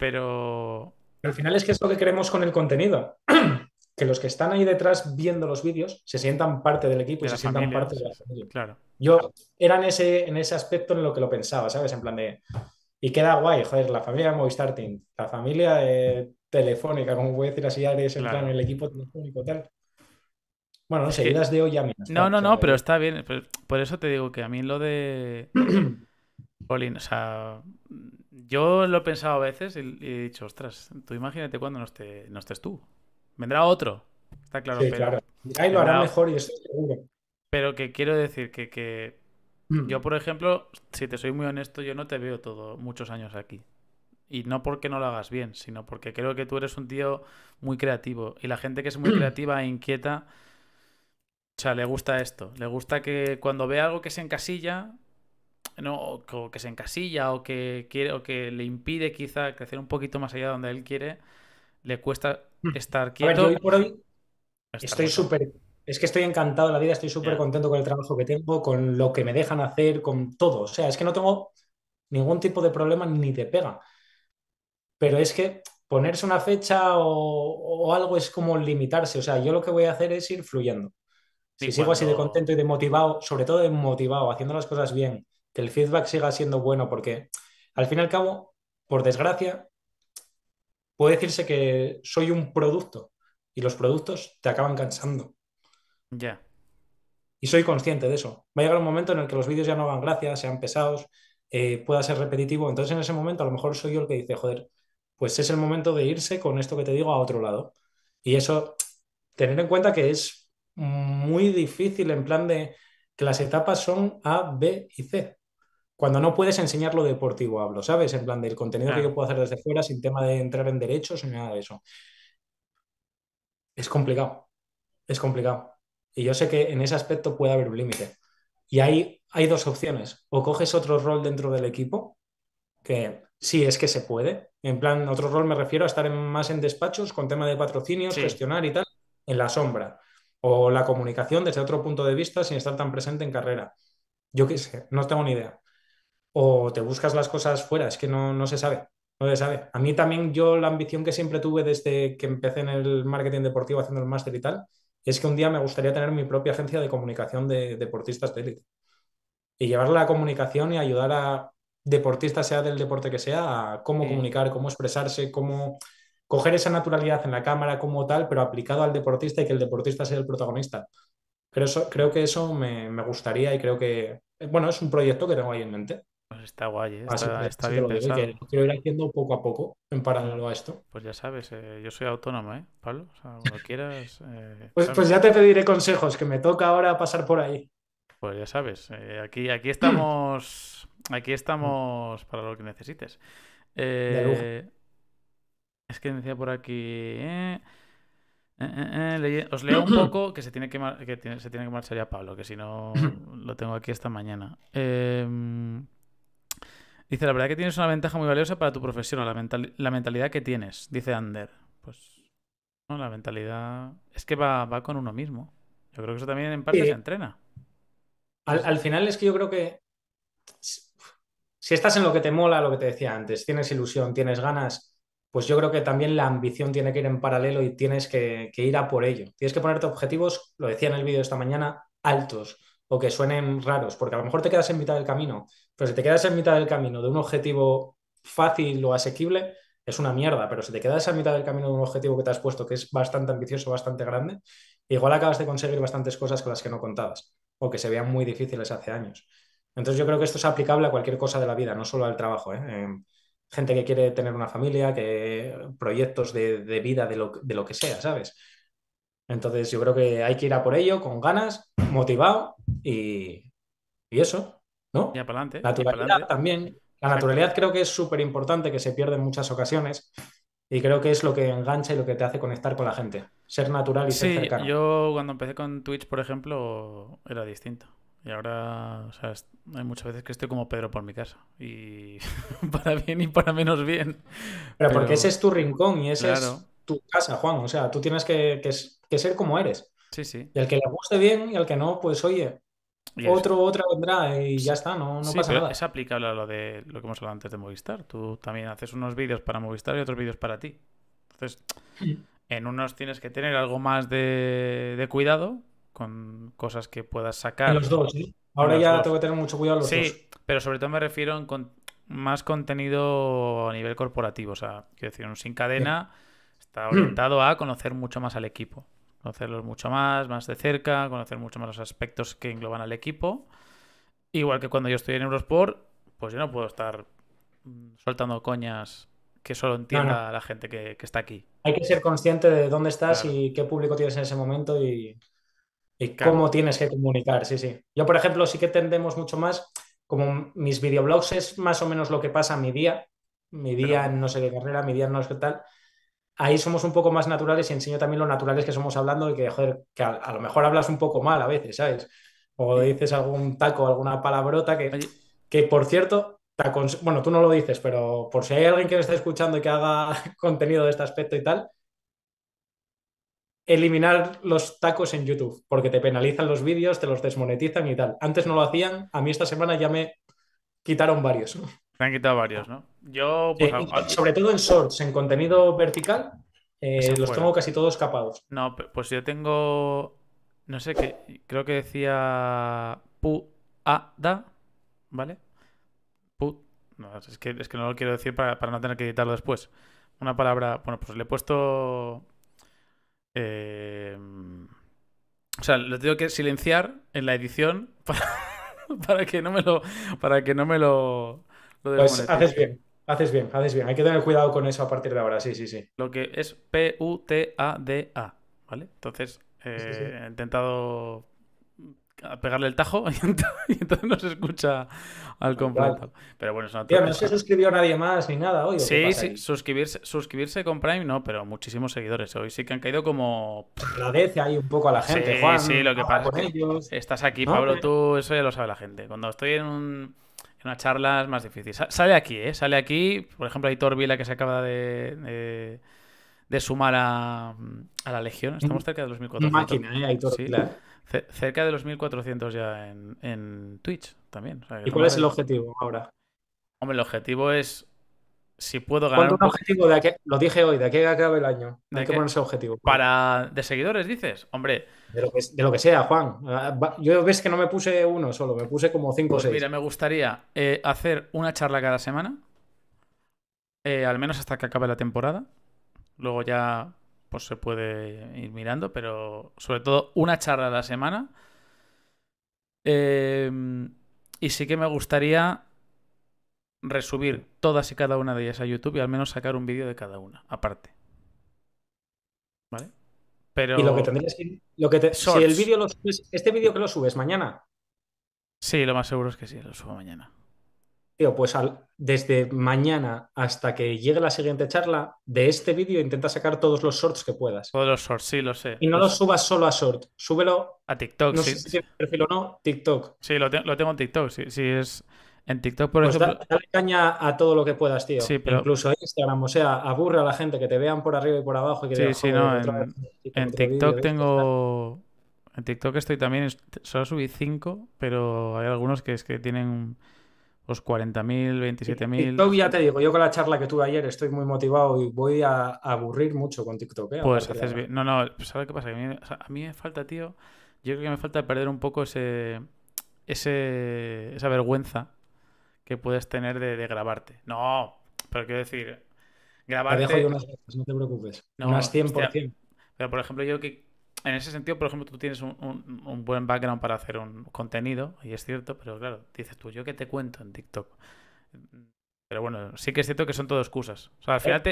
Pero... Al final es que es lo que queremos con el contenido. <clears throat> que los que están ahí detrás viendo los vídeos se sientan parte del equipo y se sientan parte de la familia. Claro. Yo era en ese, en ese aspecto en lo que lo pensaba, ¿sabes? En plan de... Y queda guay, joder, la familia de Movistar Team, la familia de Telefónica, como voy a decir así, Ares, el equipo telefónico, tal. Bueno, no sé, eh, de hoy a mí. No, no, no, pero está bien. Por eso te digo que a mí lo de... <clears throat> Olin, o sea, yo lo he pensado a veces y, he dicho, ostras, tú imagínate cuando no, esté, estés tú. Vendrá otro. Está claro. Sí, pero, Ahí lo hará mejor y estoy seguro. Pero que quiero decir que, mm. yo, por ejemplo, si te soy muy honesto, yo no te veo todo muchos años aquí. Y no porque no lo hagas bien, sino porque creo que tú eres un tío muy creativo. Y la gente que es muy mm. creativa e inquieta, o sea, le gusta esto. Le gusta que cuando ve algo que se encasilla, no, o que se encasilla o que quiere que le impide quizá crecer un poquito más allá de donde él quiere, le cuesta hmm. estar quieto. por hoy estoy súper es que estoy encantado de la vida, estoy súper contento con el trabajo que tengo, con lo que me dejan hacer, con todo. O sea, es que no tengo ningún tipo de problema ni de pega. Pero es que ponerse una fecha o, algo es como limitarse. O sea, yo lo que voy a hacer es ir fluyendo. Si sigo así de contento y de motivado, sobre todo de motivado, haciendo las cosas bien, que el feedback siga siendo bueno, porque al fin y al cabo, por desgracia, puede decirse que soy un producto y los productos te acaban cansando. Ya. Y soy consciente de eso. Va a llegar un momento en el que los vídeos ya no van gracia, sean pesados, eh, pueda ser repetitivo. Entonces, en ese momento, a lo mejor soy yo el que dice, joder, pues es el momento de irse con esto que te digo a otro lado. Y eso, tener en cuenta que es muy difícil en plan de que las etapas son A, B y C cuando no puedes enseñar lo deportivo, hablo, ¿sabes? En plan del contenido que yo puedo hacer desde fuera sin tema de entrar en derechos ni nada de eso. Es complicado, es complicado. Y yo sé que en ese aspecto puede haber un límite. Y hay, hay dos opciones. O coges otro rol dentro del equipo, que sí es que se puede. En plan, otro rol me refiero a estar más en despachos con tema de patrocinios, gestionar y tal, en la sombra. O la comunicación desde otro punto de vista sin estar tan presente en carrera. Yo qué sé, no tengo ni idea o te buscas las cosas fuera, es que no, se sabe. No se sabe. A mí también yo la ambición que siempre tuve desde que empecé en el marketing deportivo haciendo el máster y tal, es que un día me gustaría tener mi propia agencia de comunicación de deportistas de élite. Y llevar la comunicación y ayudar a deportistas, sea del deporte que sea, a cómo comunicar, cómo expresarse, cómo coger esa naturalidad en la cámara como tal, pero aplicado al deportista y que el deportista sea el protagonista. creo que eso me, me gustaría y creo que, bueno, es un proyecto que tengo ahí en mente. Pues está guay, ¿eh? ah, está, bien quiero ir haciendo poco a poco en paralelo a esto. Pues ya sabes, eh, yo soy autónomo, ¿eh, Pablo? quieras. <laughs> Eh, pues, pues, ya te pediré consejos, que me toca ahora pasar por ahí. Pues ya sabes, aquí, aquí estamos. <clears throat> Aquí estamos para lo que necesites. Es que decía por aquí. os leo un poco que se tiene que, que se tiene que marchar ya Pablo, que si no <clears throat> lo tengo aquí esta mañana. Eh... Dice, la verdad que tienes una ventaja muy valiosa para tu profesión, la, mentalidad que tienes, dice Ander. Pues, la mentalidad es que va, con uno mismo. Yo creo que eso también en parte eh, se entrena. Al, final es que yo creo que si estás en lo que te mola, lo que te decía antes, tienes ilusión, tienes ganas, pues yo creo que también la ambición tiene que ir en paralelo y tienes que, ir a por ello. Tienes que ponerte objetivos, lo decía en el vídeo esta mañana, altos o que suenen raros, porque a lo mejor te quedas en mitad del camino pero si te quedas en mitad del camino de un objetivo fácil o asequible, es una mierda, pero si te quedas en mitad del camino de un objetivo que te has puesto que es bastante ambicioso, bastante grande, igual acabas de conseguir bastantes cosas con las que no contabas o que se veían muy difíciles hace años. Entonces yo creo que esto es aplicable a cualquier cosa de la vida, no solo al trabajo. ¿eh? Em, gente que quiere tener una familia, que proyectos de, vida, de lo, que sea, ¿sabes? Entonces yo creo que hay que ir a por ello con ganas, motivado y eso. ¿no? Ya para adelante. Naturalidad también. La naturalidad creo que es súper importante, que se pierde en muchas ocasiones. Y creo que es lo que engancha y lo que te hace conectar con la gente. Ser natural y ser cercano. Yo cuando empecé con Twitch, por ejemplo, era distinto. Y ahora, hay muchas veces que estoy como Pedro por mi casa. Y <laughs> para bien y para menos bien. Pero, porque ese es tu rincón y ese es tu casa, Juan. O sea, tú tienes que, que ser como eres. Sí, sí. Y al que le guste bien y al que no, pues oye, otro, otra vendrá y ya está, no, pasa nada. Es aplicable a lo de lo que hemos hablado antes de Movistar. Tú también haces unos vídeos para Movistar y otros vídeos para ti. Entonces, <clears throat> en unos tienes que tener algo más de, cuidado con cosas que puedas sacar. los dos, sí. ¿eh? Ahora ya tengo que tener mucho cuidado los sí, pero sobre todo me refiero con, más contenido a nivel corporativo. O sea, quiero decir, un sin cadena está orientado a conocer mucho más al equipo conocerlos mucho más, más de cerca, conocer mucho más los aspectos que engloban al equipo. Igual que cuando yo estoy en Eurosport, pues yo no puedo estar mm, soltando coñas que solo entienda la gente que, está aquí. Hay que ser consciente de dónde estás y qué público tienes en ese momento y, cómo tienes que comunicar. Sí, sí. Yo, por ejemplo, sí que tendemos mucho más, como mis videoblogs es más o menos lo que pasa mi día, mi día en no sé qué carrera, mi día en no sé qué tal ahí somos un poco más naturales y enseño también lo naturales que somos hablando y que, joder, que a, lo mejor hablas un poco mal a veces, ¿sabes? O dices algún taco, alguna palabrota que, que por cierto, bueno, tú no lo dices, pero por si hay alguien que me está escuchando y que haga <laughs> contenido de este aspecto y tal, eliminar los tacos en YouTube, porque te penalizan los vídeos, te los desmonetizan y tal. Antes no lo hacían, a mí esta semana ya me quitaron varios. Se han quitado varios, ¿no? Yo, pues, eh, Sobre todo en shorts, en contenido vertical, eh, los tengo casi todos capados. No, pues yo tengo. No sé qué. Creo que decía. Pu-a-da, ¿vale? Pu. No, es, que, no lo quiero decir para, no tener que editarlo después. Una palabra. Bueno, pues le he puesto. Eh, o sea, lo tengo que silenciar en la edición <laughs> para que no me lo. Para que no me lo pues haces bien, haces bien, haces bien. Hay que tener cuidado con eso a partir de ahora, sí, sí, sí. Lo que es P-U-T-A-D-A, -A, d a vale Entonces, eh, he intentado pegarle el tajo <laughs> y entonces no se escucha al completo. Pero bueno, es una Tío, no se suscribió nadie más ni nada hoy. Sí, sí, suscribirse, suscribirse con Prime no, pero muchísimos seguidores. Hoy sí que han caído como. Agradece ahí un poco a la gente, sí, Juan. Sí, lo que pasa estás aquí, Pablo, tú, eso ya lo sabe la gente. Cuando estoy en un una charla es más difícil. Sale aquí, ¿eh? Sale aquí, por ejemplo, Aitor Vila que se acaba de, de, sumar mm, a, la Legión. Estamos mm. cerca de los 1400. Máquina, ¿eh? Aitor sí. Cerca de los 1400 ya en, en Twitch también. ¿Y cuál es el objetivo ahora? Hombre, el objetivo es si puedo ganar. Un objetivo de aquí, lo dije hoy, de aquí a que el año. ¿De hay que ponerse objetivo. Para de seguidores, dices, hombre. De lo, que, sea, Juan. Yo ves que no me puse uno solo, me puse como cinco o pues seis. Mira, me gustaría eh, hacer una charla cada semana. Eh, al menos hasta que acabe la temporada. Luego ya pues se puede ir mirando, pero sobre todo una charla a la semana. Eh, y sí que me gustaría resubir todas y cada una de ellas a YouTube y al menos sacar un vídeo de cada una, aparte. ¿Vale? Pero... Y lo que tendrías que... Si el vídeo lo subes... ¿Este vídeo que lo subes mañana? Sí, lo más seguro es que sí, lo subo mañana. Tío, pues desde mañana hasta que llegue la siguiente charla, de este vídeo intenta sacar todos los shorts que puedas. Todos los shorts, sí, lo sé. Y no los, subas solo a short, súbelo... A TikTok, no sí. Sé si perfil o no, TikTok. Sí, lo, lo tengo en TikTok, sí, sí es... En TikTok, por pues dale caña a todo lo que puedas, tío. pero... Incluso Instagram, o sea, aburre a la gente que te vean por arriba y por abajo. sí, sí, no. En, este TikTok tengo. En TikTok estoy también. Solo subí 5, pero hay algunos que es que tienen los 40.000, 27.000. TikTok ya te digo, yo con la charla que tuve ayer estoy muy motivado y voy a, aburrir mucho con TikTok. ¿eh? Pues haces bien. No, no, pues ¿sabes qué pasa? A mí, a mí, me falta, tío, yo creo que me falta perder un poco ese, ese esa vergüenza que puedes tener de, grabarte. No, pero quiero decir, grabarte... no te preocupes. No, 100%. Pero, por ejemplo, yo que... En ese sentido, por ejemplo, tú tienes un, buen background para hacer un contenido, y es cierto, pero claro, dices tú, ¿yo que te cuento en TikTok? Pero bueno, sí que es cierto que son todo excusas. O sea, al final,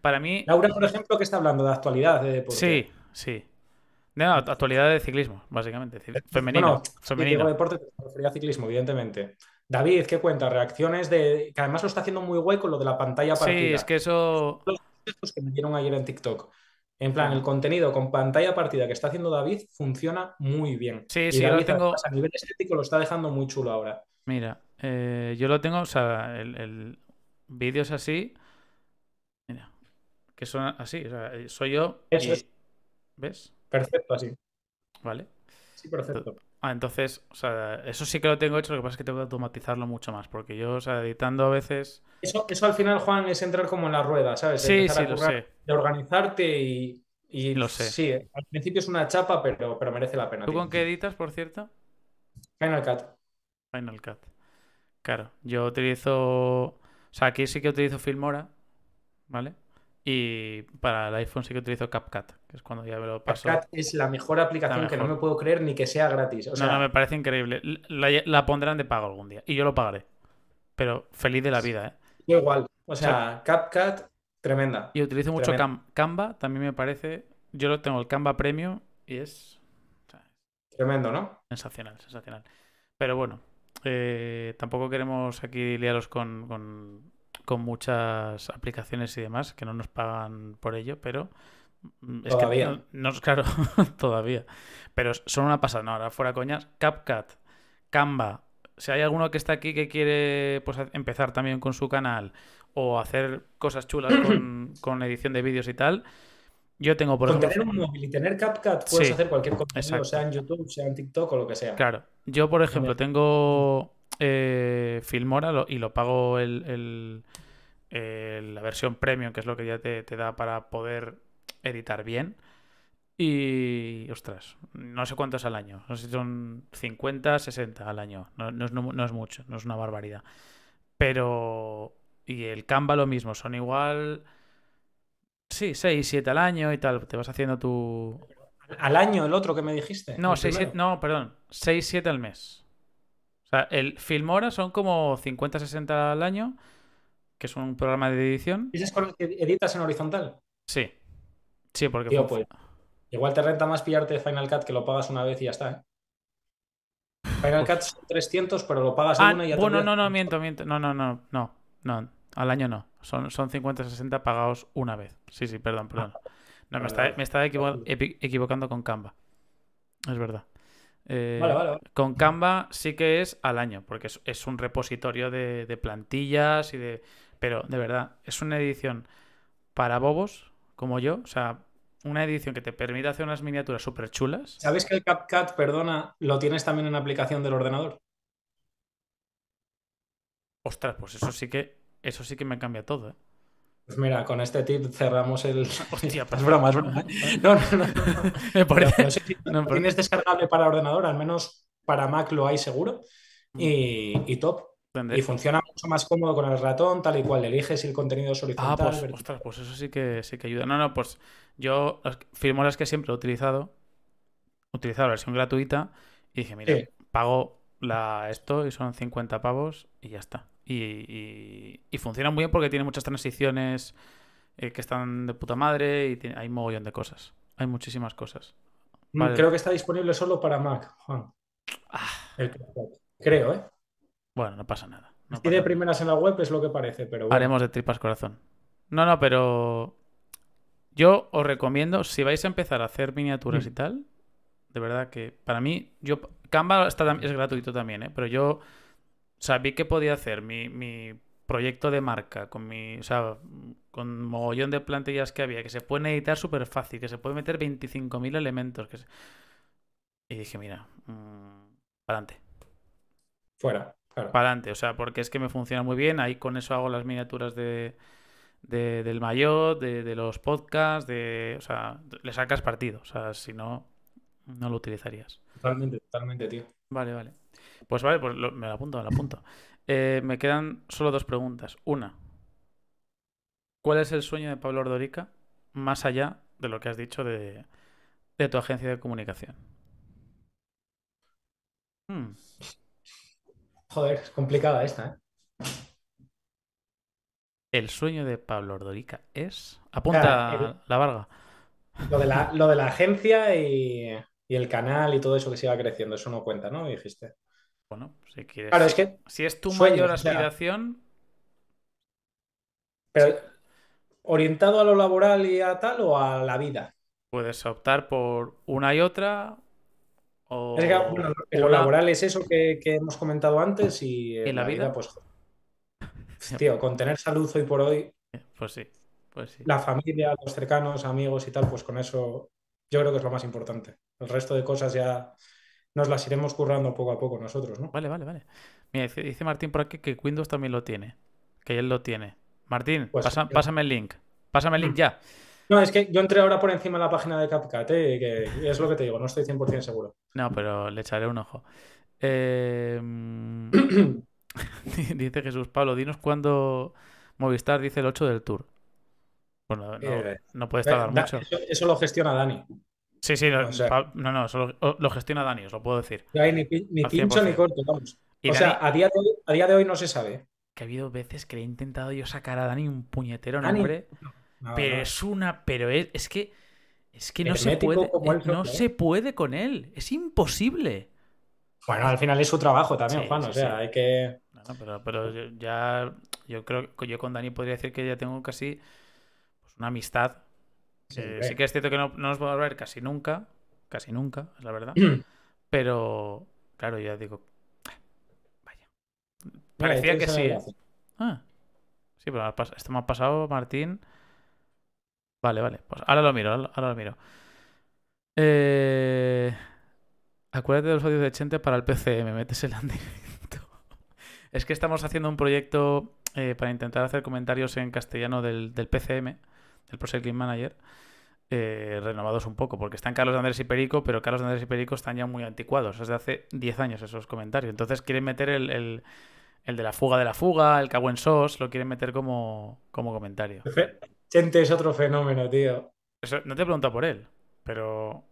para mí... Laura, por ejemplo, que está hablando de actualidad, de deporte. Sí, sí. de actualidad de ciclismo, básicamente. Femenino. femenino. deporte, ciclismo, evidentemente. David, ¿qué cuenta? Reacciones de. que además lo está haciendo muy guay con lo de la pantalla partida. Sí, es que eso. Los que me dieron ayer en TikTok. En plan, el contenido con pantalla partida que está haciendo David funciona muy bien. Sí, sí, tengo. a nivel estético lo está dejando muy chulo ahora. Mira, eh, yo lo tengo, o sea, el, el... es así. Mira, que son así, o sea, eh, soy yo. Eso es. ¿Ves? Perfecto, así. Vale. Sí, perfecto. Ah, entonces, o sea, eso sí que lo tengo hecho, lo que pasa es que tengo que automatizarlo mucho más, porque yo, o sea, editando a veces... Eso, eso al final, Juan, es entrar como en la rueda, ¿sabes? Sí, sí, lo sé. De organizarte y... y lo sé. Sí, al principio es una chapa, pero, pero merece la pena. ¿Tú con qué editas, por cierto? Final Cut. Final Cut. Claro, yo utilizo... O sea, aquí sí que utilizo Filmora, ¿vale? Y para el iPhone sí que utilizo CapCut, que es cuando ya me lo paso. es la mejor aplicación que no me puedo creer ni que sea gratis. O sea, no, me parece increíble. La, pondrán de pago algún día y yo lo pagaré. Pero feliz de la vida, ¿eh? Yo igual. O sea, CapCut, tremenda. Y utilizo mucho Canva, también me parece. Yo lo tengo el Canva Premium y es. Tremendo, ¿no? Sensacional, sensacional. Pero bueno, eh, tampoco queremos aquí liaros con, con muchas aplicaciones y demás que no nos pagan por ello, pero Mm, es todavía. Que no, <laughs> claro, todavía. Pero son una pasada. ahora fuera coñas. CapCat, Canva. Si hay alguno que está aquí que quiere pues, empezar también con su canal o hacer cosas chulas con, <clears throat> edición de vídeos y tal, yo tengo por con tener un móvil y tener CapCut puedes hacer cualquier contenido, sea en YouTube, sea en TikTok o lo que sea. Claro. Yo, por ejemplo, tengo eh, Filmora y lo pago la versión premium, que es lo que ya te da para poder editar bien. Y, ostras, no sé cuántos al año. No sé si son 50, 60 al año. No, es, mucho, no es una barbaridad. Pero... Y el Canva lo mismo, son igual... Sí, 6, 7 al año y tal. Te vas haciendo tu... Al año, el otro que me dijiste. No, 6, 7, no perdón. 6, 7 al mes. O sea, el Filmora son como 50, 60 al año, que es un programa de edición. y es con que editas en horizontal? Sí. Sí, porque. Pues, igual te renta más pillarte Final Cut que lo pagas una vez y ya está, ¿eh? Final pues Cut son 300, pero lo pagas ah, una y ya Bueno, no, no, miento, miento. No, no, no, no, Al año no. Son, son 50, 60 pagados una vez. Sí, sí, perdón, perdón. <laughs> No, me estaba, equivocando con Canva. Es verdad. Eh, vale, vale, Con Canva sí que es al año, porque es, un repositorio de, de, plantillas y de. Pero de verdad, es una edición para bobos como yo. O sea, una edición que te permita hacer unas miniaturas súper chulas. ¿Sabes que el CapCut, perdona, lo tienes también en aplicación del ordenador? Ostras, pues eso sí que, eso sí que me cambia todo, ¿eh? Pues mira, con este tip cerramos el. <laughs> Hostia, <laughs> es broma, es ¿eh? No, no, no. <laughs> Tienes descargable para ordenador, al menos para Mac lo hay seguro. Mm. Y, y top. Y funciona mucho más cómodo con el ratón, tal y cual. Eliges el contenido solicitado Ah, pues, pues eso sí que, sí que ayuda. No, no, pues yo firmo las que siempre he utilizado. he Utilizado la versión gratuita. Y dije, mira, pago la esto y son 50 pavos y ya está. Y, funciona muy bien porque tiene muchas transiciones eh, que están de puta madre y hay mogollón de cosas. Hay muchísimas cosas. Mm, creo que está disponible solo para Mac, Juan. Ah. creo, ¿eh? Bueno, no pasa nada. No Tiene primeras en la web, es lo que parece, pero Haremos de tripas corazón. No, no, pero yo os recomiendo, si vais a empezar a hacer miniaturas y mm. tal, de verdad que para mí, yo Canva está, es gratuito también, ¿eh? pero yo sabía que podía hacer mi, proyecto de marca con mi, o sea, con mogollón de plantillas que había, que se pueden editar súper fácil, que se puede meter 25.000 elementos. Que Y dije, mira, mm, adelante. Fuera para adelante. O sea, porque es que me funciona muy bien. Ahí con eso hago las miniaturas de, del mayor, de, los podcasts, de, o sea, le sacas partido. O sea, si no, no lo utilizarías. Totalmente, totalmente, tío. Vale, vale. Pues vale, pues me lo apunto, me lo apunto. Eh, me quedan solo dos preguntas. Una, ¿cuál es el sueño de Pablo Ordórica más allá de lo que has dicho de, de tu agencia de comunicación? Hmm. Joder, es complicada esta, ¿eh? El sueño de Pablo Ordorica es. Apunta la varga. Lo de la, lo de la agencia y, el canal y todo eso que iba creciendo, eso no cuenta, ¿no? Dijiste. Bueno, si quieres. es que. Si es tu mayor aspiración. pero. ¿Orientado a lo laboral y a tal o a la vida? Puedes optar por una y otra lo laboral es eso que, hemos comentado antes y en la, vida? pues... <laughs> Tío, con tener salud hoy por hoy... Pues sí, pues sí. La familia, los cercanos, amigos y tal, pues con eso yo creo que es lo más importante. El resto de cosas ya nos las iremos currando poco a poco nosotros, ¿no? Vale, vale, vale. Mira, dice, Martín por aquí que Windows también lo tiene, que él lo tiene. Martín, pues pásame el link. Pásame el link <clears throat> ya. No, es que yo entré ahora por encima de la página de CapCat, ¿eh? que es lo que te digo, no estoy 100% seguro. No, pero le echaré un ojo. Em, <coughs> dice Jesús Pablo, dinos cuándo Movistar dice el 8 del Tour. Bueno, no, eh, puede no puedes tardar eh, mucho. Eso, lo gestiona Dani. Sí, sí, no, no, eso lo, gestiona Dani, os lo puedo decir. ni, pincho ni corto, vamos. O sea, a día, de hoy, no se sabe. Que ha habido veces que he intentado yo sacar a Dani un puñetero nombre pero es una. Pero es, que. Es que no se puede. Eh, no ¿eh? se puede con él. Es imposible. Bueno, al final es su trabajo también, Juan. o sea, hay que. pero, ya. Yo creo que yo con Dani podría decir que ya tengo casi pues, una amistad. Eh, sí, que es cierto que no, nos vamos a ver casi nunca. Casi nunca, es la verdad. <clears throat> pero, claro, ya digo. Vaya. Parecía que sí. Ah. Sí, pero esto me ha pasado, Martín. Vale, vale. Pues ahora lo miro, ahora lo miro. Eh, acuérdate de los audios de Chente para el PCM. el <laughs> es que estamos haciendo un proyecto eh, para intentar hacer comentarios en castellano del, PCM, del Project Manager, eh, renovados un poco, porque están Carlos Andrés y Perico, pero Carlos Andrés y Perico están ya muy anticuados, Es de hace 10 años esos comentarios. Entonces quieren meter el, de la fuga de la fuga, el en sos, lo quieren meter como, como comentario. Chente es otro fenómeno, tío. no te preguntado por él, pero.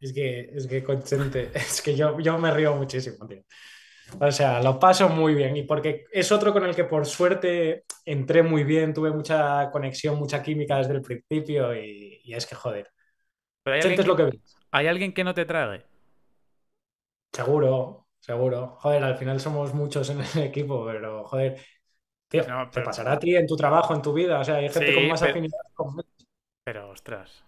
Es que, es que con Chente, <laughs> es que yo, yo me río muchísimo, tío. O sea, lo paso muy bien y porque es otro con el que por suerte entré muy bien, tuve mucha conexión, mucha química desde el principio y, es que joder. Chente es lo que ves. ¿Hay alguien que no te trague? Seguro, seguro. Joder, al final somos muchos en el <laughs> equipo, pero joder, te pasará a ti en tu trabajo, en tu vida. O sea, hay gente con más pero... afinidad Pero, ostras.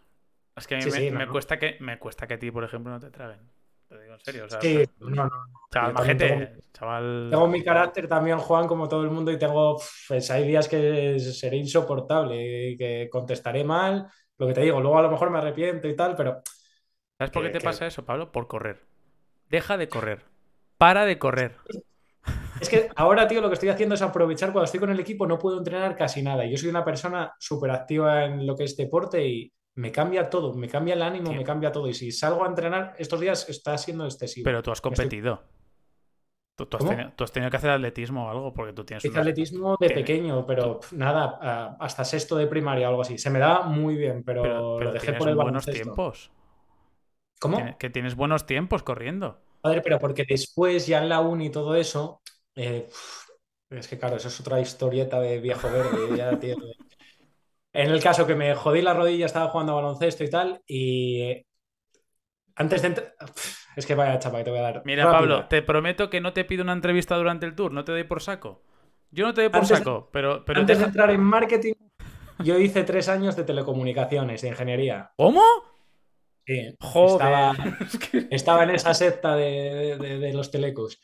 Es que a mí me, cuesta que, me cuesta que a ti, por ejemplo, no te traguen. Te digo en serio. O sí, no, no. Chaval, tengo, chaval. Tengo mi carácter también, Juan, como todo el mundo, y tengo. Pues, hay días que seré insoportable y que contestaré mal. Lo que te digo, luego a lo mejor me arrepiento y tal, pero. ¿Sabes por qué te pasa eso, Pablo? Por correr. Deja de correr. Para de correr. Es que ahora, tío, lo que estoy haciendo es aprovechar cuando estoy con el equipo, no puedo entrenar casi nada. Yo soy una persona súper activa en lo que es deporte y me cambia todo, me cambia el ánimo, me cambia todo. Y si salgo a entrenar, estos días está siendo excesivo. Pero tú has competido. Tú, has tenido, que hacer atletismo o algo porque tú tienes... Hice atletismo de pequeño, pero nada, hasta sexto de primaria o algo así. Se me da muy bien, pero, lo dejé por el buenos tiempos. ¿Cómo? Que tienes buenos tiempos corriendo. Joder, pero porque después ya en la uni y todo eso, eh, es que claro, eso es otra historieta de viejo verde. <laughs> En el caso que me jodí la rodilla, estaba jugando a baloncesto y tal, y eh, antes de entrar... Es que vaya chapa te voy a dar. Mira, Pablo, te prometo que no te pido una entrevista durante el tour, no te doy por saco. Yo no te doy por saco, pero, pero... Antes de entrar en marketing, yo hice tres años de telecomunicaciones, de ingeniería. ¿Cómo? Sí, Joder. Estaba, <laughs> en esa secta de los telecos.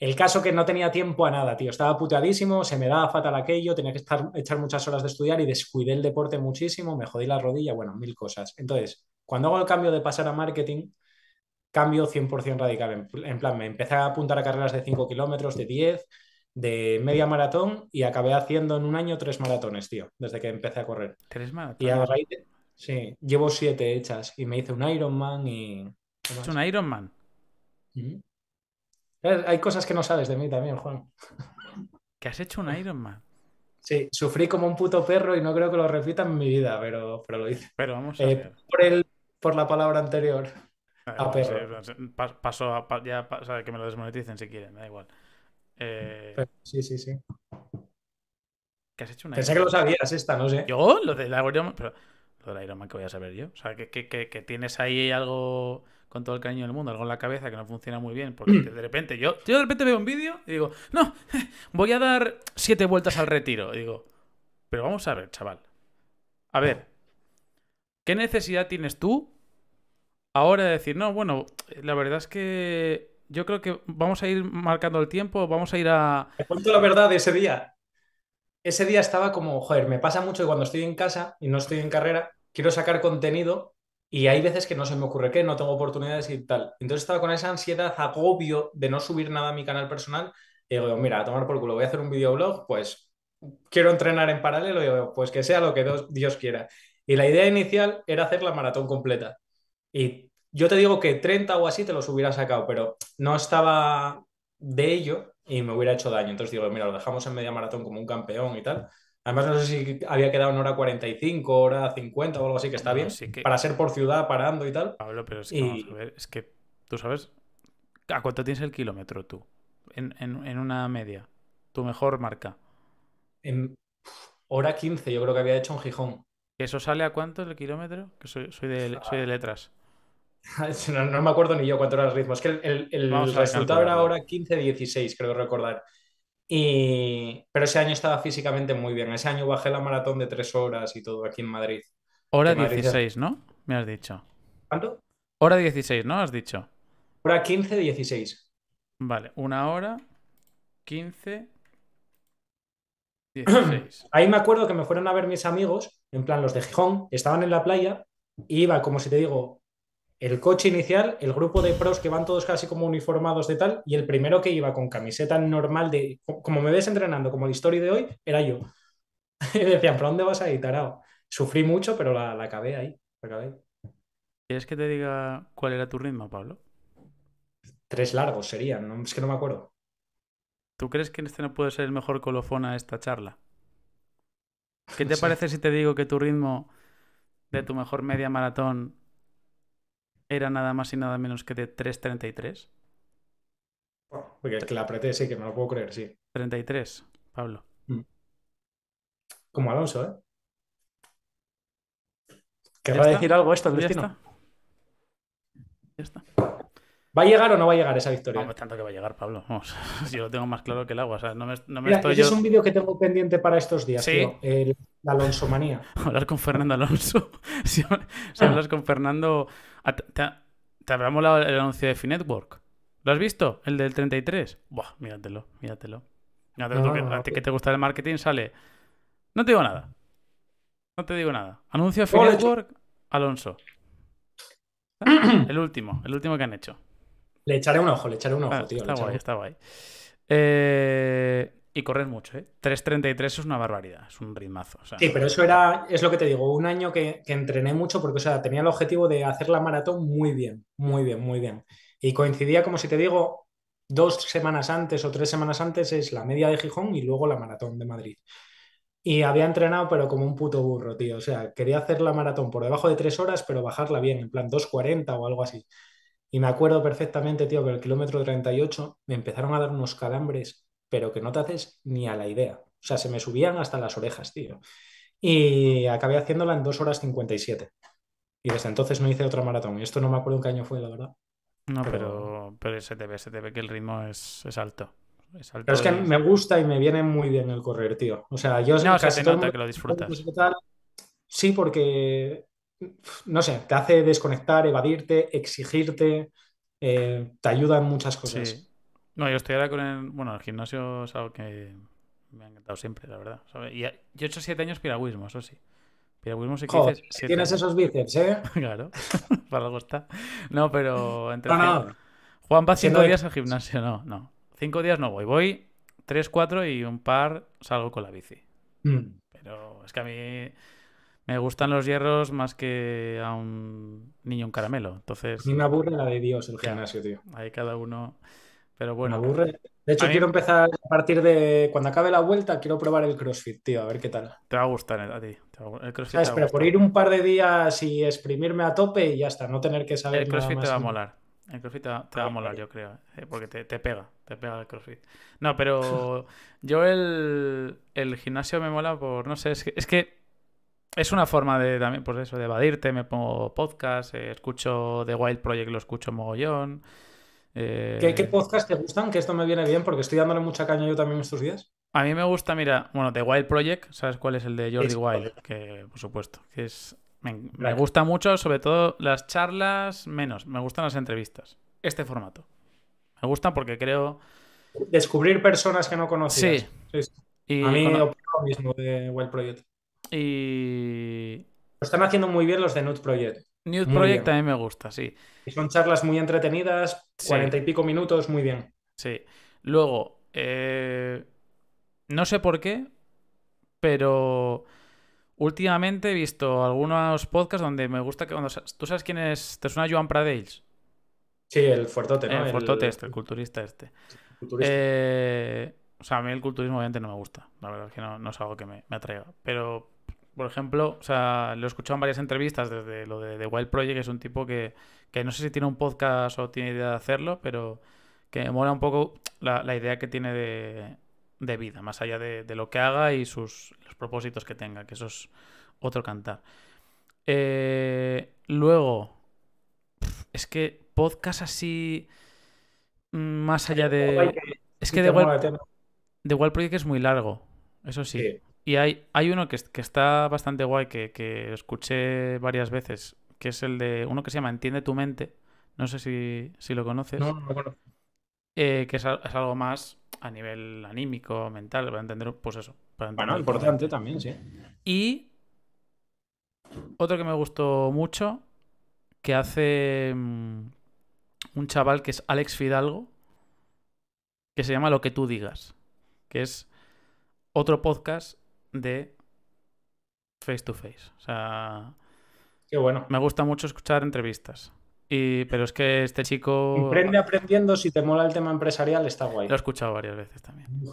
El caso que no tenía tiempo a nada, tío. Estaba puteadísimo, se me daba fatal aquello, tenía que estar, echar muchas horas de estudiar y descuidé el deporte muchísimo, me jodí la rodilla, bueno, mil cosas. Entonces, cuando hago el cambio de pasar a marketing, cambio 100% radical. En, plan, me empecé a apuntar a carreras de 5 kilómetros, de 10, de media maratón y acabé haciendo en un año tres maratones, tío, desde que empecé a correr. ¿Tres maratones? Sí, llevo siete hechas y me hice un Ironman y... ¿Es un Ironman? ¿Mm? Eh, hay cosas que no sabes de mí también, Juan. ¿Que has hecho un Ironman? Sí, sufrí como un puto perro y no creo que lo repita en mi vida, pero, pero lo hice. Pero vamos a eh, ver. Por, el, por la palabra anterior. a perro. Paso a, ya o que me lo desmoneticen si quieren, da igual. Eh, sí, sí, sí. ¿Qué has hecho una Pensé que lo sabías esta, no sé. Yo, lo del Ironman, pero lo del Ironman que voy a saber yo. O sea, que, que, que tienes ahí algo con todo el cariño del mundo, algo en la cabeza que no funciona muy bien, porque mm. de repente yo, yo de repente veo un vídeo y digo, no, <laughs> voy a dar siete vueltas al retiro. digo, pero vamos a ver, chaval. A ver, ¿qué necesidad tienes tú ahora de decir, no, bueno, la verdad es que yo creo que vamos a ir marcando el tiempo, vamos a ir a... Te cuento la verdad de ese día. Ese día estaba como, joder, me pasa mucho que cuando estoy en casa y no estoy en carrera, quiero sacar contenido y hay veces que no se me ocurre qué, no tengo oportunidades y tal. Entonces estaba con esa ansiedad, agobio de no subir nada a mi canal personal. Y digo, mira, a tomar por culo, voy a hacer un videoblog, pues quiero entrenar en paralelo. Y digo, pues que sea lo que Dios quiera. Y la idea inicial era hacer la maratón completa. Y yo te digo que 30 o así te los hubiera sacado, pero no estaba de ello y me hubiera hecho daño. Entonces digo, mira, lo dejamos en media maratón como un campeón y tal. Además, no sé si había quedado en hora 45, hora 50 o algo así, que está bien. Para ser por ciudad, parando y tal. Pablo, pero es que, vamos a ver, es que tú sabes a cuánto tienes el kilómetro tú, en, una media. Tu mejor marca. En hora 15, yo creo que había hecho un Gijón. ¿Eso sale a cuánto el kilómetro? Que soy, soy, de, ah. letras. <laughs> No, me acuerdo ni yo cuánto era el ritmo. Es que el, el resultado era hora 15-16, creo recordar. Y, pero ese año estaba físicamente muy bien. Ese año bajé la maratón de tres horas y todo aquí en Madrid. Hora 16, ¿no? Me has dicho. ¿Cuánto? Hora 16, ¿no? Has dicho. Hora 15, 16. Vale, una hora, 15, 16. <clears throat> Ahí me acuerdo que me fueron a ver mis amigos, en plan los de Gijón, estaban en la playa iba, como si te digo, el coche inicial, el grupo de pros que van todos casi como uniformados de tal, y el primero que iba con camiseta normal de, como me ves entrenando, como el historia de hoy, era yo. <laughs> y decían, ¿pero dónde vas a ir, Sufrí mucho, pero la, acabé ahí, ¿Quieres que te diga cuál era tu ritmo, Pablo? Tres largos serían, es que no me acuerdo. ¿Tú crees que este no puede ser el mejor colofón a esta charla? ¿Qué <laughs> te parece si te digo que tu ritmo de tu mejor media maratón era nada más y nada menos que de 3.33. porque que la apreté, sí, que me lo puedo creer, sí. 33, Pablo. Mm. Como Alonso, ¿eh? ¿Querrá decir algo esto Cristina? Está. ¿Va a llegar o no va a llegar esa victoria? Vamos, tanto que va a llegar, Pablo. <laughs> yo lo tengo más claro que el agua. Es un vídeo que tengo pendiente para estos días. La Alonso manía. <laughs> Hablar con Fernando Alonso. <laughs> si, ah. hablas con Fernando. ¿Te, hablamos el anuncio de Finetwork? ¿Lo has visto? ¿El del 33? Buah, míratelo, míratelo. míratelo que, a ti te gusta el marketing sale. No te digo nada. No te digo nada. Anuncio de Finetwork, Alonso. <clears throat> el último, el último que han hecho. Le echaré un ojo, le echaré un ojo, tío. Está guay, está guay. Eh, y correr mucho, ¿eh? 3.33 es una barbaridad, es un ritmazo. Sí, pero eso era, es lo que te digo, un año que, que, entrené mucho porque, o sea, tenía el objetivo de hacer la maratón muy bien, muy bien, muy bien. Y coincidía, como si te digo, dos semanas antes o tres semanas antes es la media de Gijón y luego la maratón de Madrid. Y había entrenado, pero como un puto burro, tío. O sea, quería hacer la maratón por debajo de tres horas, pero bajarla bien, en plan 2.40 o algo así. Y me acuerdo perfectamente, tío, que el kilómetro 38 me empezaron a dar unos calambres pero que no te haces ni a la idea. O sea, se me subían hasta las orejas, tío. Y acabé haciéndola en 2 horas 57. Y desde entonces no hice otra maratón. Y esto no me acuerdo en qué año fue, la verdad. No, pero, pero, se, te ve, se te ve que el ritmo es, alto. Es pero es que me gusta y me viene muy bien el correr, tío. O sea, yo... No, o nota que lo disfrutas. Sí, porque, no sé, te hace desconectar, evadirte, exigirte, eh, te ayuda en muchas cosas. Sí. No, yo estoy ahora con el. Bueno, el gimnasio es algo que me ha encantado siempre, la verdad. yo he hecho siete años piragüismo, eso sí. Piragüismo sí que Tienes esos bíceps, ¿eh? <laughs> claro, <laughs> para algo está. No, pero. Entre Juan va cinco días al gimnasio, no, no. Cinco días no voy. Voy tres, cuatro y un par salgo con la bici. Mm. Pero es que a mí me gustan los hierros más que a un niño un caramelo. Entonces. una burla de Dios el gimnasio, tío. Ahí cada uno. Pero bueno. Me aburre. De hecho, quiero empezar a partir de cuando acabe la vuelta, quiero probar el CrossFit, tío, a ver qué tal. Te va a gustar eh, a ti. El CrossFit ¿Sabes? Ah, te Pero por ir un par de días y exprimirme a tope y ya está, no tener que saber. El CrossFit te va a molar. El CrossFit te va, a molar, yo creo, eh, porque te, te, pega, te pega el CrossFit. No, pero <laughs> yo el, el gimnasio me mola por, no sé, es que, es que es una forma de también, pues eso, de evadirte, me pongo podcast, eh, escucho The Wild Project, lo escucho mogollón. Eh, ¿Qué, podcast te gustan? Que esto me viene bien porque estoy dándole mucha caña yo también estos días. A mí me gusta, mira, bueno, The Wild Project, ¿sabes cuál es el de Jordi Wild? Que, por supuesto, que es... Me, gusta mucho, sobre todo las charlas, menos, me gustan las entrevistas, este formato. Me gusta porque creo... Descubrir personas que no conocías. Sí. a mí lo mismo de Wild Project. Y... Lo están haciendo muy bien los de Nude Project. New Project a mí me gusta, sí. Y son charlas muy entretenidas, cuarenta y pico minutos, muy bien. Sí. Luego, eh, no sé por qué, pero últimamente he visto algunos podcasts donde me gusta que cuando... ¿Tú sabes quién es? ¿Te suena Joan Pradales? Sí, el fuertote, ¿no? El, fuertote el... este, el culturista este. Eh, o sea, a mí el culturismo obviamente no me gusta. La verdad es que no, es algo que me atraiga. Pero por ejemplo, o sea, lo he escuchado en varias entrevistas desde lo de The Wild Project, es un tipo que, no sé si tiene un podcast o tiene idea de hacerlo, pero que mola un poco la, idea que tiene de, vida, más allá de, lo que haga y sus, los propósitos que tenga, que eso es otro cantar. Eh, luego, es que podcast así, mm, más allá de... Es que The Wild, Project es muy largo, eso sí. Y hay, hay uno que, está bastante guay, que, escuché varias veces, que es el de uno que se llama Entiende tu mente. No sé si, lo conoces. No, no lo conozco. Eh, que es, algo más a nivel anímico, mental, para entender, pues eso. bueno, importante también, sí. Y otro que me gustó mucho, que hace mm, un chaval que es Alex Fidalgo, que se llama Lo que tú digas, que es otro podcast de face to face. O sea, Qué bueno. Me gusta mucho escuchar entrevistas. Y, pero es que este chico. Emprende aprendiendo, si te mola el tema empresarial, está guay. Lo he escuchado varias veces también. Muy,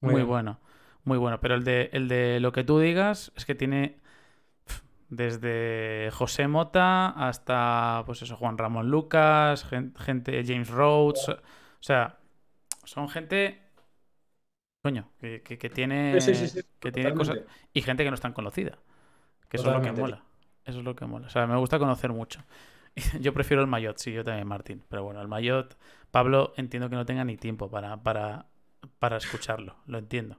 muy bueno. Muy bueno. Pero el de, el de lo que tú digas es que tiene. Desde José Mota hasta, pues eso, Juan Ramón Lucas, gente, James Rhodes. O sea, son gente Coño, que, tiene, que tiene cosas. Y gente que no es tan conocida. Que eso es lo que mola. Eso es lo que mola. O sea, me gusta conocer mucho. <laughs> Yo prefiero el Mayotte, sí, yo también, Martín. Pero bueno, el Mayotte, Pablo, entiendo que no tenga ni tiempo para, para, para escucharlo. Lo entiendo.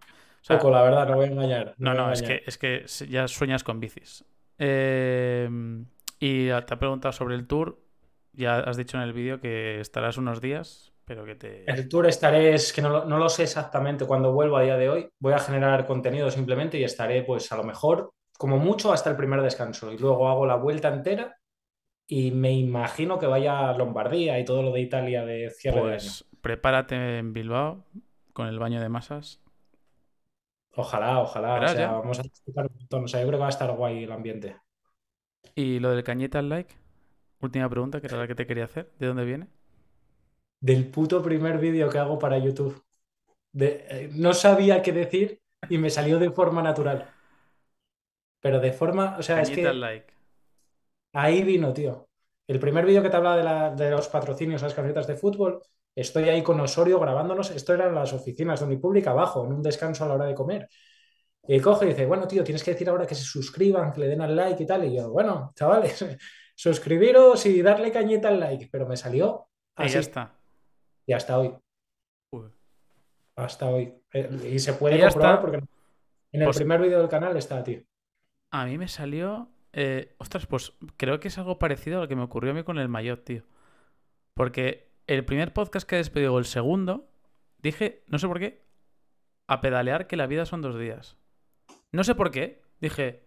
O la verdad, no voy a engañar. No, no, es, que, es que ya sueñas con bicis. Eh, y te ha preguntado sobre el tour. Ya has dicho en el vídeo que estarás unos días, que te... El tour estaré, es que no lo, sé exactamente cuando vuelvo a día de hoy. Voy a generar contenido simplemente y estaré pues a lo mejor como mucho hasta el primer descanso y luego hago la vuelta entera y me imagino que vaya a Lombardía y todo lo de Italia de cierre de pues, año. Prepárate en Bilbao con el baño de masas. Ojalá, ojalá. O sea, vamos a disfrutar un montón. O sea, yo creo que va a estar guay el ambiente. ¿Y lo del cañeta al like? Última pregunta, que era la que te quería hacer. ¿De dónde viene? del puto primer vídeo que hago para YouTube. Eh, no sabía qué decir y me salió de forma natural. Pero de forma, o sea, es que... Ahí vino, tío. El primer vídeo que te hablaba de, los patrocinios a las camisetas de fútbol, estoy ahí con Osorio grabándonos, esto en las oficinas de pública abajo, en un descanso a la hora de comer. Y coge y dice, bueno, tío, tienes que decir ahora que se suscriban, que le den al like y tal. Y yo, bueno, chavales, <laughs> suscribiros y darle cañeta al like. Pero me salió así. Ahí está. Y hasta hoy. Hasta hoy. Eh, y se puede ya. porque en el pues primer vídeo del canal está, tío. A mí me salió. Eh, ostras, pues creo que es algo parecido a lo que me ocurrió a mí con el Mayotte, tío. Porque el primer podcast que despedido, o el segundo, dije, no sé por qué, a pedalear que la vida son dos días. No sé por qué, dije.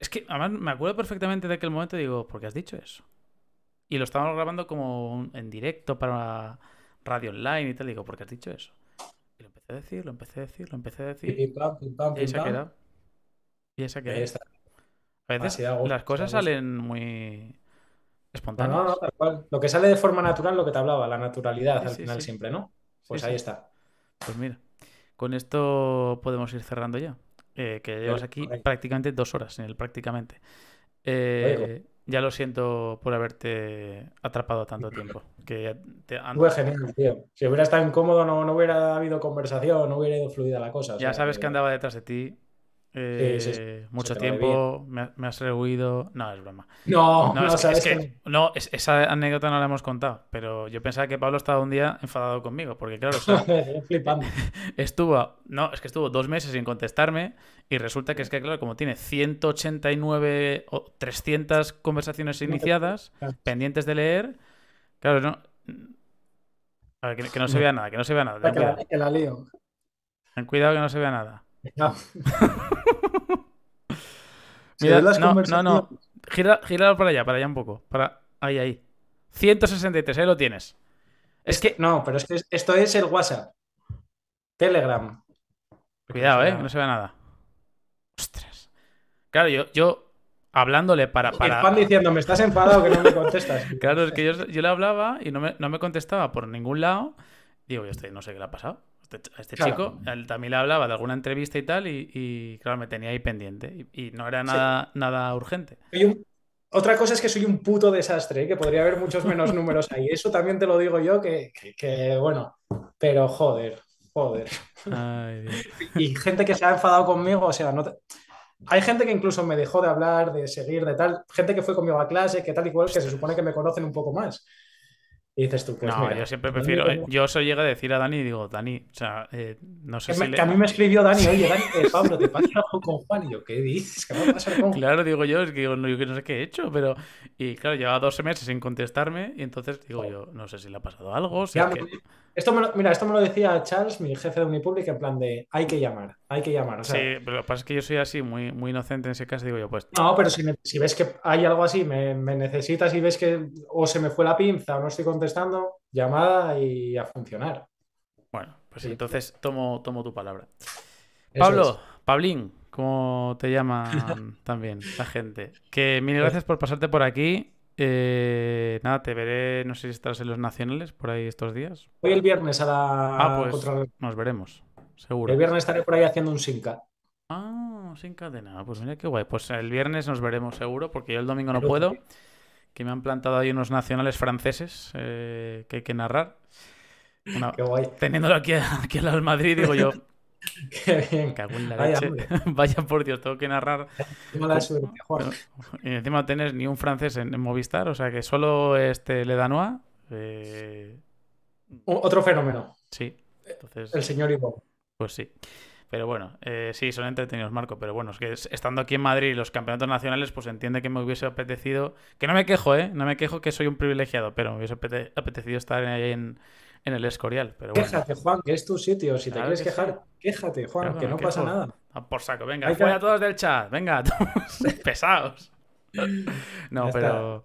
Es que además me acuerdo perfectamente de aquel momento y digo, ¿por qué has dicho eso? Y lo estábamos grabando como en directo para radio online y tal. Digo, porque has dicho eso? Y lo empecé a decir, lo empecé a decir, lo empecé a decir. Y y ahí se Y ahí se A veces las cosas salen muy espontáneas. No, no, tal cual. Lo que sale de forma natural, lo que te hablaba, la naturalidad al final siempre, ¿no? Pues ahí está. Pues mira, con esto podemos ir cerrando ya. Eh, que llevas aquí prácticamente dos horas en el prácticamente. Eh, ya lo siento por haberte atrapado tanto tiempo. Que te Fue genial, tío. Si hubiera estado incómodo, no, no hubiera habido conversación, no hubiera ido fluida la cosa. Ya sabes que andaba detrás de ti eh, mucho tiempo, me, has rehuido. No, es broma. No, no, que, no esa anécdota no la hemos contado, pero yo pensaba que Pablo estaba un día enfadado conmigo, porque claro, <laughs> <laughs> estuvo, no, es que estuvo dos meses sin contestarme y resulta que es que, claro, como tiene 189 o 300 conversaciones iniciadas, pendientes de leer, claro, no. que, no se vea nada, que no se vea nada. que la, lío. Ten cuidado que no se vea nada. <laughs> Mira, las no, no, no. Gira, para allá, para allá un poco. Para... Ahí, ahí. 163, ahí lo tienes. Es, que. No, pero es que esto es el WhatsApp. Telegram. Cuidado, eh, que no se ve nada. Ostras. Claro, yo, yo hablándole para. para... diciendo, me estás enfadado que no me contestas. <laughs> claro, es que yo, le hablaba y no me, no me contestaba por ningún lado. Digo, yo estoy, no sé qué le ha pasado. Este a este chico, él también le hablaba de alguna entrevista y tal, y, claro, me tenía ahí pendiente. Y, no era nada, nada urgente. Otra cosa es que soy un puto desastre, ¿eh? que podría haber muchos menos números ahí. Eso también te lo digo yo, que, que, bueno, pero joder, joder. y gente que se ha enfadado conmigo, o sea, no Hay gente que incluso me dejó de hablar, de seguir, de tal, gente que fue conmigo a clase, que tal y cual, que se supone que me conocen un poco más. Y dices tú, que pues no, yo siempre prefiero. Eh, yo eso llega a decir a Dani y digo, Dani, o sea, eh, no sé que si. le... que a mí me escribió Dani, <laughs> oye, Dani, eh, Pablo, te pasa con Juan. Y yo, ¿qué dices? ¿Qué va a pasar con Juan? Claro, digo yo, es que digo, no, yo no sé qué he hecho, pero. Y claro, lleva 12 meses sin contestarme, y entonces digo oh. yo, no sé si le ha pasado algo. Si es que... Esto me lo, mira, esto me lo decía Charles, mi jefe de Unipublic, en plan de hay que llamar, hay que llamar. sí, pero lo que pasa es que yo soy así, muy, muy inocente en ese caso, digo yo, pues. No, pero si, ves que hay algo así, me, necesitas y ves que o se me fue la pinza o no estoy contestando, llamada y a funcionar. Bueno, pues entonces tomo, tomo tu palabra. Pablo, Pablín, como te llama <laughs> también la gente. Que mil gracias eh. por pasarte por aquí. Eh, nada, te veré, no sé si estás en los nacionales por ahí estos días. Hoy el viernes a la... Ah, pues nos veremos, seguro. El viernes estaré por ahí haciendo un sinca. Ah, sin cadena. Ah, pues mira qué guay. Pues el viernes nos veremos seguro, porque yo el domingo no puedo. Que me han plantado ahí unos nacionales franceses eh, que hay que narrar. Qué guay. Teniéndolo aquí, <laughs> aquí al Madrid, digo yo, <laughs> Qué bien. <laughs> Vaya, por Dios, tengo que narrar. <laughs> Y encima no tenés ni un francés en, Movistar, o sea que solo este Le Eh... Otro fenómeno. Sí. El señor Ivo. Pues sí. Pero bueno, eh, sí, son entretenidos, Marco. Pero bueno, es que estando aquí en Madrid y los campeonatos nacionales, pues entiende que me hubiese apetecido. Que no me quejo, ¿eh? No me quejo que soy un privilegiado, pero me hubiese apetecido estar ahí en, en el Escorial. Pero bueno. Quéjate, Juan, que es tu sitio. Si te quieres quejar, quéjate, Juan, que no pasa nada. Ah, por saco, venga, venga fuera todos del chat, venga, <laughs> todos pesados. <laughs> No, pero.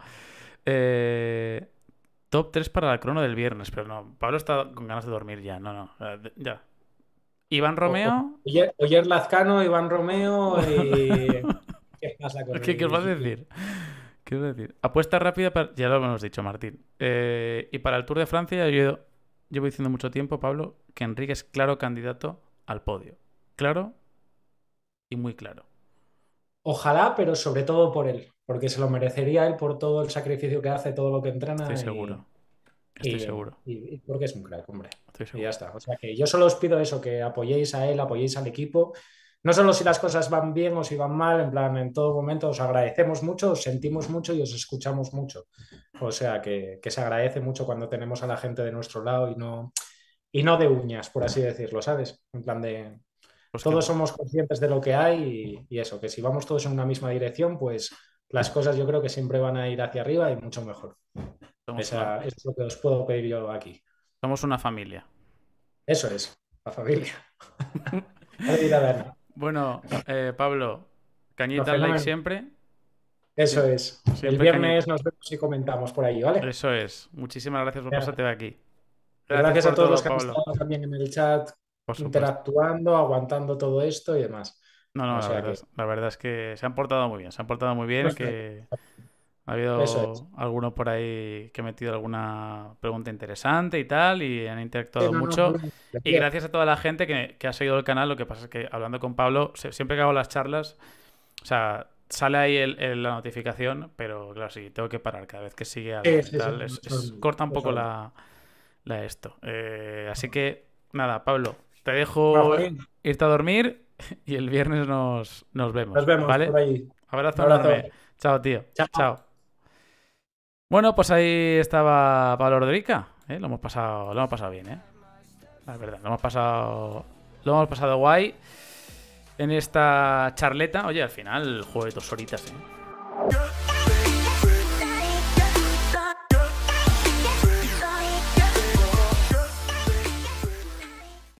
Eh, top 3 para la crono del viernes, pero no. Pablo está con ganas de dormir ya, no, no. Ya. Iván Romeo. Oyer, Lazcano, Iván Romeo <laughs> y. ¿Qué pasa ¿Qué, os vas a decir? ¿Qué os vas a decir? Apuesta rápida para. Ya lo hemos dicho, Martín. Eh, y para el Tour de Francia, yo llevo diciendo mucho tiempo, Pablo, que Enrique es claro candidato al podio. Claro y muy claro. Ojalá, pero sobre todo por él, porque se lo merecería él por todo el sacrificio que hace, todo lo que entrena. Estoy seguro. Estoy seguro. Y, porque es un crack, hombre. Y ya está. O sea que yo solo os pido eso, que apoyéis a él, apoyéis al equipo no solo si las cosas van bien o si van mal, en plan, en todo momento os agradecemos mucho, os sentimos mucho y os escuchamos mucho. O sea, que, se agradece mucho cuando tenemos a la gente de nuestro lado y no, y no de uñas, por así decirlo, ¿sabes? En plan de... Pues todos somos conscientes de lo que hay y, eso, que si vamos todos en una misma dirección, pues las cosas yo creo que siempre van a ir hacia arriba y mucho mejor. eso es lo que os puedo pedir yo aquí. Somos una familia. Eso es, la familia. <laughs> Bueno, eh, Pablo, cañita al like siempre. Eso es. el viernes nos vemos y comentamos por ahí, ¿vale? Eso es. Muchísimas gracias por pasarte de aquí. Gracias, a todos los que han estado también en el chat, interactuando, aguantando todo esto y demás. No, no, la, verdad, es que se han portado muy bien, se han portado muy Bien. Pues ha habido algunos alguno por ahí que ha metido alguna pregunta interesante y tal, y han interactuado mucho. y gracias a toda la gente que, ha seguido el canal, lo que pasa es que hablando con Pablo, siempre que hago las charlas, o sea, sale ahí la notificación, pero claro, sí, tengo que parar cada vez que sigue algo. tal, corta un poco la, esto. Eh, así que, nada, Pablo, te dejo irte a dormir <laughs> y el viernes nos, vemos. Nos vemos ¿vale? por ahí. Abrazo, Chao, tío. Chao. Bueno, pues ahí estaba Pablo Rodríguez, ¿eh? Lo, hemos pasado, lo hemos pasado bien, ¿eh? La verdad, lo hemos pasado, lo hemos pasado guay en esta charleta. Oye, al final, juego de dos horitas, ¿eh?